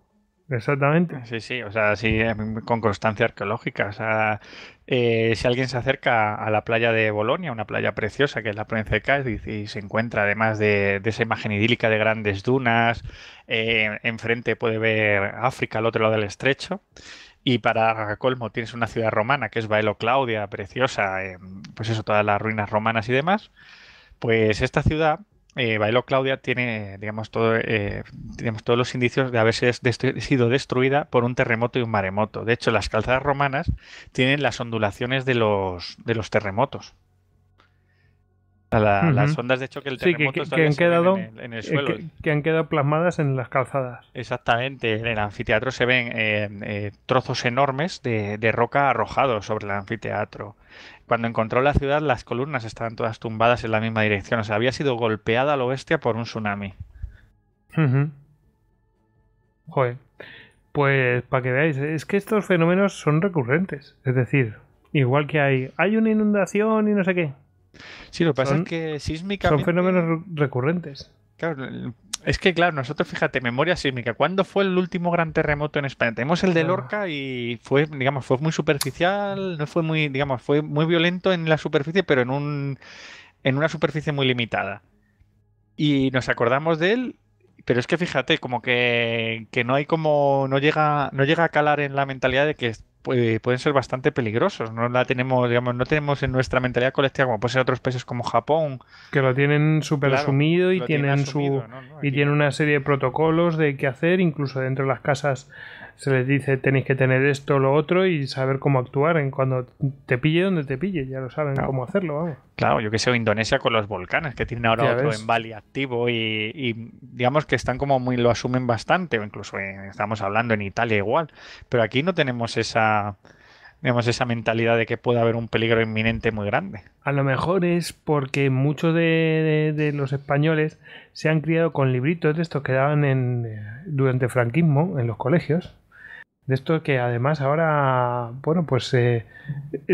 [SPEAKER 2] Exactamente.
[SPEAKER 1] Sí, sí, o sea, sí, con constancia arqueológica. O sea, eh, si alguien se acerca a la playa de Bolonia, una playa preciosa que es la provincia de Cádiz y se encuentra además de, esa imagen idílica de grandes dunas, eh, enfrente puede ver África al otro lado del estrecho. Y para colmo tienes una ciudad romana que es Baelo Claudia, preciosa, eh, pues eso, todas las ruinas romanas y demás. Pues esta ciudad eh, Bailo Claudia tiene, digamos, todo, eh, todos los indicios de haber sido destruida por un terremoto y un maremoto. De hecho, las calzadas romanas tienen las ondulaciones de los, de los terremotos. Las ondas de choque que, han quedado, en el, eh, suelo.
[SPEAKER 2] Que, han quedado plasmadas en las calzadas.
[SPEAKER 1] Exactamente. En el anfiteatro se ven eh, eh, trozos enormes de, de, roca arrojados sobre el anfiteatro. Cuando encontró la ciudad, las columnas estaban todas tumbadas en la misma dirección. O sea, había sido golpeada a lo bestia por un tsunami.
[SPEAKER 2] Pues para que veáis, es que estos fenómenos son recurrentes. Es decir, igual que hay, hay una inundación y no sé qué. Sí, lo que pasa es que
[SPEAKER 1] sísmicamente. Son
[SPEAKER 2] fenómenos recurrentes.
[SPEAKER 1] Claro, es que, claro, nosotros, fíjate, memoria sísmica. ¿Cuándo fue el último gran terremoto en España? Tenemos el de Lorca y fue, digamos, fue muy superficial, no fue muy, digamos, fue muy violento en la superficie, pero en, un, en una superficie muy limitada. Y nos acordamos de él, pero es que fíjate, como que, no hay como, no llega, no llega a calar en la mentalidad de que pueden ser bastante peligrosos. No la tenemos, digamos, no tenemos en nuestra mentalidad colectiva como puede ser otros países como Japón.
[SPEAKER 2] Que lo tienen súper asumido y tienen, su y tienen una serie de protocolos de qué hacer, incluso dentro de las casas se les dice tenéis que tener esto, lo otro y saber cómo actuar en cuando te pille donde te pille, ya lo saben cómo hacerlo.
[SPEAKER 1] Claro, yo que sé, Indonesia con los volcanes, que tienen ahora otro en Bali activo y, digamos que están como muy, lo asumen bastante, o incluso estamos hablando en Italia igual, pero aquí no tenemos esa... esa mentalidad de que puede haber un peligro inminente muy grande.
[SPEAKER 2] A lo mejor es porque muchos de, los españoles se han criado con libritos de estos que daban en, eh, durante franquismo en los colegios, de esto que además ahora, bueno, pues eh,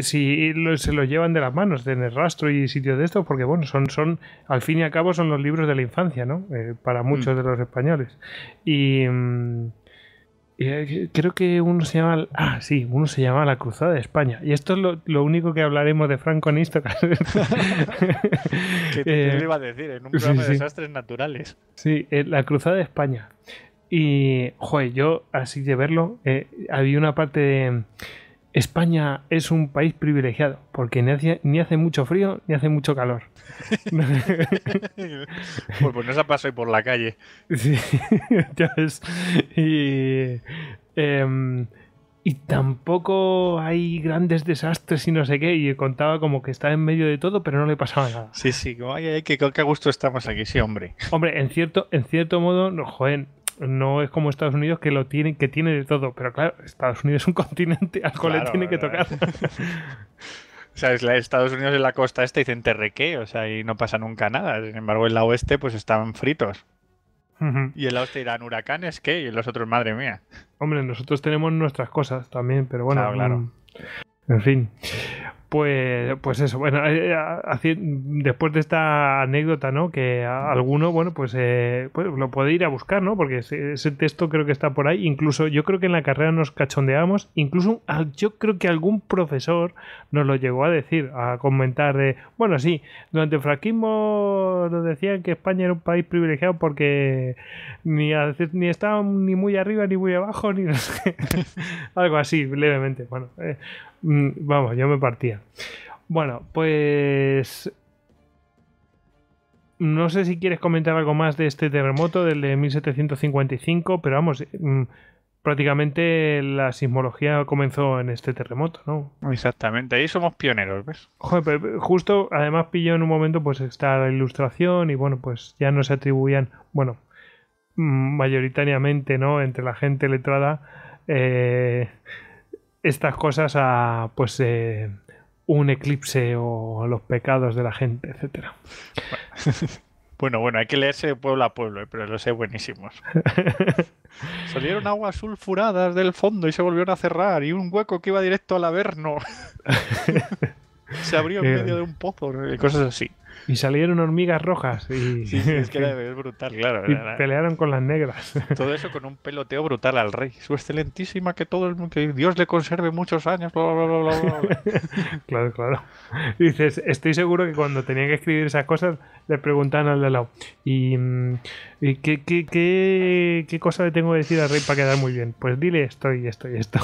[SPEAKER 2] si se lo llevan de las manos, el rastro y sitio de esto, porque bueno, son, son, al fin y al cabo son los libros de la infancia, ¿no? Eh, para mm. muchos de los españoles. Y... Mm, eh, creo que uno se llama. Ah, sí, uno se llama La Cruzada de España. Y esto es lo, único que hablaremos de Franco Instagram. ¿Qué, te iba a decir? En un programa de desastres naturales. Sí, La Cruzada de España. Y, joder, yo así de verlo, eh, había una parte de... España es un país privilegiado, porque ni hace, mucho frío ni hace mucho calor. pues, pues no se pasado
[SPEAKER 1] por la calle.
[SPEAKER 2] Y, em, y tampoco hay grandes desastres y no sé qué. Y contaba como que estaba en medio de todo, pero no le pasaba nada.
[SPEAKER 1] Sí, sí, como que, a gusto estamos aquí, sí, hombre.
[SPEAKER 2] Hombre, en cierto, en cierto modo, no, no es como Estados Unidos que lo tiene, que tiene de todo. Pero claro, Estados Unidos es un continente, al cual le tiene que tocar. o
[SPEAKER 1] sea, la, Estados Unidos en la costa este dicen terreque, o sea, y no pasa nunca nada. Sin embargo, en la oeste, pues
[SPEAKER 2] están fritos.
[SPEAKER 1] Y en la oeste irán huracanes, ¿qué? Y en los otros, madre mía.
[SPEAKER 2] Hombre, nosotros tenemos nuestras cosas también, pero bueno. claro. Mm, en fin. Pues, pues eso, bueno, eh, eh, después de esta anécdota, ¿no? Que alguno, bueno, pues, eh, pues lo puede ir a buscar, ¿no? Porque ese, texto creo que está por ahí. Incluso yo creo que en la carrera nos cachondeamos, incluso yo creo que algún profesor nos lo llegó a decir, a comentar de, bueno, sí, durante el franquismo nos decían que España era un país privilegiado porque ni, ni estaba ni muy arriba ni muy abajo, ni algo así, levemente. Bueno, Mm, vamos, yo me partía. Bueno, pues. No sé si quieres comentar algo más de este terremoto del de 1755, pero vamos, mm, prácticamente la sismología comenzó en este terremoto, ¿no?
[SPEAKER 1] Exactamente, ahí somos pioneros, ¿ves?
[SPEAKER 2] Joder, eh, justo, además pilló en un momento, pues está la ilustración y bueno, pues ya no se atribuían, bueno, mm, mayoritariamente, ¿no? Entre la gente letrada, eh, estas cosas a pues eh, un eclipse o los pecados de la gente, etcétera.
[SPEAKER 1] Bueno. bueno, hay que leerse de pueblo a pueblo, eh, pero los sé buenísimos. Salieron aguas sulfuradas
[SPEAKER 2] del fondo y se volvieron a cerrar
[SPEAKER 1] y un hueco que iba directo al Averno se abrió en eh, medio de un pozo y cosas
[SPEAKER 2] así y salieron hormigas rojas. Y, es que era
[SPEAKER 1] brutal, claro.
[SPEAKER 2] pelearon con las negras. Todo
[SPEAKER 1] eso con un peloteo brutal al rey. Su
[SPEAKER 2] excelentísima, que todo el mundo, Dios le conserve muchos años, claro, claro. dices, estoy seguro que cuando tenía que escribir esas cosas, le preguntaban al de lado, ¿y, mm, qué, qué, qué, cosa le tengo que decir al rey para quedar muy bien? Pues dile esto y esto esto.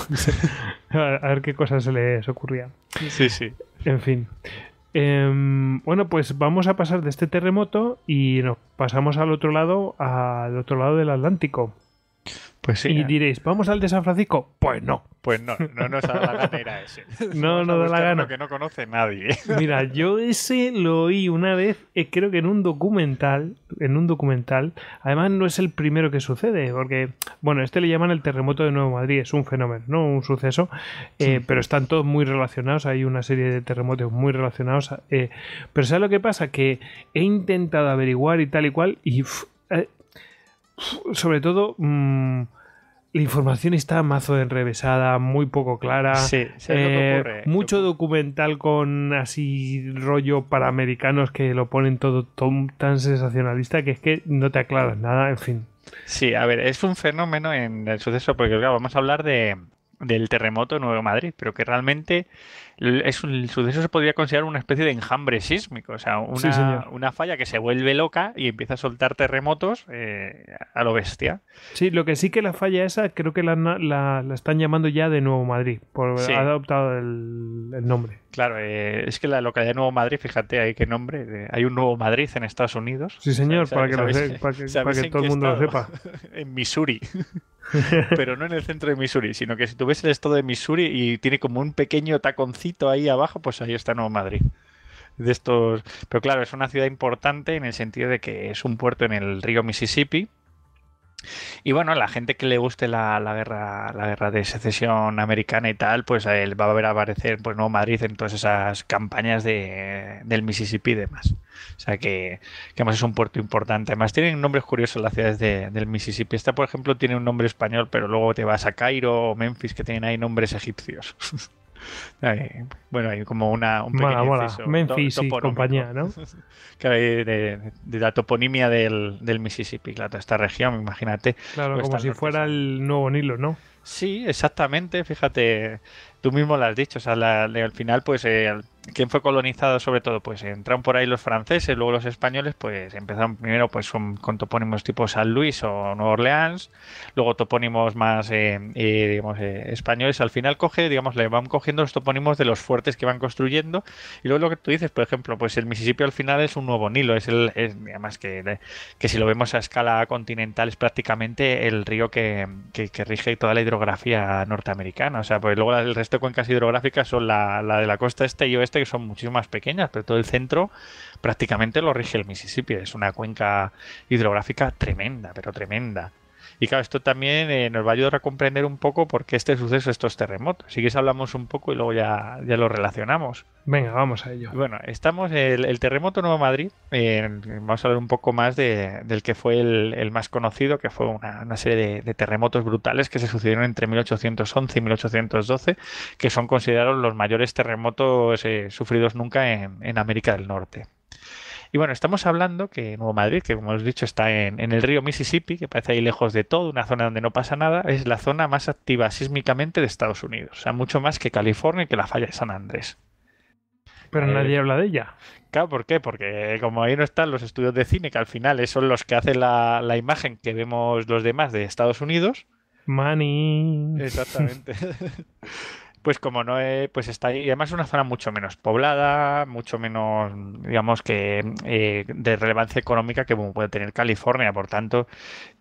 [SPEAKER 2] a, ver qué cosas se les ocurría. Sí, sí. En fin. Em, bueno, pues vamos a pasar de este terremoto y nos pasamos al otro lado, al otro lado del Atlántico. Pues sí, y diréis, ¿vamos al de San Francisco? Pues no. Pues no, no nos da la gana ese. no nos da la gana. que no conoce nadie. Mira, yo ese lo oí una vez, eh, creo que en un documental, en un documental, además no es el primero que sucede, porque, bueno, este le llaman el terremoto de Nuevo Madrid, es un fenómeno, no un suceso, eh, pero están todos muy relacionados, hay una serie de terremotos muy relacionados. Eh, pero ¿sabes lo que pasa? Que he intentado averiguar y tal y cual, y sobre todo, mm, la información está mazo enrevesada, muy poco clara. Eh, mucho documental con así rollo para americanos que lo ponen todo tan sensacionalista que es que no te aclaras nada, en fin.
[SPEAKER 1] Sí, a ver, es un fenómeno en el suceso, porque vamos a hablar del terremoto en Nueva Madrid, pero que realmente es un, el suceso se podría considerar una especie de enjambre sísmico, o sea, una, falla que se vuelve loca y empieza a soltar terremotos eh, a lo bestia.
[SPEAKER 2] Sí, lo que sí que la falla esa creo que la, están llamando ya de Nuevo Madrid, por haber ha adoptado el, nombre.
[SPEAKER 1] Claro, eh, es que la localidad de Nuevo Madrid, fíjate hay qué nombre, hay un Nuevo Madrid en Estados Unidos. Sí, señor, para que, todo el mundo lo sepa. en Missouri. Pero no en el centro de Missouri, sino que si tú ves el estado de Missouri y tiene como un pequeño taconcito ahí abajo, pues ahí está Nuevo Madrid. De estos, pero claro, es una ciudad importante en el sentido de que es un puerto en el río Mississippi, y bueno, la gente que le guste la, guerra, la guerra de secesión americana y tal, pues él va a ver aparecer pues Nuevo Madrid en todas esas campañas del Mississippi y demás. O sea que, además es un puerto importante. Además tienen nombres curiosos las ciudades del Mississippi. Esta, por ejemplo, tiene un nombre español, pero luego te vas a Cairo o Memphis, que tienen ahí nombres egipcios. bueno, hay como una, un pequeño compañía,
[SPEAKER 2] ¿no?
[SPEAKER 1] de, la toponimia del, del Mississippi, la, esta región, imagínate. Claro, como si fuera
[SPEAKER 2] el nuevo Nilo, ¿no?
[SPEAKER 1] Sí, exactamente, fíjate, tú mismo lo has dicho, o sea, al final pues ¿Quién fue colonizado sobre todo? Pues entraron por ahí los franceses, luego los españoles, pues empezaron primero pues con, topónimos tipo San Luis o Nueva Orleans, luego topónimos más eh, eh, digamos, eh, españoles. Al final coge, digamos, le van cogiendo los topónimos de los fuertes que van construyendo. Y luego lo que tú dices, por ejemplo, pues el Mississippi al final es un nuevo Nilo, es el, es, además que, que si lo vemos a escala continental es prácticamente el río que, que, rige toda la hidrografía norteamericana. O sea, pues luego el resto de cuencas hidrográficas son la, la de la costa este y oeste este que son muchísimo más pequeñas, pero todo el centro prácticamente lo rige el Mississippi. Es una cuenca hidrográfica tremenda, pero tremenda. Y claro, esto también eh, nos va a ayudar a comprender un poco por qué este suceso, estos terremotos. Si quieres hablamos un poco y luego ya, lo relacionamos.
[SPEAKER 2] Venga, vamos a ello. Bueno,
[SPEAKER 1] estamos el, el terremoto Nueva Madrid. vamos a hablar un poco más del que fue el, más conocido, que fue una, serie de, terremotos brutales que se sucedieron entre 1811 y 1812, que son considerados los mayores terremotos eh, sufridos nunca en América del Norte. Y bueno, estamos hablando que Nuevo Madrid, que como os dicho está en, el río Mississippi, que parece ahí lejos de todo, una zona donde no pasa nada, es la zona más activa sísmicamente de Estados Unidos. O sea, mucho más que California y que la falla de San Andrés.
[SPEAKER 2] Pero eh, nadie habla de ella.
[SPEAKER 1] Claro, ¿por qué? Porque eh, como ahí no están los estudios de cine, que al final eh, son los que hacen la, la imagen que vemos los demás de Estados Unidos.
[SPEAKER 2] Money. Exactamente.
[SPEAKER 1] pues como no es, pues está ahí. Y además es una zona mucho menos poblada, mucho menos, digamos que eh, de relevancia económica que puede tener California. Por tanto,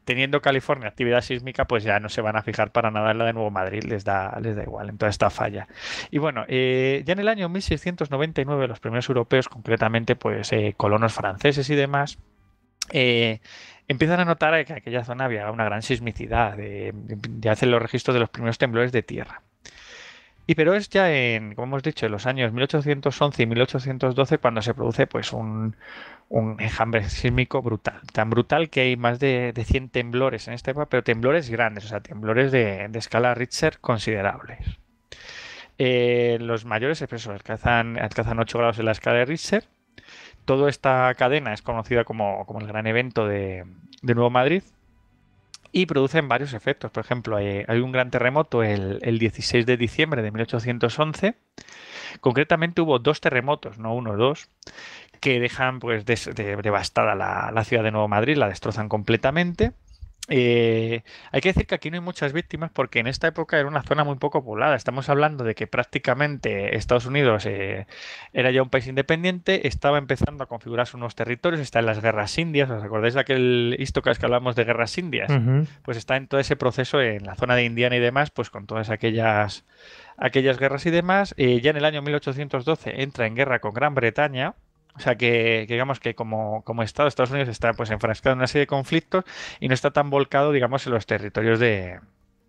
[SPEAKER 1] teniendo California actividad sísmica, pues ya no se van a fijar para nada en la de Nuevo Madrid, les da, les da igual, en toda esta falla. Y bueno, eh, ya en el año 1699, los primeros europeos, concretamente, pues eh, colonos franceses y demás, empiezan a notar que en aquella zona había una gran sismicidad, ya hacen los registros de los primeros temblores de tierra pero es ya en, como hemos dicho, en los años 1811 y 1812 cuando se produce pues un, enjambre sísmico brutal. Tan brutal que hay más de, 100 temblores en esta época, pero temblores grandes, o sea, temblores de, escala Richter considerables. Eh, los mayores expresos pues, alcanzan, 8 grados en la escala de Richter. Toda esta cadena es conocida como, el gran evento de, de Nuevo Madrid, y producen varios efectos. Por ejemplo, eh, hay, un gran terremoto el, el, 16 de diciembre de 1811. Concretamente hubo dos terremotos, no uno, dos, que dejan pues devastada la, la ciudad de Nuevo Madrid, la destrozan completamente. Eh, hay que decir que aquí no hay muchas víctimas porque en esta época era una zona muy poco poblada. Estamos hablando de que prácticamente Estados Unidos eh, era ya un país independiente, estaba empezando a configurarse unos territorios, está en las guerras indias. ¿Os acordáis de aquel histocas que hablamos de guerras indias? Pues está en todo ese proceso en la zona de Indiana y demás, pues con todas aquellas, aquellas guerras y demás. Eh, ya en el año 1812 entra en guerra con Gran Bretaña o sea que, digamos que como, Estado, Estados Unidos está pues enfrascado en una serie de conflictos y no está tan volcado, digamos, en los territorios de,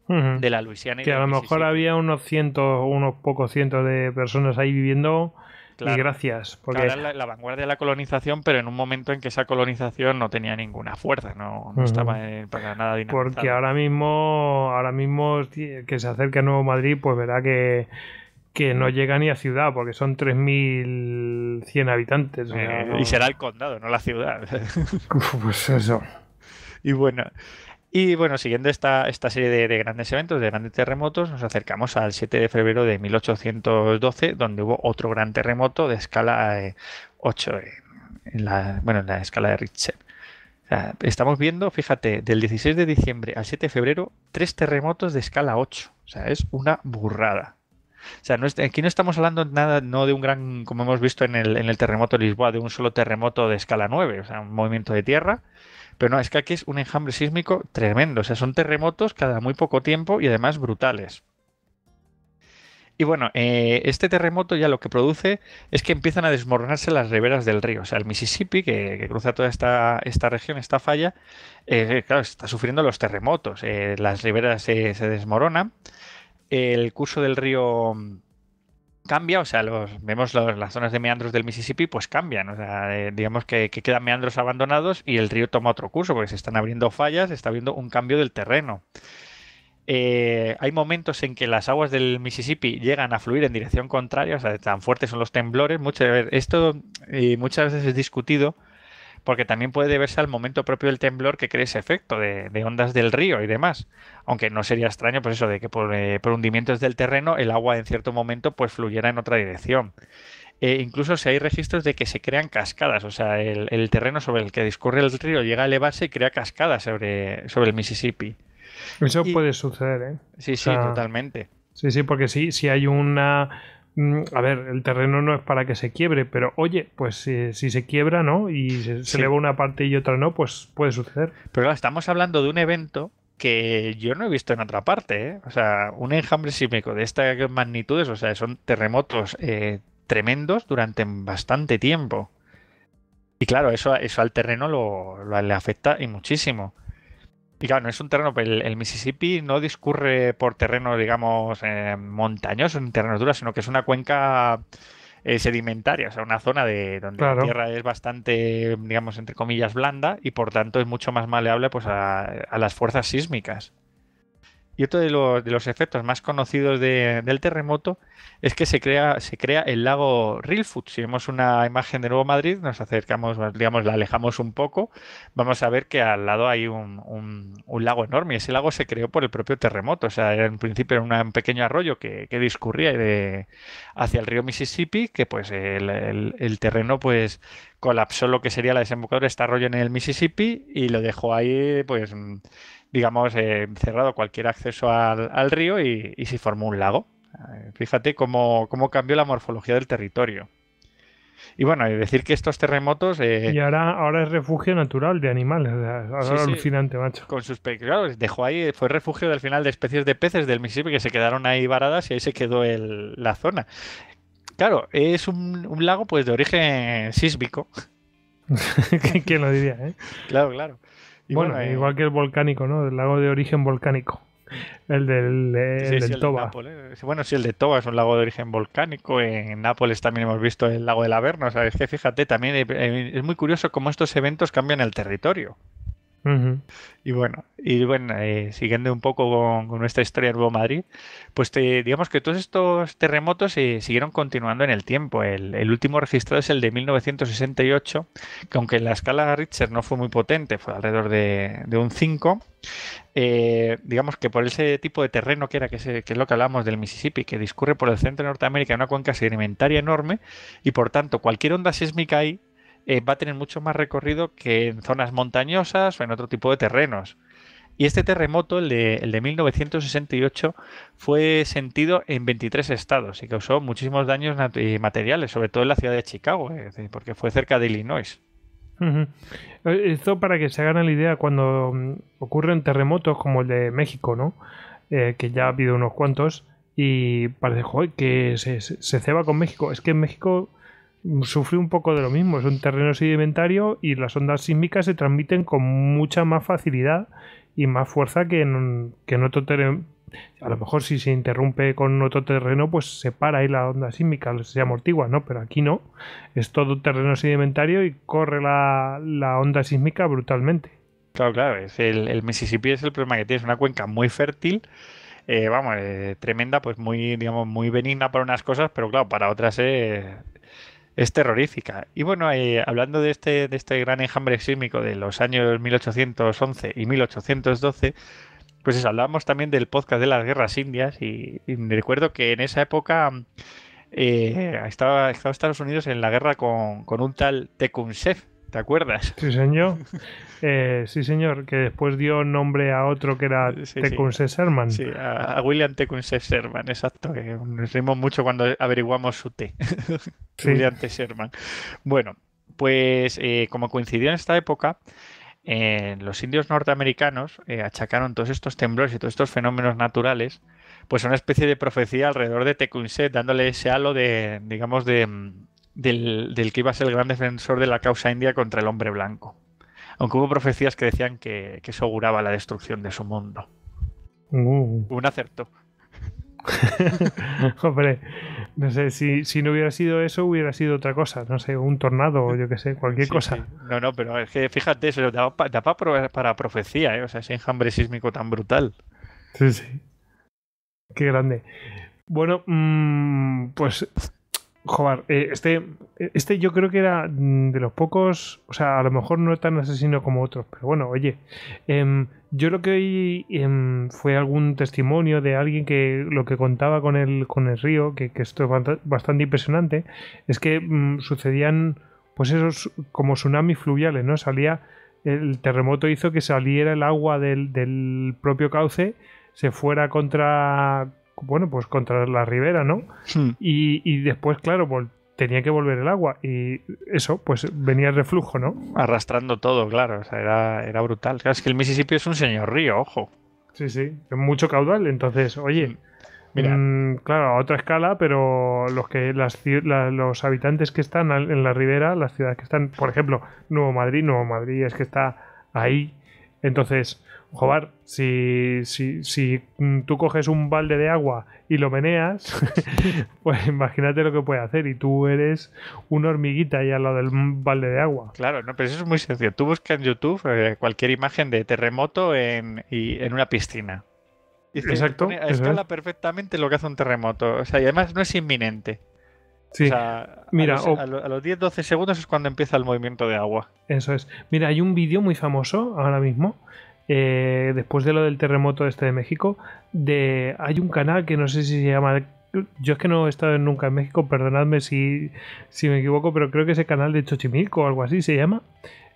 [SPEAKER 1] de la Luisiana. que a lo mejor
[SPEAKER 2] había unos cientos, unos pocos cientos de personas ahí viviendo. Claro. Y gracias. Porque... Claro, la,
[SPEAKER 1] vanguardia de la colonización, pero en un momento en que esa colonización no tenía ninguna fuerza, no, estaba eh,
[SPEAKER 2] para nada dinamizada. Porque ahora mismo, ahora mismo que se acerca a Nuevo Madrid, pues verá que que no llega ni a ciudad, porque son 3.100 habitantes. Eh, y será el
[SPEAKER 1] condado, no la ciudad. pues eso. Y bueno, y bueno, siguiendo esta, esta serie de, grandes eventos, de grandes terremotos, nos acercamos al 7 de febrero de 1812, donde hubo otro gran terremoto de escala 8, eh, eh, en la, bueno, en la escala de Richter. estamos viendo, fíjate, del 16 de diciembre al 7 de febrero, tres terremotos de escala 8. O sea, es una burrada aquí no estamos hablando nada, de un gran, como hemos visto en el, en el terremoto de Lisboa, de un solo terremoto de escala 9, o sea, un movimiento de tierra. Pero no, es que aquí es un enjambre sísmico tremendo. O sea, son terremotos cada muy poco tiempo y además brutales. Y bueno, eh, este terremoto ya lo que produce es que empiezan a desmoronarse las riberas del río. O sea, el Mississippi, que, cruza toda esta, región, esta falla, eh, claro, está sufriendo los terremotos. Eh, las riberas se desmoronan el curso del río mm, cambia, o sea, los, vemos las zonas de meandros del Mississippi, pues cambian, o sea, digamos que, quedan meandros abandonados y el río toma otro curso, porque se están abriendo fallas, está habiendo un cambio del terreno. Eh, hay momentos en que las aguas del Mississippi llegan a fluir en dirección contraria, o sea, tan fuertes son los temblores, muchas, esto muchas veces es discutido porque también puede deberse al momento propio del temblor que crea ese efecto de, ondas del río y demás. Aunque no sería extraño, pues eso, de que por, eh, hundimientos del terreno el agua en cierto momento pues fluyera en otra dirección. Eh, incluso si hay registros de que se crean cascadas, o sea, el, terreno sobre el que discurre el río llega a elevarse y crea cascadas sobre, sobre el Mississippi.
[SPEAKER 2] Eso puede suceder, ¿eh? Sí, sí, totalmente. Sí, sí, porque sí, si hay una Mm, a ver, el terreno no es para que se quiebre, pero oye, pues eh, si se quiebra, ¿no? Y se, eleva una parte y otra no, pues puede suceder. Pero estamos hablando
[SPEAKER 1] de un evento que yo no he visto en otra parte, ¿eh? O sea, un enjambre sísmico de estas magnitudes, o sea, son terremotos eh, tremendos durante bastante tiempo. Y claro, eso, eso al terreno lo, le afecta y muchísimo no es un terreno, el, el Mississippi no discurre por terreno, digamos, eh, montañoso, en terreno duro, sino que es una cuenca eh, sedimentaria, o sea, una zona de donde la tierra es bastante, digamos, entre comillas, blanda y por tanto es mucho más maleable pues, a las fuerzas sísmicas. Y otro de, los, efectos más conocidos del terremoto es que se crea, se crea el lago Rilfoot. Si vemos una imagen de Nuevo Madrid, nos acercamos, digamos, la alejamos un poco, vamos a ver que al lado hay un, lago enorme. Ese lago se creó por el propio terremoto. O sea, en principio era un pequeño arroyo que, discurría hacia el río Mississippi, que pues el, terreno pues colapsó lo que sería la desembocadura de este arroyo en el Mississippi y lo dejó ahí pues digamos, eh, cerrado cualquier acceso al, al río y, y, se formó un lago. Fíjate cómo, cómo, cambió la morfología del territorio. Y bueno, decir que estos terremotos... Eh, y
[SPEAKER 2] ahora, ahora es refugio natural de animales, ahora alucinante, macho. Con
[SPEAKER 1] sus claro, dejó ahí, fue refugio del final de especies de peces del Mississippi que se quedaron ahí varadas y ahí se quedó el, la zona. Claro, es un, un lago pues de origen sísmico.
[SPEAKER 2] ¿Quién lo diría? Eh? Claro, claro bueno, eh, igual que el volcánico, ¿no? El lago de origen volcánico. El del, Toba.
[SPEAKER 1] Eh, bueno, sí, el de Toba es un lago de origen volcánico. En Nápoles también hemos visto el lago de Verna, O sea, es que fíjate, también eh, es muy curioso cómo estos eventos cambian el territorio. Y bueno, y bueno eh, siguiendo un poco con, con nuestra historia de Nuevo Madrid, pues digamos que todos estos terremotos eh, siguieron continuando en el tiempo. El, último registrado es el de 1968, que aunque en la escala Richter no fue muy potente, fue alrededor de, un 5, eh, digamos que por ese tipo de terreno que era, que es, que lo que hablábamos del Mississippi, que discurre por el centro de Norteamérica, una cuenca sedimentaria enorme, y por tanto cualquier onda sísmica ahí eh, va a tener mucho más recorrido que en zonas montañosas o en otro tipo de terrenos. Y este terremoto, el de, 1968, fue sentido en 23 estados y causó muchísimos daños eh, materiales, sobre todo en la ciudad de Chicago, porque fue cerca de Illinois.
[SPEAKER 2] Eh, esto para que se hagan la idea, cuando mm, ocurren terremotos como el de México, ¿no? que ya ha habido unos cuantos, y parece que se, se, ceba con México. Es que en México Sufre un poco de lo mismo. Es un terreno sedimentario y las ondas sísmicas se transmiten con mucha más facilidad y más fuerza que en, que otro terreno. A lo mejor si se interrumpe con otro terreno, pues se para ahí la onda sísmica, se amortigua, ¿no? Pero aquí no. Es todo terreno sedimentario y corre la, onda sísmica brutalmente.
[SPEAKER 1] Claro, claro. Es el, Mississippi es el problema que tiene. Es una cuenca muy fértil. Eh, vamos, eh, tremenda, pues muy, digamos, muy benigna para unas cosas, pero claro, para otras es es terrorífica. Y bueno, eh, hablando de este, de este gran enjambre sísmico de los años 1811 y 1812, pues eso, hablábamos también del podcast de las guerras indias y, me recuerdo que en esa época eh, estaba, estaba, Estados Unidos en la guerra con, con un tal Tecumseh, ¿Te acuerdas?
[SPEAKER 2] Sí, señor. Eh, sí, señor, que después dio nombre a otro que era sí, Sherman. sí.
[SPEAKER 1] a, William Tecunseh Sherman, exacto, que nos rimos mucho cuando averiguamos su T. William T. Sherman. Bueno, pues eh, como coincidió en esta época, eh, los indios norteamericanos achacaron todos estos temblores y todos estos fenómenos naturales, pues una especie de profecía alrededor de Tecumseh, dándole ese halo de, digamos, de mm, del, que iba a ser el gran defensor de la causa india contra el hombre blanco. Aunque hubo profecías que decían que, que eso auguraba la
[SPEAKER 2] destrucción de su mundo. Mm. Un acierto. Hombre, no sé, si, no hubiera sido eso, hubiera sido otra cosa, no sé, un tornado o yo qué sé, cualquier cosa.
[SPEAKER 1] No, no, pero es que fíjate, eso da, da para, profecía, ¿eh? o sea, ese enjambre sísmico tan brutal.
[SPEAKER 2] Sí, sí. Qué grande. Bueno, mm, pues Joder, eh, este, este yo creo que era mm, de los pocos, o sea, a lo mejor no tan asesino como otros, pero bueno, oye, em, yo lo que oí em, fue algún testimonio de alguien que lo que contaba con el, con el río, que, esto es bastante impresionante, es que mm, sucedían pues esos como tsunamis fluviales, ¿no? Salía, el terremoto hizo que saliera el agua del, del propio cauce, se fuera contra bueno, pues contra la ribera, ¿no? Hmm. Y, después, claro, tenía que volver el agua y eso, pues venía el reflujo, ¿no?
[SPEAKER 1] Arrastrando todo, claro, o sea, era, brutal. Claro, es que el Mississippi es un señor río, ojo.
[SPEAKER 2] Sí, sí, es mucho caudal, entonces, oye, hmm. Mira. Mm, claro, a otra escala, pero los que las, los habitantes que están en la ribera, las ciudades que están, por ejemplo, Nuevo Madrid, Nuevo Madrid es que está ahí, entonces Jobar, si, tú coges un balde de agua y lo meneas, pues imagínate lo que puede hacer. Y tú eres una hormiguita ahí al lado del balde de agua.
[SPEAKER 1] Claro, no, pero eso es muy sencillo. Tú buscas en YouTube eh, cualquier imagen de terremoto en, una piscina. Exacto. escala perfectamente lo que hace un terremoto. O sea, y además no es inminente. Sí. Mira, a los, los 10-12 segundos es cuando empieza el movimiento de agua.
[SPEAKER 2] Eso es. Mira, hay un vídeo muy famoso ahora mismo eh, después de lo del terremoto este de México, de, hay un canal que no sé si se llama... Yo es que no he estado nunca en México, perdonadme si, me equivoco, pero creo que ese canal de Chochimilco o algo así se llama.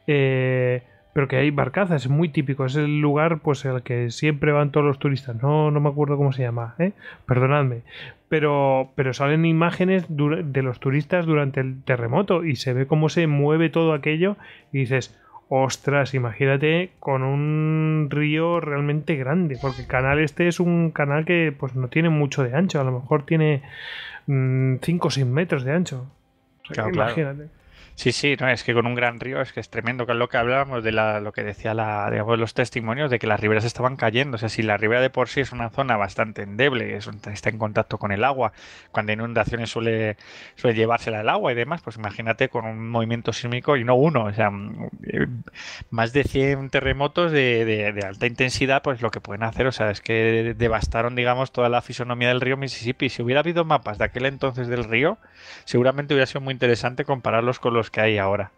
[SPEAKER 2] Eh, pero que hay barcazas, es muy típico, es el lugar pues el que siempre van todos los turistas, no, no me acuerdo cómo se llama, ¿eh? perdonadme, pero, pero salen imágenes de los turistas durante el terremoto y se ve cómo se mueve todo aquello y dices, Ostras, imagínate con un río realmente grande, porque el canal este es un canal que pues no tiene mucho de ancho, a lo mejor tiene 5 mm, o 6 metros de ancho. imagínate.
[SPEAKER 1] Sí, sí, no, es que con un gran río es que es tremendo, que es lo que hablábamos de lo que decía la, digamos, los testimonios de que las riberas estaban cayendo. O sea, si la ribera de por sí es una zona bastante endeble, está en contacto con el agua, cuando inundaciones suele, suele llevársela el agua y demás, pues imagínate con un movimiento sísmico y no uno, o sea, mm, más de 100 terremotos de, de alta intensidad, pues lo que pueden hacer, o sea, es que devastaron, digamos, toda la fisonomía del río Mississippi. Si hubiera habido mapas de aquel entonces del río, seguramente hubiera sido muy interesante compararlos con los que hay ahora.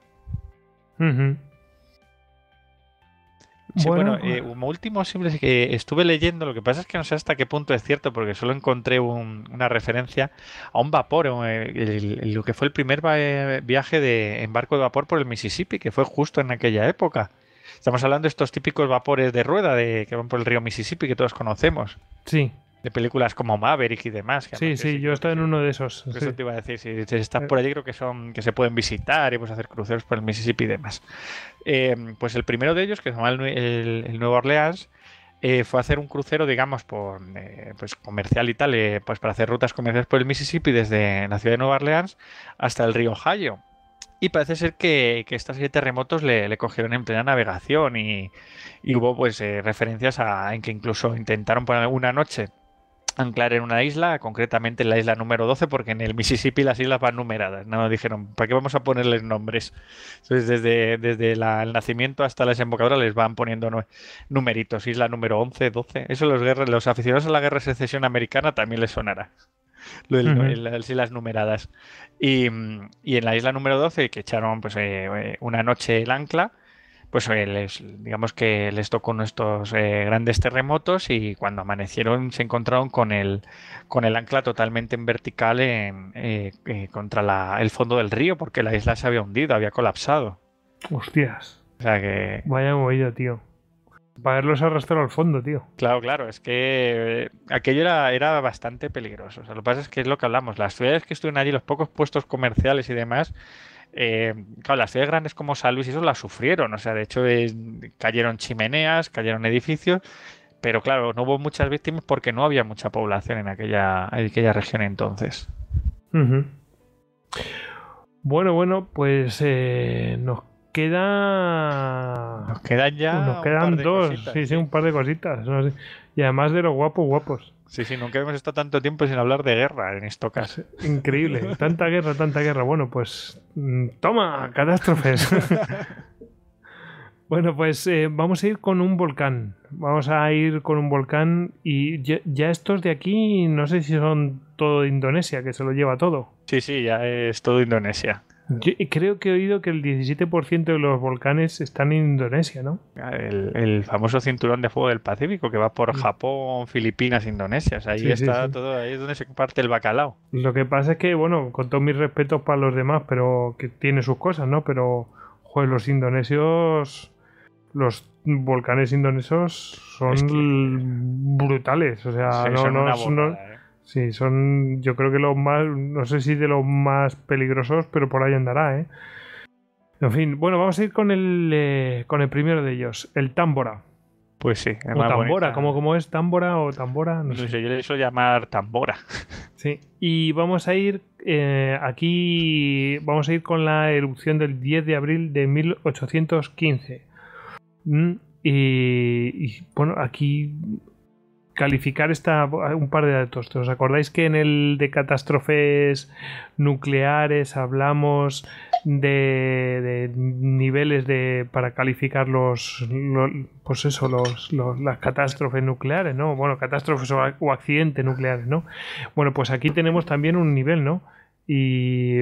[SPEAKER 2] Sí, bueno, pues eh,
[SPEAKER 1] último simple que estuve leyendo, lo que pasa es que no sé hasta qué punto es cierto, porque solo encontré una referencia a un vapor, eh, lo que fue el primer eh, viaje de, en barco de vapor por el Mississippi, que fue justo en aquella época. Estamos hablando de estos típicos vapores de rueda de, que van por el río Mississippi que todos conocemos. Sí películas como Maverick y demás. sí,
[SPEAKER 2] sí, yo estoy en uno de esos. Eso te
[SPEAKER 1] iba a decir, si estás eh. por allí creo que son que se pueden visitar y pues hacer cruceros por el Mississippi y demás. Em, pues el primero de ellos, que se llama el, Nuevo Orleans, eh, fue hacer un crucero, digamos, por, eh, pues comercial y tal, pues para hacer rutas comerciales por el Mississippi desde la ciudad de Nueva Orleans hasta el río Ohio. Y parece ser que, que esta siete terremotos le, le, cogieron en plena navegación y, y hubo pues referencias a, en que incluso intentaron por una noche anclar en una isla, concretamente en la isla número 12, porque en el Mississippi las islas van numeradas. No dijeron, ¿para qué vamos a ponerles nombres? Entonces, desde, desde el nacimiento hasta la desembocadura les van poniendo numeritos, isla número 11, 12. Eso los, los aficionados a la guerra de secesión americana también les sonará.
[SPEAKER 2] Lo las
[SPEAKER 1] islas numeradas. Y, y, en la isla número 12, que echaron pues, eh, eh, una noche el ancla, pues eh, les, digamos que les tocó estos eh, grandes terremotos y cuando amanecieron se encontraron con el, con el ancla totalmente en vertical en, eh, contra la, el fondo del río porque la isla se había hundido, había
[SPEAKER 2] colapsado. Hostias. O sea que... Vaya movida, tío. Para verlos arrastrar al fondo, tío.
[SPEAKER 1] Claro, claro, es que aquello era, era bastante peligroso. lo que pasa es que es lo que hablamos. Las ciudades que estuvieron allí, los pocos puestos comerciales y demás, eh, las ciudades grandes como San Luis y eso las sufrieron, o sea, de hecho eh, cayeron chimeneas, cayeron edificios, pero claro, no hubo muchas víctimas porque no había mucha población en aquella, en
[SPEAKER 2] aquella región entonces. Bueno, bueno, pues eh, nos queda. Nos quedan ya. Nos quedan dos, sí, sí, un par de cositas. Y además de los guapos, guapos.
[SPEAKER 1] Sí, sí, nunca hemos estado tanto tiempo sin hablar de guerra
[SPEAKER 2] en esto caso Increíble, tanta guerra, tanta guerra. Bueno, pues. Mm, ¡Toma! ¡Catástrofes! bueno, pues eh, vamos a ir con un volcán. Vamos a ir con un volcán y ya, estos de aquí, no sé si son todo de Indonesia, que se lo lleva todo.
[SPEAKER 1] Sí, sí, ya es todo Indonesia.
[SPEAKER 2] Yo creo que he oído que el 17% de los volcanes están en Indonesia, ¿no?
[SPEAKER 1] Ah, el, famoso cinturón de fuego del Pacífico que va por mm. Japón, Filipinas, Indonesia. ahí está todo, ahí es donde se parte el
[SPEAKER 2] bacalao. Lo que pasa es que, bueno, con todos mis respetos para los demás, pero que tiene sus cosas, ¿no? Pero, joder, los indonesios los volcanes indonesios son brutales. O sea, no, no, ¿eh? Sí, son yo creo que los más, no sé si de los más peligrosos, pero por ahí andará, ¿eh? En fin, bueno, vamos a ir con el, eh, con el primero de ellos, el Támbora. Pues sí, o tambora, como ¿cómo es? ¿Tambora o tambora? No, sé.
[SPEAKER 1] yo le suelo llamar tambora.
[SPEAKER 2] Sí, y vamos a ir eh, aquí, vamos a ir con la erupción del 10 de abril de 1815. Mm, y, y bueno, aquí calificar esta, un par de datos. ¿Os acordáis que en el de catástrofes nucleares hablamos de, niveles de, para calificar los, pues eso, los, las catástrofes nucleares, ¿no? Bueno, catástrofes o, accidentes nucleares, ¿no? Bueno, pues aquí tenemos también un nivel, ¿no? Y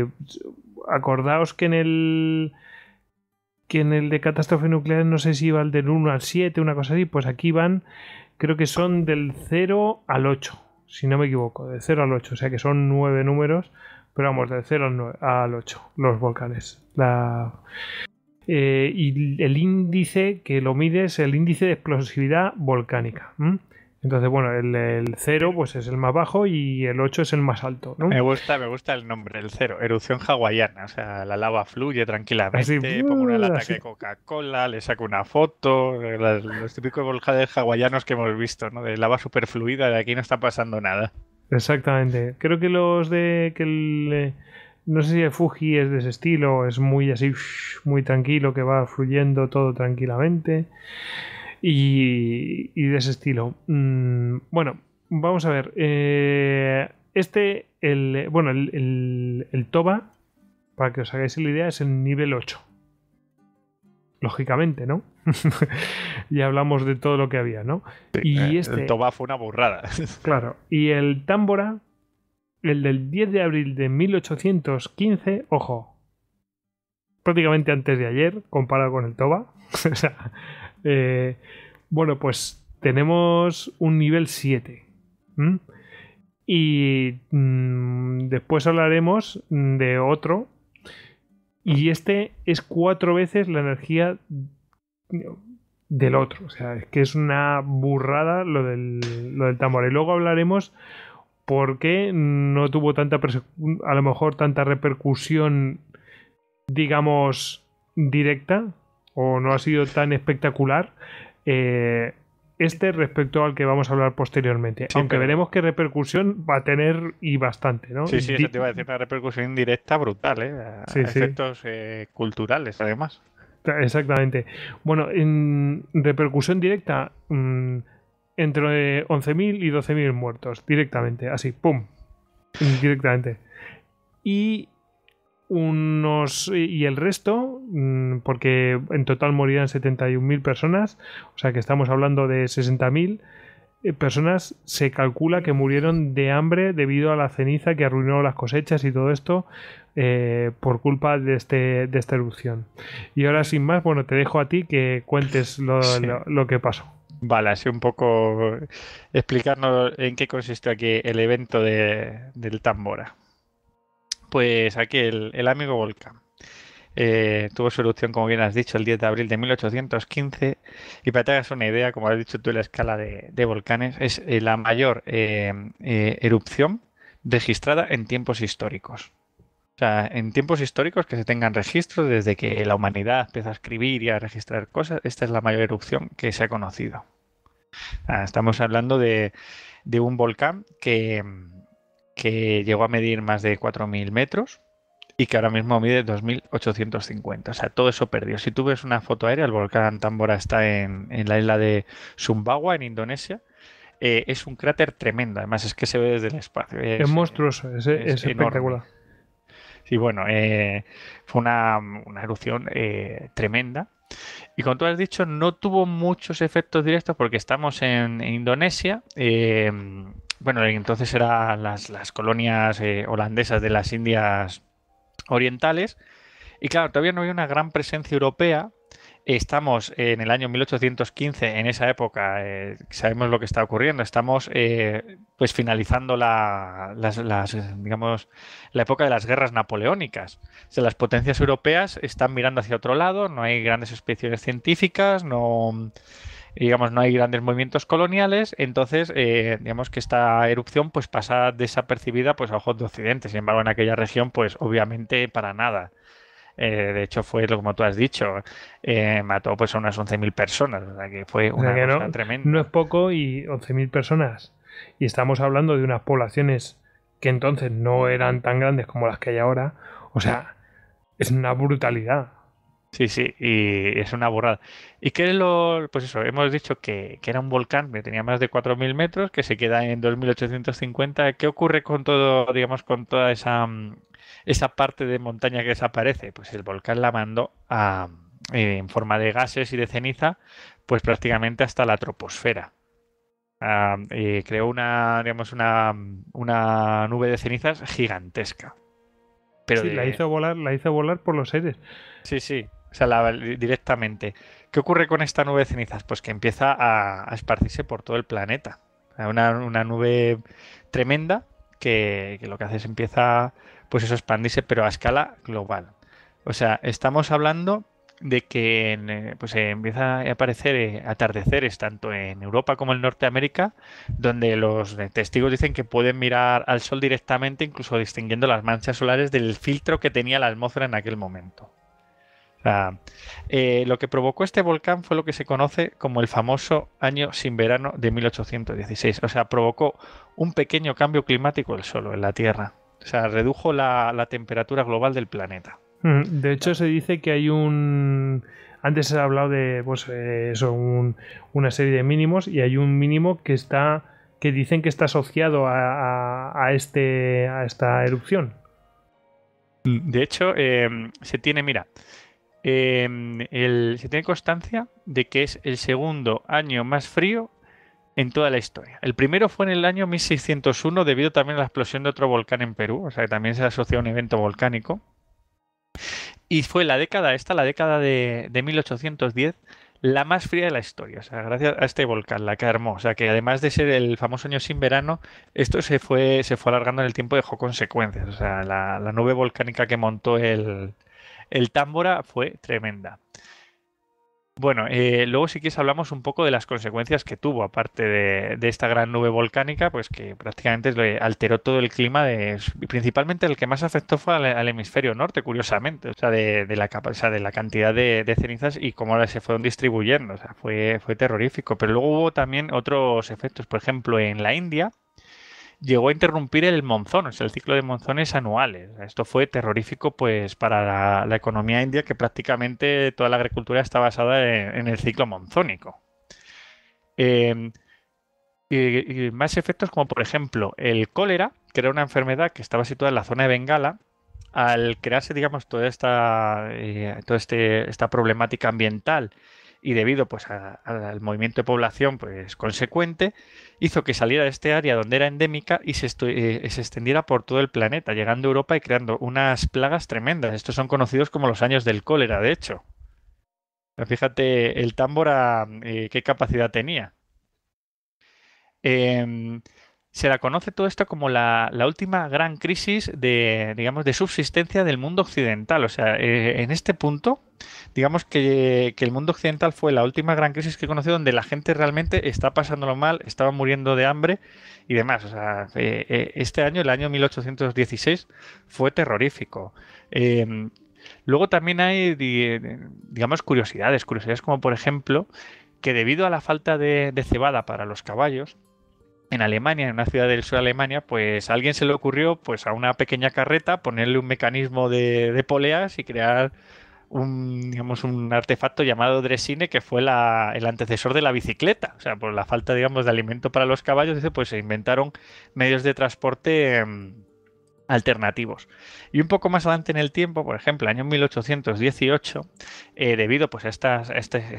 [SPEAKER 2] acordaos que en el que en el de catástrofe nuclear no sé si iba el del 1 al 7, una cosa así, pues aquí van creo que son del 0 al 8, si no me equivoco, de 0 al 8, o sea que son 9 números, pero vamos, del 0 al, 8, los volcanes. La... Eh, y el índice que lo mide es el índice de explosividad volcánica. Entonces, bueno, el, cero pues es el más bajo y el 8 es el más alto, ¿no? Me
[SPEAKER 1] gusta, me gusta el nombre, el cero. erupción hawaiana, o sea, la lava fluye tranquilamente, uh, pongo una lata de Coca-Cola, le saco una foto, los, típicos volcanes hawaianos que hemos visto, ¿no? De lava superfluida, de aquí no está pasando nada.
[SPEAKER 2] Exactamente. Creo que los de que eh, no sé si el Fuji es de ese estilo, es muy así, muy tranquilo, que va fluyendo todo tranquilamente y, de ese estilo. Mm, bueno, vamos a ver. Eh, este, el, bueno, el, Toba, para que os hagáis la idea, es el nivel 8. Lógicamente, ¿no? y hablamos de todo lo que había, ¿no? y eh, este, el Toba
[SPEAKER 1] fue una burrada.
[SPEAKER 2] claro. Y el Támbora, el del 10 de abril de 1815, ojo, prácticamente antes de ayer, comparado con el Toba. o sea, eh, bueno, pues tenemos un nivel 7. Y mm, después hablaremos de otro. Y este es cuatro veces la energía del otro. O sea, es que es una burrada lo del, lo tambor. Y luego hablaremos por qué no tuvo tanta, a lo mejor tanta repercusión, digamos, directa o no ha sido tan espectacular. Eh, este respecto al que vamos a hablar posteriormente. aunque veremos qué repercusión va a tener y bastante, ¿no? Sí, sí, eso te iba
[SPEAKER 1] a decir una repercusión directa brutal, ¿eh? efectos eh, culturales,
[SPEAKER 2] además. Exactamente. Bueno, en repercusión directa, mm, entre 11.000 eh, y 12.000 muertos, directamente, así, ¡pum! Directamente. Y unos y el resto, mm, porque en total morirán 71.000 personas, o sea que estamos hablando de 60.000 eh, personas, se calcula que murieron de hambre debido a la ceniza que arruinó las cosechas y todo esto eh, por culpa de, este, de esta erupción. Y ahora sin más, bueno, te dejo a ti que cuentes lo, que pasó. Vale, así
[SPEAKER 1] un poco explicarnos en qué consiste aquí el evento de, del Tambora. Pues aquí el, amigo Volcán. Eh, tuvo su erupción, como bien has dicho, el 10 de abril de 1815. Y para que te hagas una idea, como has dicho tú, la escala de, volcanes es eh, la mayor eh, erupción registrada en tiempos históricos. O sea, en tiempos históricos que se tengan registros, desde que la humanidad empieza a escribir y a registrar cosas, esta es la mayor erupción que se ha conocido. estamos hablando de un volcán que, que llegó a medir más de 4.000 metros y que ahora mismo mide 2.850. O sea, todo eso perdió. Si tú ves una foto aérea, el volcán Tambora está en, la isla de Sumbawa, en Indonesia. Eh, es un cráter tremendo, además es que se ve desde el espacio. Es, monstruoso, es, es, espectacular. Sí, bueno, eh, fue una, erupción eh, tremenda. Y como tú has dicho, no tuvo muchos efectos directos porque estamos en, en Indonesia bueno, entonces eran las, colonias eh, holandesas de las Indias Orientales. Y claro, todavía no hay una gran presencia europea. Estamos en el año 1815, en esa época, eh, sabemos lo que está ocurriendo. Estamos eh, pues finalizando la, digamos, la época de las guerras napoleónicas. las potencias europeas están mirando hacia otro lado, no hay grandes expediciones científicas, no digamos, no hay grandes movimientos coloniales, entonces, eh, digamos que esta erupción pues pasa desapercibida pues a ojos de Occidente, sin embargo, en aquella región, pues obviamente para nada. Eh, de hecho, fue lo como tú has dicho, eh, mató pues a unas 11.000 personas, que fue una tremenda.
[SPEAKER 2] No es poco y 11.000 personas. Y estamos hablando de unas poblaciones que entonces no eran tan grandes como las que hay ahora. O sea, es una brutalidad.
[SPEAKER 1] Sí, sí, y es una burrada. ¿Y qué es lo...? Pues eso, hemos dicho que, era un volcán que tenía más de 4.000 metros, que se queda en 2.850. ¿Qué ocurre con todo, digamos, con toda esa, mm, esa parte de montaña que desaparece? Pues el volcán la mandó eh, en forma de gases y de ceniza, pues prácticamente hasta la troposfera. Ah, y creó una, digamos, una, una nube de cenizas gigantesca. Pero sí, la hizo
[SPEAKER 2] volar, la hizo volar por los aires. Sí, sí
[SPEAKER 1] directamente. ¿Qué ocurre con esta nube de cenizas? Pues que empieza a, esparcirse por todo el planeta. Una, una nube tremenda que, lo que hace es empieza, pues eso, expandirse, pero a escala global. O sea, estamos hablando de que eh, pues, empieza a aparecer eh, atardeceres tanto en Europa como en Norteamérica, donde los testigos dicen que pueden mirar al sol directamente, incluso distinguiendo las manchas solares del filtro que tenía la atmósfera en aquel momento. Ah, eh, lo que provocó este volcán fue lo que se conoce como el famoso año sin verano de 1816. O sea, provocó un pequeño cambio climático el solo en la Tierra. O sea, redujo la, temperatura global del planeta.
[SPEAKER 2] Mm, de hecho, se dice que hay un. Antes se ha hablado de pues, eh, eso, una serie de mínimos y hay un mínimo que está que dicen que está asociado a, este, a esta erupción. De
[SPEAKER 1] hecho, em, se tiene, mira, Em, se tiene constancia de que es el segundo año más frío en toda la historia. El primero fue en el año 1601 debido también a la explosión de otro volcán en Perú, o sea que también se asocia a un evento volcánico. Y fue la década esta, la década de, 1810, la más fría de la historia, o sea, gracias a este volcán, la que armó. O sea, que además de ser el famoso año sin verano, esto se fue, se fue alargando en el tiempo y dejó consecuencias. O sea, la nube volcánica que montó el, el Támbora fue tremenda. Bueno, eh, luego si quieres hablamos un poco de las consecuencias que tuvo, aparte de, esta gran nube volcánica, pues que prácticamente alteró todo el clima, de, principalmente el que más afectó fue al, hemisferio norte, curiosamente, o sea, de, la, o de la cantidad de, cenizas y cómo se fueron distribuyendo, o sea, fue, fue terrorífico. Pero luego hubo también otros efectos, por ejemplo, en la India, llegó a interrumpir el monzón, o sea, el ciclo de monzones anuales. Esto fue terrorífico pues para la, economía india que prácticamente toda la agricultura está basada en, el ciclo monzónico. Em, y, más efectos como por ejemplo el cólera, que era una enfermedad que estaba situada en la zona de Bengala, al crearse, digamos, toda esta, eh, toda este, esta problemática ambiental y debido pues, al movimiento de población pues, consecuente, hizo que saliera de este área donde era endémica y eh, se, extendiera por todo el planeta, llegando a Europa y creando unas plagas tremendas. Estos son conocidos como los años del cólera, de hecho. fíjate el támbora, eh, qué capacidad tenía. Em, se la conoce todo esto como la, la, última gran crisis de, digamos, de subsistencia del mundo occidental. O sea, eh, en este punto digamos que, el mundo occidental fue la última gran crisis que he conocido donde la gente realmente está pasándolo mal, estaba muriendo de hambre y demás. O sea, eh, eh, este año, el año 1816, fue terrorífico. Em, luego también hay, digamos, curiosidades, curiosidades como por ejemplo que debido a la falta de, cebada para los caballos, en Alemania, en una ciudad del sur de Alemania, pues a alguien se le ocurrió pues a una pequeña carreta ponerle un mecanismo de, de poleas y crear un, digamos, un artefacto llamado dresine que fue la, el antecesor de la bicicleta. O sea, por la falta, digamos, de alimento para los caballos, dice, pues se inventaron medios de transporte. Em, alternativos. Y un poco más adelante en el tiempo, por ejemplo, año 1818, eh, debido pues, a, este,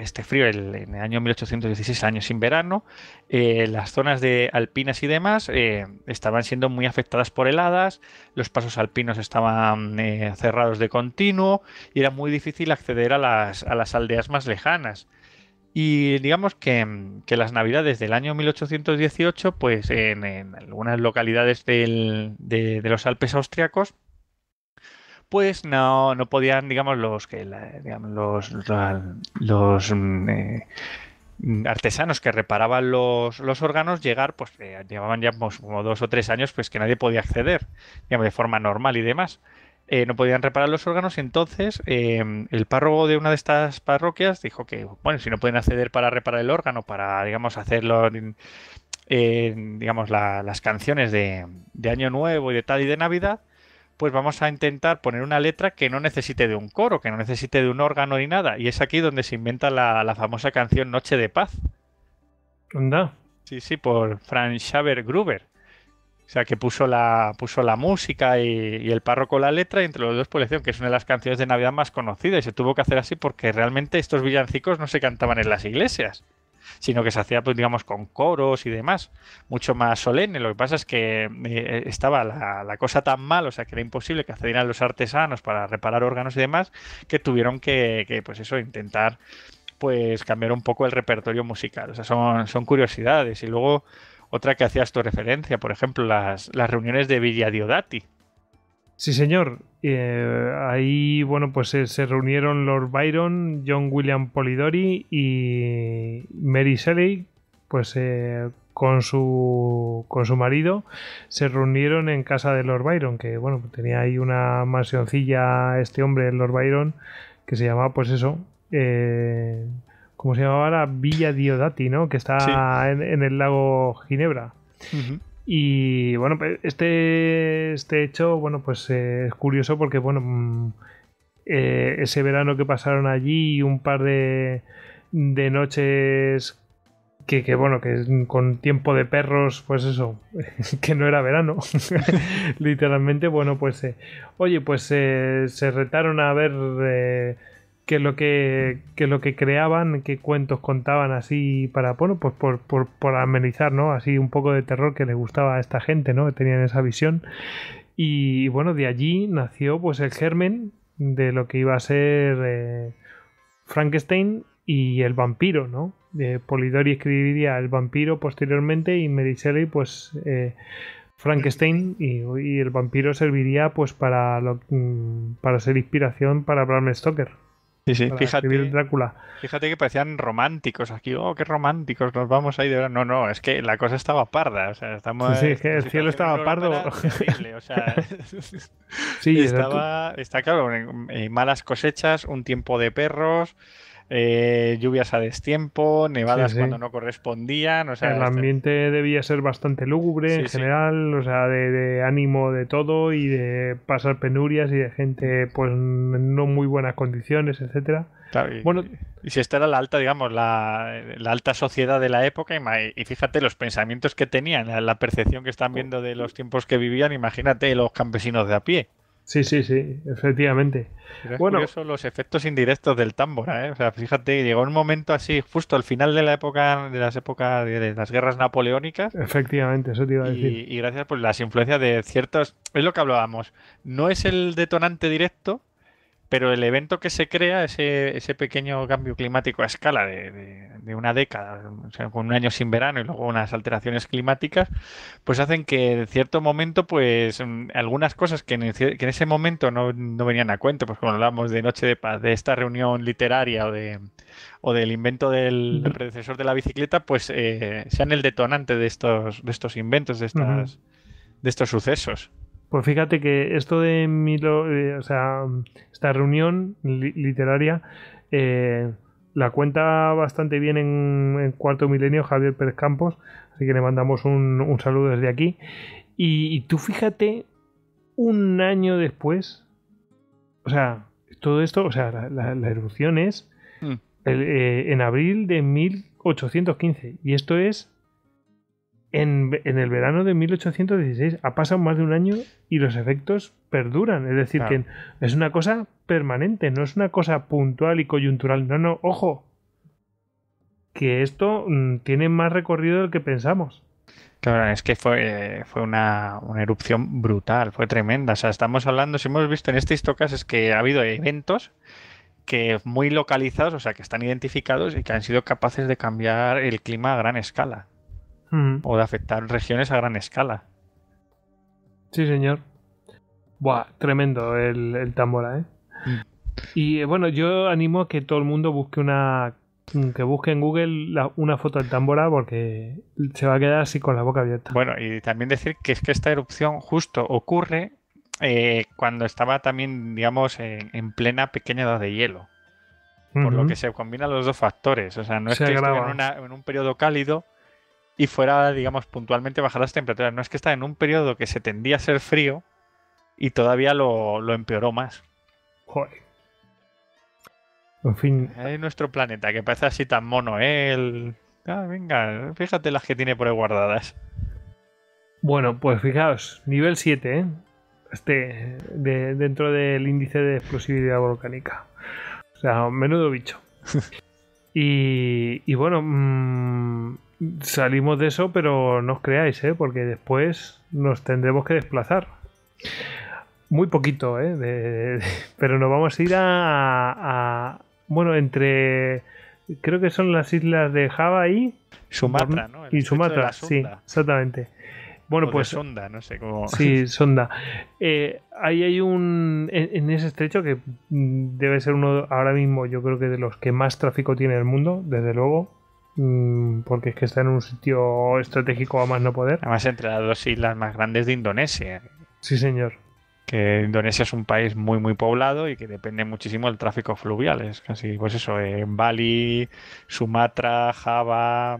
[SPEAKER 1] este, frío en el año 1816, años sin verano, eh, las zonas de alpinas y demás eh, estaban siendo muy afectadas por heladas, los pasos alpinos estaban cerrados de continuo y era muy difícil acceder a las, a las aldeas más lejanas. Y digamos que, las navidades del año 1818, pues en, algunas localidades del, de, los Alpes austriacos, pues no, no podían, digamos, los que los, los mm, eh, artesanos que reparaban los, los órganos llegar, pues eh, llevaban ya pues, como dos o tres años, pues que nadie podía acceder, digamos, de forma normal y demás. Eh, no podían reparar los órganos y entonces eh, el párroco de una de estas parroquias dijo que, bueno, si no pueden acceder para reparar el órgano, para, digamos, hacerlo, en, eh, digamos, las canciones de, de, Año Nuevo y de tal y de Navidad, pues vamos a intentar poner una letra que no necesite de un coro, que no necesite de un órgano ni nada. Y es aquí donde se inventa la, famosa canción Noche de Paz. Sí, sí, por Franz Schaber Gruber. O sea, que puso la, puso la música y, el párroco la letra entre los dos pues que es una de las canciones de Navidad más conocidas y se tuvo que hacer así porque realmente estos villancicos no se cantaban en las iglesias, sino que se hacía, pues digamos, con coros y demás, mucho más solemne. Lo que pasa es que eh, estaba la, cosa tan mal, o sea, que era imposible que accedieran los artesanos para reparar órganos y demás, que tuvieron que, que pues eso, intentar pues cambiar un poco el repertorio musical. O sea, son, son curiosidades y luego otra que hacías tu referencia, por ejemplo, las, las reuniones de Villa Diodati.
[SPEAKER 2] Sí, señor. Eh, ahí, bueno, pues se reunieron Lord Byron, John William Polidori y Mary Shelley, pues eh, con, su, con su marido, se reunieron en casa de Lord Byron, que, bueno, tenía ahí una mansioncilla este hombre, Lord Byron, que se llamaba, pues eso, eh, ¿Cómo se llamaba ahora? Villa Diodati, ¿no? Que está en, el lago Ginebra. Y bueno, pues, este, este hecho, bueno, pues eh, es curioso porque, bueno, mm, eh, ese verano que pasaron allí y un par de, de noches que, bueno, que con tiempo de perros, pues eso, que no era verano, literalmente, bueno, pues, eh, oye, pues se retaron a ver que lo que, que, lo que creaban, qué cuentos contaban así para, bueno, pues por, por, por, amenizar, ¿no? Así un poco de terror que le gustaba a esta gente, Que tenían esa visión. Y bueno, de allí nació pues el germen de lo que iba a ser eh, Frankenstein y el vampiro, ¿no? Eh, Polidori escribiría el vampiro posteriormente y Mary Shelley pues... Eh, Frankenstein y, el vampiro serviría pues para, mm, para ser inspiración para Bram Stoker.
[SPEAKER 1] Sí, sí, fíjate. Fíjate que parecían románticos aquí. Oh, qué románticos, nos vamos ahí de verdad. No, no, es que la cosa estaba parda. estamos. Sí, que el cielo estaba pardo.
[SPEAKER 2] estaba.
[SPEAKER 1] Está claro, malas cosechas, un tiempo de perros. Eh, lluvias a destiempo, nevadas cuando no correspondían. O sea, el este- ambiente
[SPEAKER 2] debía ser bastante lúgubre en general, o sea, de, ánimo de todo y de pasar penurias y de gente pues no muy buenas condiciones, etcétera.
[SPEAKER 1] y, bueno, y si esta era la alta, digamos, la, alta sociedad de la época, y, y fíjate los pensamientos que tenían, la percepción que están oh. viendo de los tiempos que vivían, imagínate los campesinos de a pie.
[SPEAKER 2] Sí, sí, sí, efectivamente. bueno,
[SPEAKER 1] curioso los efectos indirectos del Támbora, ¿eh? O sea, fíjate, llegó un momento así, justo al final de la época, de las épocas de las guerras napoleónicas.
[SPEAKER 2] Efectivamente, eso te iba a decir.
[SPEAKER 1] y gracias por las influencias de ciertos. Es lo que hablábamos. No es el detonante directo, pero el evento que se crea, ese, ese pequeño cambio climático a escala de, una década, o con un año sin verano y luego unas alteraciones climáticas, pues hacen que en cierto momento, pues mm, algunas cosas que en, ese momento no, venían a cuento, pues cuando hablamos de Noche de Paz, de esta reunión literaria o, de, o del invento del predecesor de la bicicleta, pues eh, sean el detonante de estos, de estos inventos, de, estas, de estos sucesos.
[SPEAKER 2] Pues fíjate que esto de eh, esta reunión literaria eh, la cuenta bastante bien en, Cuarto Milenio Javier Pérez Campos, así que le mandamos un, saludo desde aquí. Y, tú fíjate, un año después, o sea, todo esto, o sea, la, erupción es mm. eh, en abril de 1815, y esto es en, el verano de 1816 ha pasado más de un año y los efectos perduran. Es decir, que es una cosa permanente, no es una cosa puntual y coyuntural. No, no, ojo, que esto mm, tiene más recorrido del que pensamos. Claro, es que fue, eh, una,
[SPEAKER 1] erupción brutal, fue tremenda. O sea, estamos hablando, si hemos visto en este tocas es que ha habido eventos que muy localizados, o sea, que están identificados y que han sido capaces de cambiar el clima a gran escala o de afectar regiones a gran escala.
[SPEAKER 2] Sí, señor. Buah, tremendo el, tambora, ¿eh? Mm. Y eh, bueno, yo animo a que todo el mundo busque una. Mm, que busque en Google una foto del tambora porque
[SPEAKER 1] se va a quedar así con la boca abierta. Bueno, y también decir que es que esta erupción justo ocurre eh, cuando estaba también, digamos, en, plena pequeña edad de hielo. Por lo que se combinan los dos factores. O sea, no es que en, una, en, un periodo cálido, y fuera, digamos, puntualmente bajar las temperaturas. No es que está en un periodo que se tendía a ser frío y todavía lo, empeoró más.
[SPEAKER 2] Joder. En fin.
[SPEAKER 1] Hay nuestro planeta, que parece así tan mono, ¿eh? Ah, venga, fíjate las que tiene por ahí guardadas.
[SPEAKER 2] Bueno, pues fijaos, nivel 7, ¿eh? Este, dentro del índice de explosividad volcánica. O sea, menudo bicho. y, y bueno, mm, salimos de eso, pero no os creáis, ¿eh? porque después nos tendremos que desplazar. Muy poquito, ¿eh? pero nos vamos a ir a, Bueno, entre. Creo que son las islas de Java y. Sumatra, ¿no? y Sumatra, sí, exactamente. Bueno, pues. sonda, no sé cómo. Sí, sonda. Eh, ahí hay un. en, ese estrecho que mm, debe ser uno ahora mismo, yo creo que de los que más tráfico tiene el mundo, desde luego. Mm, porque es que está en un sitio estratégico a más no poder.
[SPEAKER 1] Además, entre las dos islas más grandes de Indonesia. Sí, señor. Que Indonesia es un país muy, muy poblado y que depende muchísimo del tráfico fluvial. Es casi, pues eso, en Bali, Sumatra, Java,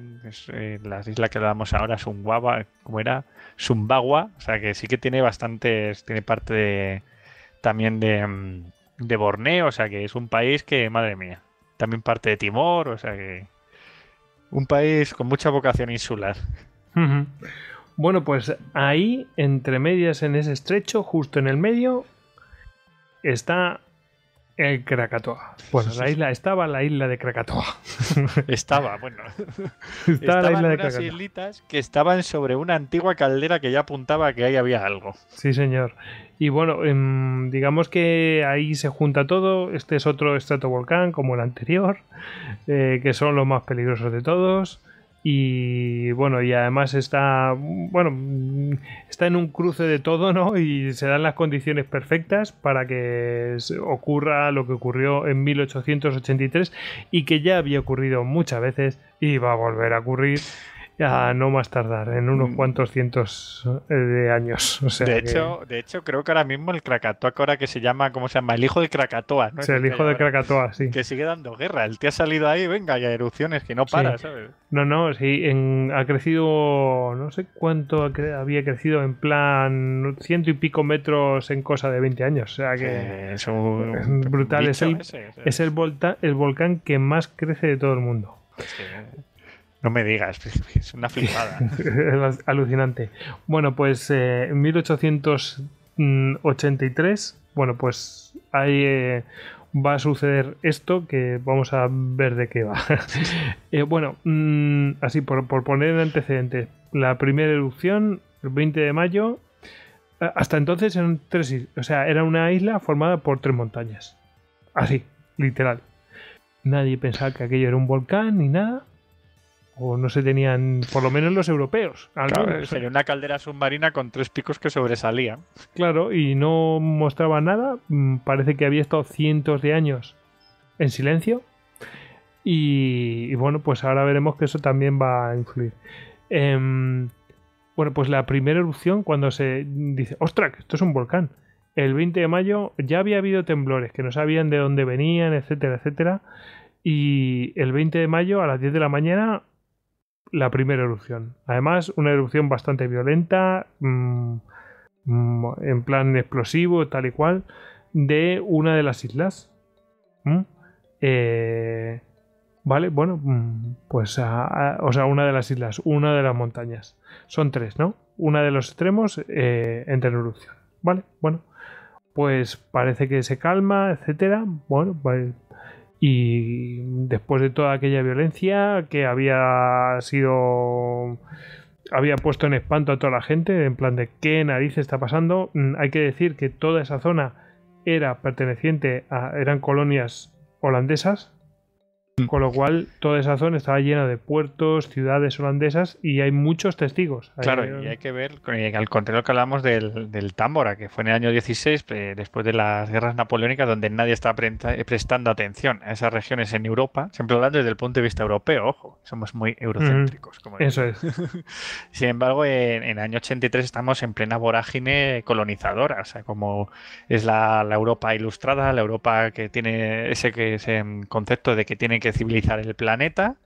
[SPEAKER 1] eh, las islas que hablamos ahora, Sumbawa, ¿cómo era? Sumbagua, o sea que sí que tiene bastantes, tiene parte también de, mm, de Borneo, o sea que es un país que, madre mía, también parte de Timor, o sea que un país con mucha vocación
[SPEAKER 2] insular. Bueno, pues ahí, entre medias en ese estrecho, justo en el medio, está en Krakatoa. Bueno, la isla estaba la isla de Krakatoa. Estaba, bueno. Estaba la isla de islitas
[SPEAKER 1] que estaban sobre una antigua caldera que ya apuntaba que ahí había algo.
[SPEAKER 2] Sí, señor. Y bueno, em, digamos que ahí se junta todo. Este es otro estratovolcán como el anterior, eh, que son los más peligrosos de todos. Y bueno, y además está, bueno, está en un cruce de todo, ¿no? Y se dan las condiciones perfectas para que ocurra lo que ocurrió en 1883 y que ya había ocurrido muchas veces y va a volver a ocurrir ya no más tardar, en unos mm. cuantos cientos eh, de años. de, hecho,
[SPEAKER 1] de hecho, creo que ahora mismo el Krakatoa, que ahora que se llama, ¿cómo se llama? El hijo de Krakatoa, ¿no? Sí, el hijo de
[SPEAKER 2] Krakatoa, sí.
[SPEAKER 1] Que sigue dando guerra. El tío ha salido ahí, venga, y erupciones, que no para, ¿sabes?
[SPEAKER 2] No, no, sí, ha crecido, no sé cuánto había crecido, en plan, ciento y pico metros en cosa de 20 años. O sea que es, brutal. es, el, es, el, el volcán que más crece de todo el mundo. No me digas,
[SPEAKER 1] es una flipada.
[SPEAKER 2] es alucinante. Bueno, pues eh, en 1883, bueno, pues ahí eh, va a suceder esto que vamos a ver de qué va. Eh, bueno, mm, así por, poner el antecedente, la primera erupción, el 20 de mayo, hasta entonces eran tres o sea, era una isla formada por tres montañas. Así, literal. Nadie pensaba que aquello era un volcán ni nada o no se tenían, por lo menos los europeos. Claro, sería
[SPEAKER 1] una caldera submarina con tres picos que sobresalían.
[SPEAKER 2] Claro, y no mostraba nada, mm, parece que había estado cientos de años en silencio. Y, bueno, pues ahora veremos que eso también va a influir. Em, bueno, pues la primera erupción cuando se dice, ostras, esto es un volcán. El 20 de mayo ya había habido temblores que no sabían de dónde venían, etcétera, etcétera. Y el 20 de mayo a las 10 de la mañana la primera erupción. Además, una erupción bastante violenta, mm, mm, en plan explosivo, tal y cual, de una de las islas. Mm. Eh, vale, bueno, pues, o sea, una de las islas, una de las montañas. Son tres, ¿no? Una de los extremos eh, entre la erupción. Vale, bueno, pues parece que se calma, etcétera. Bueno, pues y después de toda aquella violencia que había sido había puesto en espanto a toda la gente, en plan de qué narices está pasando. Mm, hay que decir que toda esa zona era perteneciente a eran colonias holandesas con lo cual, toda esa zona estaba llena de puertos, ciudades holandesas y hay muchos testigos. claro, y hay
[SPEAKER 1] que ver, eh, al contrario que hablamos del, del Támbora, que fue en el año 16, eh, después de las guerras napoleónicas, donde nadie está eh, prestando atención a esas regiones en Europa, siempre hablando desde el punto de vista europeo, ojo, somos muy eurocéntricos. como eso
[SPEAKER 2] es.
[SPEAKER 1] Sin embargo, en, el año 83 estamos en plena vorágine colonizadora, o sea, como es la, la Europa ilustrada, la Europa que tiene ese, que, ese concepto de que tiene que civilizar el planeta.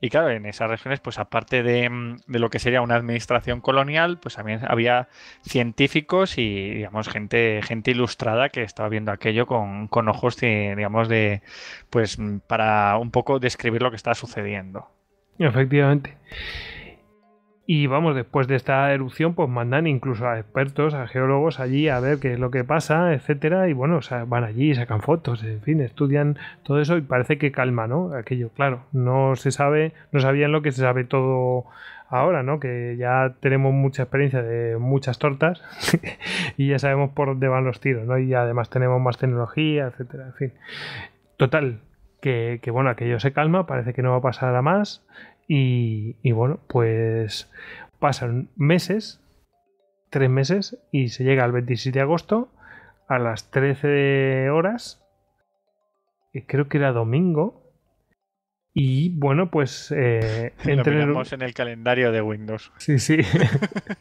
[SPEAKER 1] Y claro, en esas regiones, pues aparte mm, de, lo que sería una administración colonial, pues también había científicos y, digamos, gente, gente ilustrada que estaba viendo aquello con, con ojos, digamos, de, pues mm, para un poco describir lo que está sucediendo.
[SPEAKER 2] Efectivamente. Y vamos, después de esta erupción, pues mandan incluso a expertos, a geólogos allí a ver qué es lo que pasa, etcétera. Y bueno, van allí, sacan fotos, en fin, estudian todo eso y parece que calma, ¿no? Aquello, claro, no se sabe, no sabían lo que se sabe todo ahora, ¿no? Que ya tenemos mucha experiencia de muchas tortas y ya sabemos por dónde van los tiros, ¿no? Y además tenemos más tecnología, etcétera, en fin. Total, que, que, bueno, aquello se calma, parece que no va a pasar nada más y, bueno, pues pasan meses, tres meses, y se llega al 27 de agosto a las 13 horas, y creo que era domingo, y bueno, pues eh, en el
[SPEAKER 1] calendario de Windows. Sí, sí.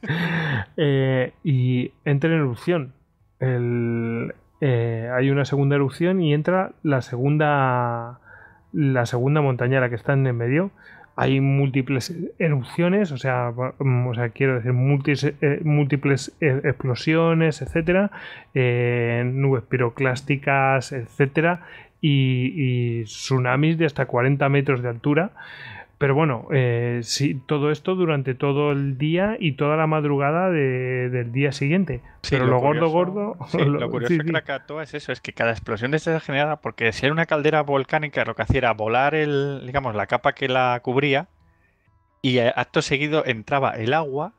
[SPEAKER 2] Eh, y entra en erupción. Eh, hay una segunda erupción y entra la segunda la segunda montaña, que está en el medio, hay múltiples erupciones, o sea, mm, o quiero decir, eh, múltiples, e, explosiones, etcétera, eh, nubes piroclásticas, etcétera, y, y, tsunamis de hasta 40 metros de altura. Pero bueno, eh, todo esto durante todo el día y toda la madrugada del día siguiente. Pero lo, gordo, gordo. lo, curioso de
[SPEAKER 1] Krakatoa es eso: es que cada explosión se generada porque si era una caldera volcánica, lo que hacía era volar el, digamos, la capa que la cubría y acto seguido entraba el agua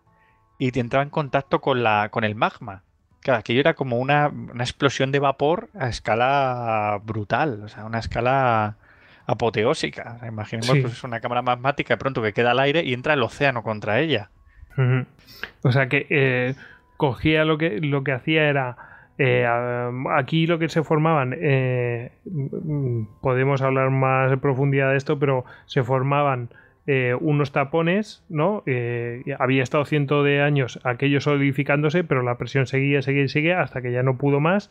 [SPEAKER 1] y entraba en contacto con, la, con el magma. Claro, aquello era como una, una explosión de vapor a escala brutal, o sea, una escala apoteósica. Imaginemos que es una cámara magmática de pronto que queda al aire y entra el
[SPEAKER 2] océano contra ella. O sea que eh, cogía lo que, lo que hacía era... Eh, aquí lo que se formaban, eh, podemos hablar más en profundidad de esto, pero se formaban unos tapones, ¿no? había estado ciento de años aquellos solidificándose, pero la presión seguía, seguía, seguía, hasta que ya no pudo más.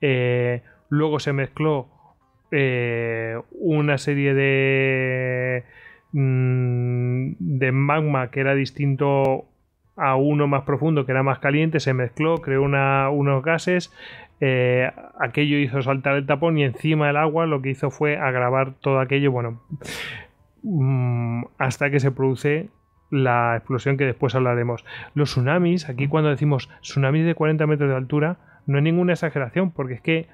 [SPEAKER 2] luego se mezcló eh, una serie de mm, de magma que era distinto a uno más profundo que era más caliente, se mezcló, creó unos gases, eh, aquello hizo saltar el tapón y encima el agua lo que hizo fue agravar todo aquello, bueno, mm, hasta que se produce la explosión que después hablaremos. Los tsunamis, aquí cuando decimos tsunamis de 40 metros de altura, no hay ninguna exageración, porque es que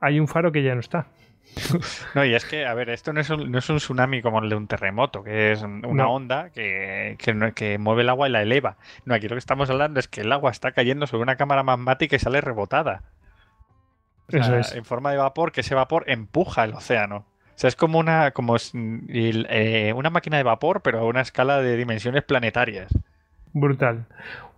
[SPEAKER 2] hay un faro que ya no está.
[SPEAKER 1] No, y es que, a ver, esto no es un, tsunami como el de un terremoto, que es una onda que, que, mueve el agua y la eleva. No, aquí lo que estamos hablando es que el agua está cayendo sobre una cámara magmática y sale rebotada. Eso es. En forma de vapor, que ese vapor empuja el océano. O sea, es como una, como, eh, una máquina de vapor, pero a una escala de dimensiones planetarias.
[SPEAKER 2] Brutal.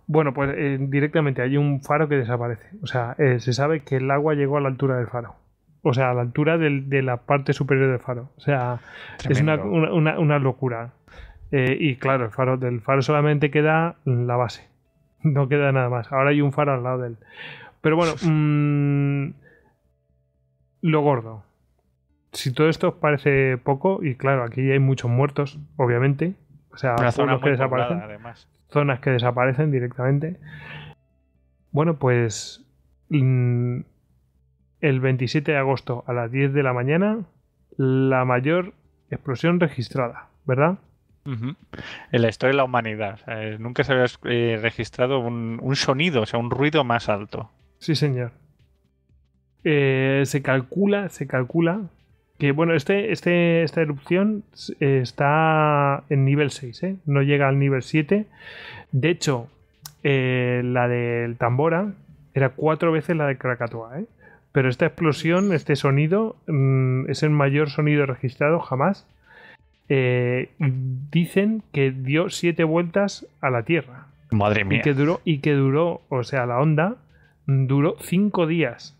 [SPEAKER 2] Bueno, pues eh, directamente hay un faro que desaparece. O sea, eh, se sabe que el agua llegó a la altura del faro o sea, a la altura de la parte superior del faro. O sea, es una, locura. Eh, y claro, el faro, del faro solamente queda la base. No queda nada más. Ahora hay un faro al lado de él. Pero bueno, mm, lo gordo. Si todo esto parece poco, y claro, aquí hay muchos muertos, obviamente. O sea, zonas que desaparecen. Zonas que desaparecen directamente. Bueno, pues. Mm, el 27 de agosto a las 10 de la mañana la mayor explosión registrada, ¿verdad? En
[SPEAKER 1] la historia de la humanidad. Eh, nunca se había eh, registrado un, sonido, o sea, un ruido más alto.
[SPEAKER 2] Sí, señor. Eh, se calcula, se calcula que, bueno, este, este, esta erupción está en nivel 6, ¿eh? no llega al nivel 7. De hecho, la del Tambora era cuatro veces la de Krakatoa, ¿eh? Pero esta explosión, este sonido, mm, es el mayor sonido registrado jamás. Eh, dicen que dio siete vueltas a la Tierra.
[SPEAKER 1] Madre mía. Y que
[SPEAKER 2] duró, y que duró o sea, la onda mm, duró cinco días.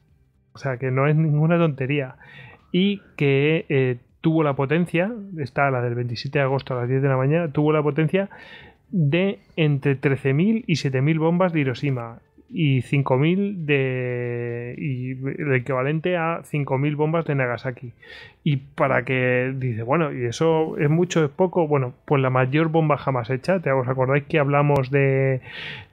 [SPEAKER 2] O sea, que no es ninguna tontería. Y que eh, tuvo la potencia, está la del 27 de agosto a las 10 de la mañana, tuvo la potencia de entre 13.000 y 7.000 bombas de Hiroshima y 5.000 de. Y el equivalente a 5.000 bombas de Nagasaki. Y para que. Dice, bueno, ¿y eso es mucho, es poco? Bueno, pues la mayor bomba jamás hecha. ¿Te os acordáis que hablamos de.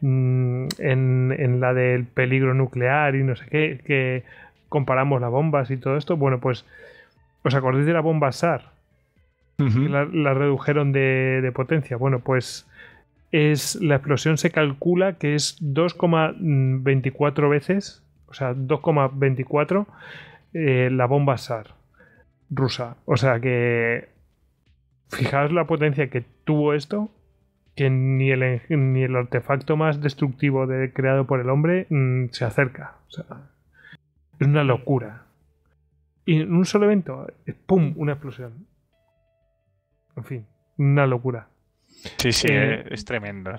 [SPEAKER 2] Mm, en, en la del peligro nuclear y no sé qué? Que comparamos las bombas y todo esto. Bueno, pues. ¿Os acordáis de la bomba SAR? la, la, redujeron de, de potencia. Bueno, pues es la explosión se calcula que es 2,24 veces, o sea, 2,24 eh, la bomba SAR rusa. O sea que fijaos la potencia que tuvo esto, que ni el, ni el artefacto más destructivo creado por el hombre mm, se acerca. es una locura. Y en un solo evento, eh, ¡pum! Una explosión. En fin, una locura. Sí, sí, eh, eh,
[SPEAKER 1] es tremendo.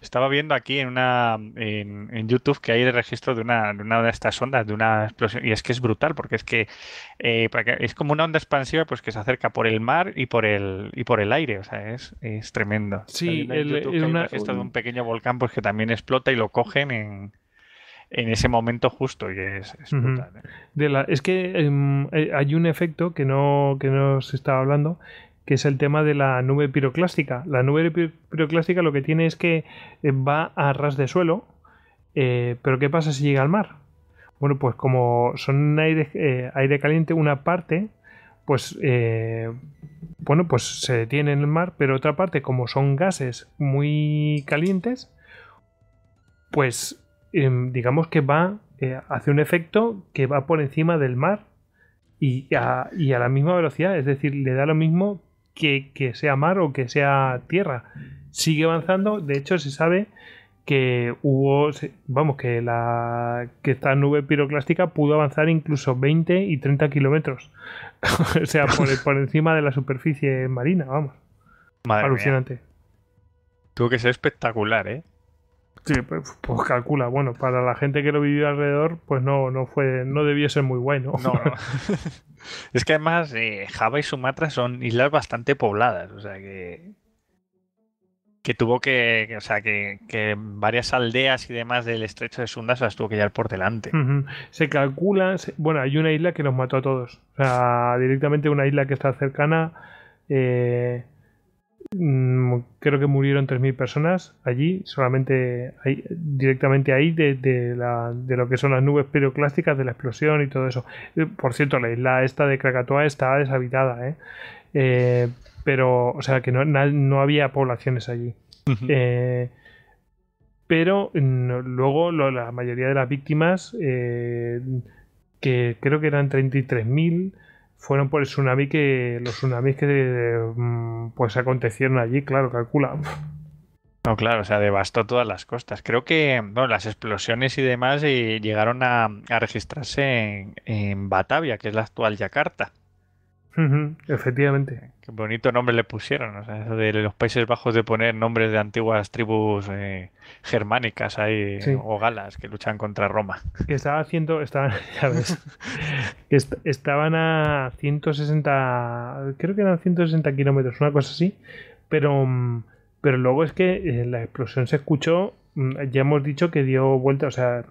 [SPEAKER 1] Estaba viendo aquí en una en, YouTube que hay el registro de una, de estas ondas, de una explosión, y es que es brutal, porque es eh, que, es como una onda expansiva pues que se acerca por el mar y por el y por el aire, o sea, es,
[SPEAKER 2] tremendo. Sí,
[SPEAKER 1] el, de un pequeño volcán pues que también explota y lo cogen en, en ese momento justo y es,
[SPEAKER 2] brutal. es que em, hay un efecto que no, que no se estaba hablando, que es el tema de la nube piroclástica. La nube piroclástica lo que tiene es que eh, va a ras de suelo, eh, pero ¿qué pasa si llega al mar? Bueno, pues como son aire, eh, aire caliente, una parte, pues bueno, pues se detiene en el mar, pero otra parte, como son gases muy calientes, pues em, digamos que va hace un efecto que va por encima del mar y a, la misma velocidad, es decir, le da lo mismo que, sea mar o que sea tierra. Sigue avanzando, de hecho se sabe que hubo, vamos, que, la, que esta nube piroclástica pudo avanzar incluso 20 y 30 kilómetros, o sea, por, encima de la superficie marina, vamos. Alucinante.
[SPEAKER 1] Tuvo que ser espectacular, ¿eh?
[SPEAKER 2] Sí, pues, pues, calcula. Bueno, para la gente que lo vivió alrededor, pues no, no fue, no debió ser muy bueno. No, no.
[SPEAKER 1] Es que además eh, Java y Sumatra son islas bastante pobladas, o sea que que tuvo que, o sea, que, que, varias aldeas y demás del estrecho de Sunda las tuvo que llevar
[SPEAKER 2] por delante. Se calcula, bueno, hay una isla que nos mató a todos, o sea, directamente una isla que está cercana, eh, Mm, creo que murieron 3.000 personas allí, solamente ahí, directamente ahí de, lo que son las nubes piroclásticas, de la explosión y todo eso. Eh, por cierto, la isla esta de Krakatoa está deshabitada, ¿eh? Eh, pero, o sea, que no, había poblaciones allí. pero mm, luego la mayoría de las víctimas, que creo que eran 33.000, fueron por el tsunami que los tsunamis que mm, pues acontecieron allí, claro, calcula.
[SPEAKER 1] No, claro, o sea, devastó todas las costas. Creo que las explosiones y demás y eh, llegaron a, registrarse en, en, Batavia, que es la actual Yakarta
[SPEAKER 2] efectivamente.
[SPEAKER 1] Qué bonito nombre le pusieron, o sea, eso de los Países Bajos de poner nombres de antiguas tribus eh, germánicas ahí o galas que luchan contra Roma.
[SPEAKER 2] Que estaba haciendo, estaban, estaban a 160, creo que eran 160 kilómetros, una cosa así, pero, mm, pero luego es que eh, la explosión se escuchó, mm, ya hemos dicho que dio vuelta, o sea,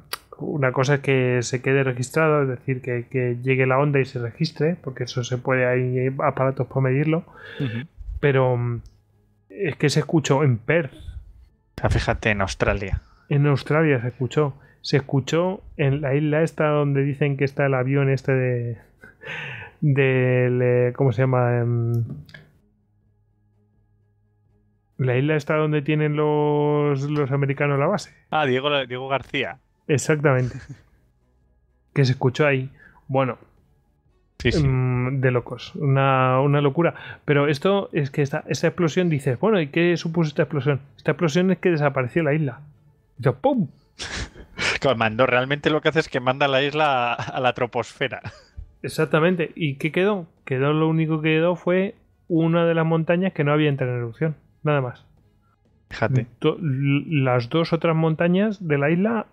[SPEAKER 2] una cosa es que se quede registrado, es decir, que, llegue la onda y se registre, porque eso se puede, hay aparatos para medirlo, pero mm, es que se escuchó en Perth.
[SPEAKER 1] Fíjate, en Australia.
[SPEAKER 2] En Australia se escuchó. Se escuchó en la isla esta donde dicen que está el avión este de... de eh, ¿Cómo se llama? Em, la isla esta donde tienen los, los americanos la base.
[SPEAKER 1] Ah, Diego, Diego García.
[SPEAKER 2] Exactamente. que se escuchó ahí. Bueno. Sí, sí. Mm, de locos. Una, locura. Pero esto es que esta, explosión dices, bueno, ¿y qué supuso esta explosión? Esta explosión es que desapareció la isla. yo, ¡pum!
[SPEAKER 1] realmente lo que hace es que manda la isla a, la troposfera.
[SPEAKER 2] Exactamente. ¿Y qué quedó? Quedó lo único que quedó fue una de las montañas que no había entrado en erupción. Nada más. Fíjate. las dos otras montañas de la isla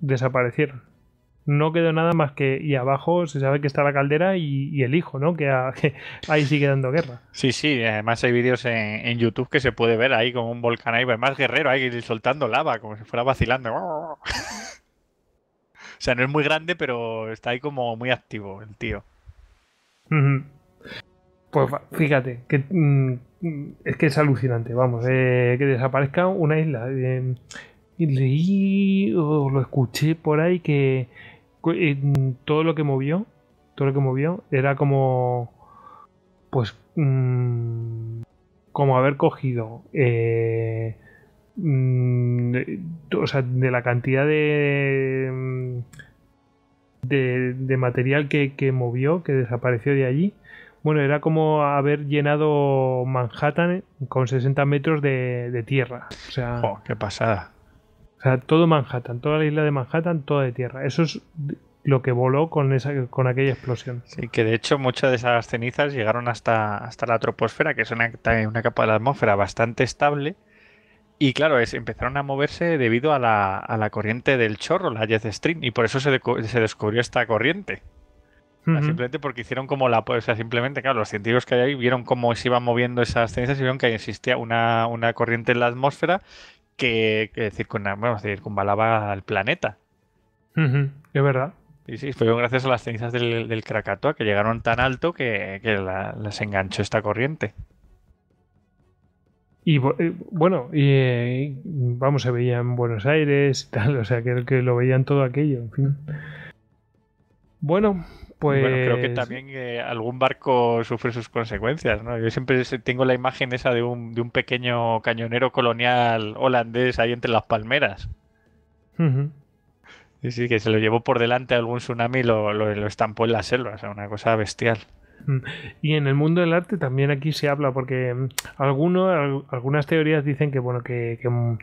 [SPEAKER 2] desaparecieron. No quedó nada más que. Y abajo se sabe que está la caldera y, el hijo, ¿no? Que, ahí sigue dando guerra.
[SPEAKER 1] Sí, sí. Además, hay vídeos en, YouTube que se puede ver ahí como un volcán ahí, más guerrero ahí soltando lava, como si fuera vacilando. o sea, no es muy grande, pero está ahí como muy activo el tío.
[SPEAKER 2] Pues fíjate, que, mm, es que es alucinante, vamos, eh, que desaparezca una isla. Eh, leí o lo escuché por ahí que eh, todo lo que movió, todo lo que movió era como, pues, mm, como haber cogido, eh, mm, o sea, de la cantidad de mm, de, material que, movió, que desapareció de allí. Bueno, era como haber llenado Manhattan con 60 metros de, tierra. O sea,
[SPEAKER 1] ¡Qué pasada!
[SPEAKER 2] O sea, todo Manhattan, toda la isla de Manhattan, toda de tierra. Eso es lo que voló con, esa, con aquella explosión. Sí,
[SPEAKER 1] que de hecho muchas de esas cenizas llegaron hasta, hasta la troposfera, que es una, capa de la atmósfera bastante estable. Y claro, es, empezaron a moverse debido a la, corriente del chorro, la jet stream, y por eso se, descubrió esta corriente. Simplemente porque hicieron como la. O sea, simplemente, claro, los científicos que hay ahí vieron cómo se iban moviendo esas cenizas y vieron que existía una, una corriente en la atmósfera que, decir con bueno, balaba al planeta.
[SPEAKER 2] es verdad.
[SPEAKER 1] y sí, fue gracias a las cenizas del, del Krakatoa que llegaron tan alto que, que las enganchó esta corriente.
[SPEAKER 2] Y eh, bueno, y, eh, vamos, se veía en Buenos Aires y tal, o sea, que, que lo veían todo aquello, en fin. Bueno, bueno, creo que pues también
[SPEAKER 1] eh, algún barco sufre sus consecuencias, ¿no? Yo siempre tengo la imagen esa de un, pequeño cañonero colonial holandés ahí entre las palmeras. Sí, que se lo llevó por delante a algún tsunami y lo, estampó en la selva, o sea, una cosa bestial.
[SPEAKER 2] Mm. Y en el mundo del arte también aquí se habla, porque mm, algunos, algunas teorías dicen que, bueno, que, mm,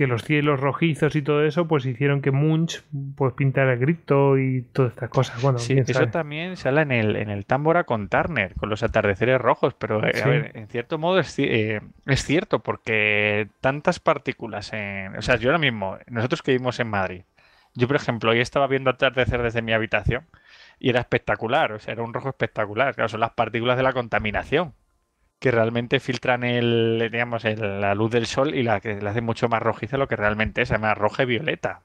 [SPEAKER 2] que los cielos rojizos y todo eso, pues hicieron que Munch pues pintara grito y todas estas cosas. Bueno, sí, eso
[SPEAKER 1] también sale en el, en el Támbora con Turner, con los atardeceres rojos, pero eh, en cierto modo eh, es, cierto, porque tantas partículas, en, o sea, yo ahora mismo, nosotros que vivimos en Madrid, yo por ejemplo, hoy estaba viendo atardecer desde mi habitación y era espectacular, o sea, era un rojo espectacular, claro, son las partículas de la contaminación que realmente filtran el, digamos, la luz del sol y la que le hace mucho más rojiza lo que realmente es, además roja y violeta.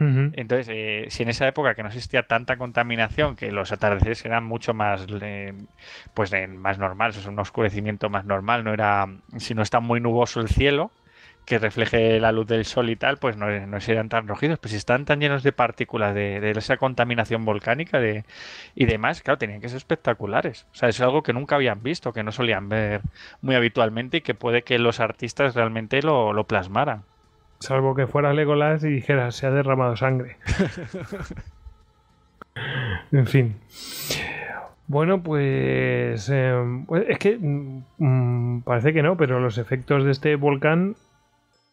[SPEAKER 2] Entonces,
[SPEAKER 1] eh, si en esa época que no existía tanta contaminación, que los atardeceres eran mucho más, eh, pues, más normales, es un oscurecimiento más normal, no era, si no está muy nuboso el cielo, que refleje la luz del sol y tal, pues no, no tan rojidos... Pues si están tan llenos de partículas de, esa contaminación volcánica de, y demás, claro, tenían que ser espectaculares. O sea, es algo que nunca habían visto, que no solían ver muy habitualmente y que puede que los artistas realmente lo, plasmaran.
[SPEAKER 2] Salvo que fuera Legolas y dijera... se ha derramado sangre. en fin. Bueno, pues, eh, pues es que mm, mm, parece que no, pero los efectos de este volcán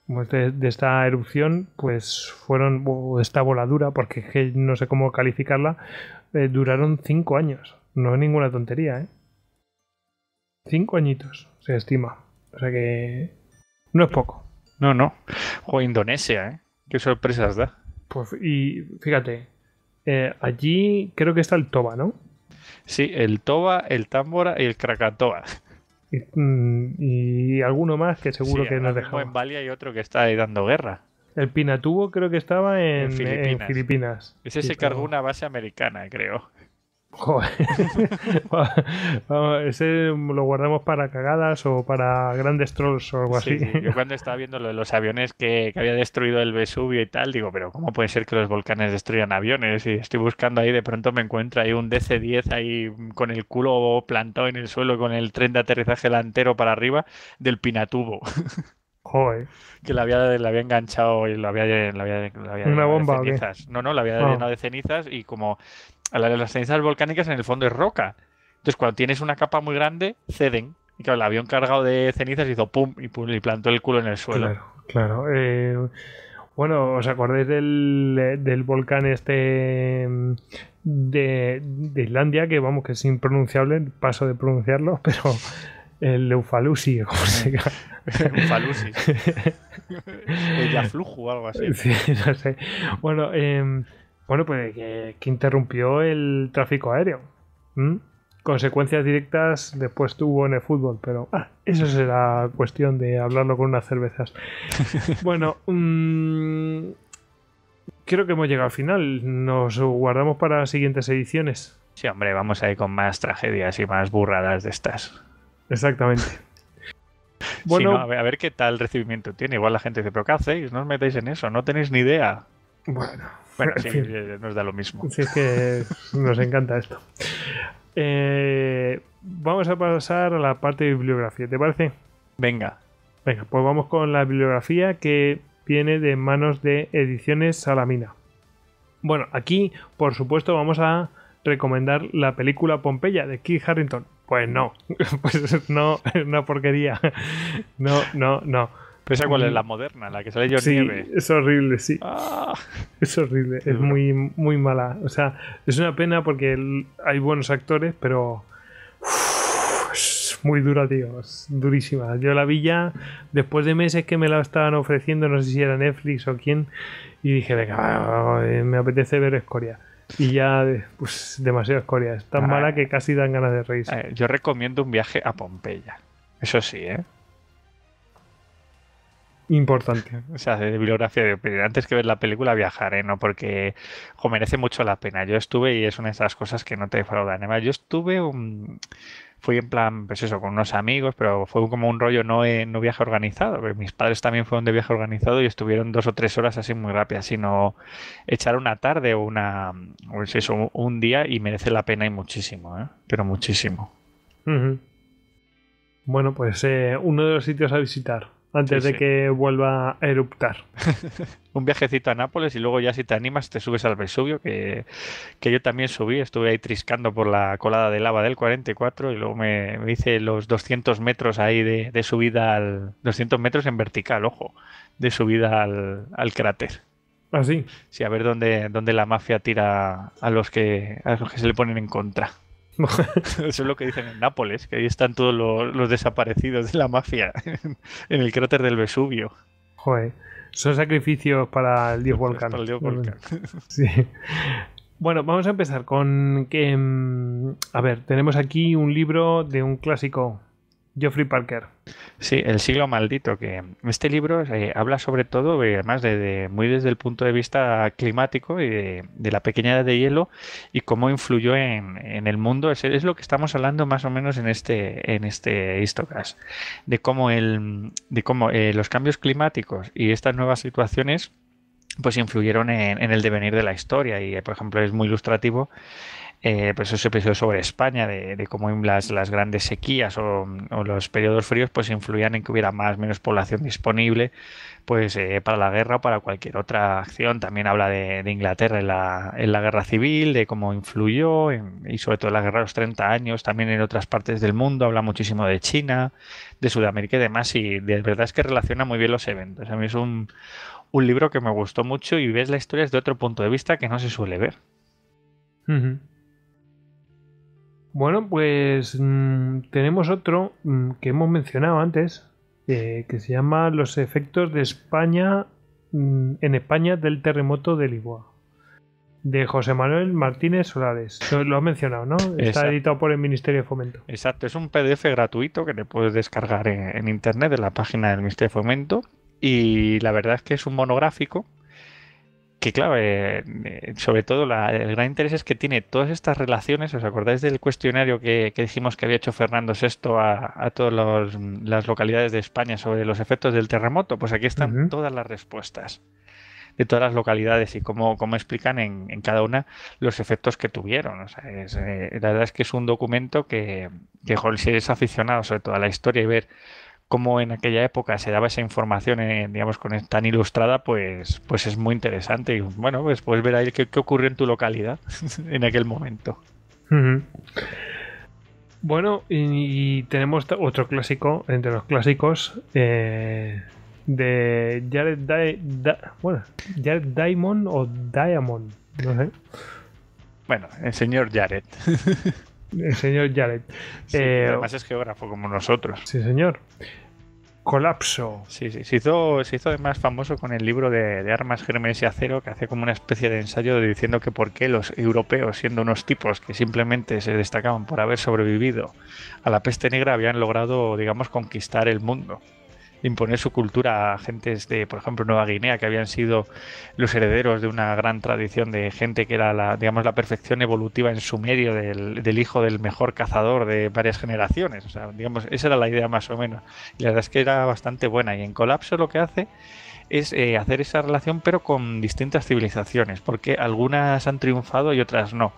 [SPEAKER 2] pues, de, esta erupción, pues fueron, o esta voladura, porque no sé cómo calificarla, eh, duraron cinco años. No es ninguna tontería, ¿eh? Cinco añitos, se estima. O sea que no es poco. No, no.
[SPEAKER 1] O Indonesia, ¿eh? Qué sorpresas da.
[SPEAKER 2] Pues, y fíjate, eh, allí creo que está el Toba, ¿no?
[SPEAKER 1] Sí, el Toba, el Támbora y el Krakatoa.
[SPEAKER 2] Mm, y, alguno más que seguro que nos dejó
[SPEAKER 1] en Bali hay otro que está ahí dando guerra.
[SPEAKER 2] El Pinatubo creo que estaba en, Filipinas. es Ese se cargó
[SPEAKER 1] una base americana, creo.
[SPEAKER 2] ese lo guardamos para cagadas o para grandes trolls o algo así. Yo cuando
[SPEAKER 1] estaba viendo lo de los aviones que, que, había destruido el Vesubio y tal, digo, pero ¿cómo puede ser que los volcanes destruyan aviones? Y estoy buscando ahí, de pronto me encuentro ahí un DC-10 ahí con el culo plantado en el suelo con el tren de aterrizaje delantero para arriba del Pinatubo. Que la había, enganchado y la había, la de cenizas. No, no, la había ah. llenado de cenizas y como las cenizas volcánicas en el fondo es roca. Entonces, cuando tienes una capa muy grande, ceden. Y claro, el avión cargado de cenizas hizo pum y, y plantó el culo en el
[SPEAKER 2] suelo. Claro, claro. Eh, bueno, ¿os acordáis del, volcán este em, de, de, Islandia? Que vamos, que es impronunciable, paso de pronunciarlo, pero el Eufalusi, se llama? Eufalusi. el aflujo o algo así. Sí, no sé. Bueno, em, bueno pues que, interrumpió el tráfico aéreo. Consecuencias directas después tuvo en el fútbol, pero ah, eso será cuestión de hablarlo con unas cervezas. bueno, mm, creo que hemos llegado al final. Nos guardamos para las siguientes ediciones. Sí, hombre, vamos a ir con más tragedias y más burradas de estas. Exactamente. Bueno, a, ver, qué tal recibimiento
[SPEAKER 1] tiene. Igual la gente dice, pero ¿qué hacéis? No os metéis en eso, no tenéis ni idea.
[SPEAKER 2] Bueno, eh,
[SPEAKER 1] nos da lo mismo.
[SPEAKER 2] que nos encanta esto. Eh, vamos a pasar a la parte de bibliografía, ¿te parece? Venga. Venga, pues vamos con la bibliografía que viene de manos de Ediciones Salamina. Bueno, aquí, por supuesto, vamos a recomendar la película Pompeya de Keith Harrington. Pues no, pues no, es una porquería. No, no, no. ¿Pero esa cuál es? Mm. ¿La moderna? ¿La que sale yo sí, es horrible, sí. Ah. Es horrible, es muy, muy mala. O sea, es una pena porque hay buenos actores, pero... es muy dura, tío. durísima. Yo la vi ya después de meses que me la estaban ofreciendo, no sé si era Netflix o quién, y dije, venga, me apetece ver Escoria y ya pues demasiada escoria. Es tan mala que casi dan ganas de reírse. Eh,
[SPEAKER 1] yo recomiendo un viaje a Pompeya. Eso sí, ¿eh?
[SPEAKER 2] Importante.
[SPEAKER 1] O sea, de bibliografía de Antes que ver la película, viajar, ¿eh? No, porque merece mucho la pena. Yo estuve, y es una de esas cosas que no te defraudan. Además, yo estuve un, fui en plan, pues eso, con unos amigos, pero fue como un rollo no, eh, no viaje organizado. Mis padres también fueron de viaje organizado y estuvieron dos o tres horas así muy rápidas, sino echar una tarde o una, pues eso, un día y merece la pena y muchísimo, ¿eh? pero muchísimo.
[SPEAKER 2] Bueno, pues eh, uno de los sitios a visitar. Antes de que vuelva a eruptar.
[SPEAKER 1] Un viajecito a Nápoles y luego ya si te animas te subes al Vesubio, que, yo también subí, estuve ahí triscando por la colada de lava del 44 y luego me, hice los 200 metros ahí de, subida al... 200 metros en vertical, ojo, de subida al, al cráter. ¿Ah, sí? Sí, a ver dónde, dónde la mafia tira a los, que, a los que se le ponen en contra. Eso es lo que dicen en Nápoles, que ahí están todos los, desaparecidos de la mafia, en, el cráter del Vesubio.
[SPEAKER 2] Joder, son sacrificios para el dios volcán. Bueno, vamos a empezar con que... Mm, a ver, tenemos aquí un libro de un clásico Geoffrey Parker.
[SPEAKER 1] Sí, El siglo maldito, que este libro eh, habla sobre todo, eh, además de, muy desde el punto de vista climático y de, la pequeña edad de hielo y cómo influyó en, el mundo. Es, lo que estamos hablando más o menos en este, en este histocast, de cómo, el, de cómo eh, los cambios climáticos y estas nuevas situaciones pues influyeron en, el devenir de la historia y por ejemplo es muy ilustrativo eh, pues esos episodios sobre España, de, cómo las, grandes sequías o, los periodos fríos pues influían en que hubiera más menos población disponible pues eh, para la guerra o para cualquier otra acción. También habla de, Inglaterra en la, guerra civil, de cómo influyó y sobre todo en la guerra de los 30 años, también en otras partes del mundo, habla muchísimo de China, de Sudamérica y demás y de verdad es que relaciona muy bien los eventos. A mí es un, un libro que me gustó mucho y ves la historia desde otro punto de vista que no se suele ver.
[SPEAKER 2] Bueno, pues mm, tenemos otro mm, que hemos mencionado antes, eh, que se llama Los efectos de España mm, en España del terremoto de Lisboa, de José Manuel Martínez Solares. Lo has mencionado, ¿no? Está editado por el Ministerio de Fomento.
[SPEAKER 1] Exacto, es un PDF gratuito que te puedes descargar en, en internet de la página del Ministerio de Fomento y la verdad es que es un monográfico que claro, eh, eh, sobre todo el gran interés es que tiene todas estas relaciones, ¿os acordáis del cuestionario que, que dijimos que había hecho Fernando VI a, todas las localidades de España sobre los efectos del terremoto? Pues aquí están todas las respuestas de todas las localidades y cómo, cómo explican en, cada una los efectos que tuvieron. Eh, la verdad es que es un documento que, si eres aficionado sobre todo a la historia y ver como en aquella época se daba esa información, eh, digamos, con tan ilustrada, pues, pues es muy interesante. Y bueno, pues puedes ver ahí qué, ocurrió en tu localidad en aquel momento.
[SPEAKER 2] Bueno, y, tenemos otro clásico, entre los clásicos, eh, de Jared, Jared Diamond o Diamond, no sé. Bueno, el señor Jared. el señor Jared. Eh, además es geógrafo como nosotros. Sí, señor. Colapso. Sí, sí. Se
[SPEAKER 1] hizo, se hizo además famoso con el libro de, Armas, Gérmenes y Acero, que hace como una especie de ensayo diciendo que por qué los europeos, siendo unos tipos que simplemente se destacaban por haber sobrevivido a la peste negra, habían logrado, digamos, conquistar el mundo imponer su cultura a gentes de, por ejemplo, Nueva Guinea, que habían sido los herederos de una gran tradición de gente que era, la, digamos, la perfección evolutiva en su medio del, hijo del mejor cazador de varias generaciones. O sea, digamos, esa era la idea más o menos. Y la verdad es que era bastante buena. Y en Colapso lo que hace es eh, hacer esa relación pero con distintas civilizaciones, porque algunas han triunfado y otras no.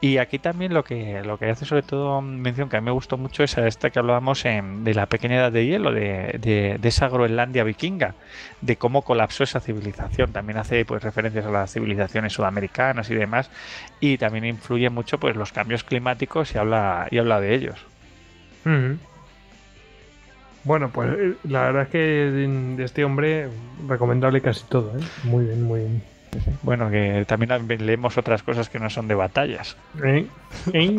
[SPEAKER 1] Y aquí también lo que, lo que hace sobre todo mención que a mí me gustó mucho es esta que hablábamos de la pequeña edad de hielo, de, de, esa Groenlandia vikinga, de cómo colapsó esa civilización. También hace pues referencias a las civilizaciones sudamericanas y demás, y también influye mucho pues los cambios climáticos y habla, y habla de ellos.
[SPEAKER 2] Bueno, pues eh, la verdad es que de este hombre recomendable casi todo, ¿eh? Muy bien, muy bien. Bueno, que también
[SPEAKER 1] leemos otras cosas que no
[SPEAKER 2] son de batallas. ¿Eh? ¿Eh?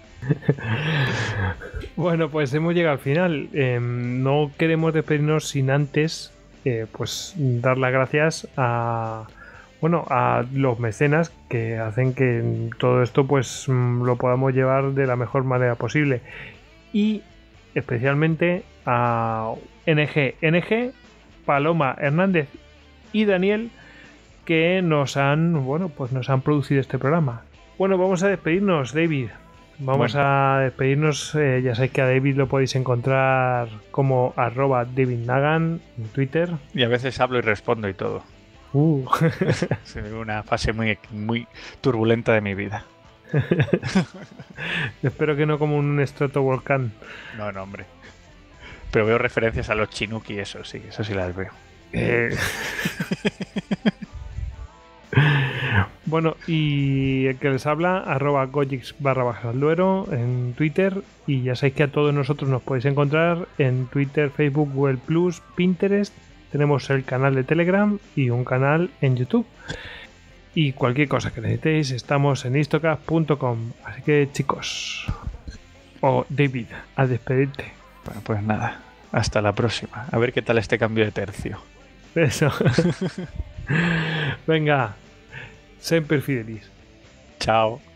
[SPEAKER 2] bueno, pues hemos llegado al final. Em, no queremos despedirnos sin antes eh, pues dar las gracias a bueno, a los mecenas que hacen que todo esto pues mm, lo podamos llevar de la mejor manera posible. Y especialmente a NG, NG, Paloma Hernández y Daniel que nos han, bueno, pues nos han producido este programa. Bueno, vamos a despedirnos, David. Vamos a despedirnos. Eh, ya sabéis que a David lo podéis encontrar como arroba David Nagan en Twitter.
[SPEAKER 1] Y a veces hablo y respondo y todo.
[SPEAKER 2] Uh. es
[SPEAKER 1] una fase muy, muy turbulenta de mi vida.
[SPEAKER 2] Espero que no como un estratovolcán. No, no, hombre.
[SPEAKER 1] Pero veo referencias a los chinuki, eso sí, eso sí las veo. Eh.
[SPEAKER 2] bueno, y el que les habla, arroba gojix barra en Twitter. Y ya sabéis que a todos nosotros nos podéis encontrar en Twitter, Facebook, Google Plus, Pinterest. Tenemos el canal de Telegram y un canal en YouTube. Y cualquier cosa que necesitéis, estamos en istocast.com. Así que chicos, o David, a despedirte.
[SPEAKER 1] Bueno, pues nada, hasta la próxima. A ver qué tal
[SPEAKER 2] este cambio de tercio. Eso. Venga, siempre fidelis. Chao.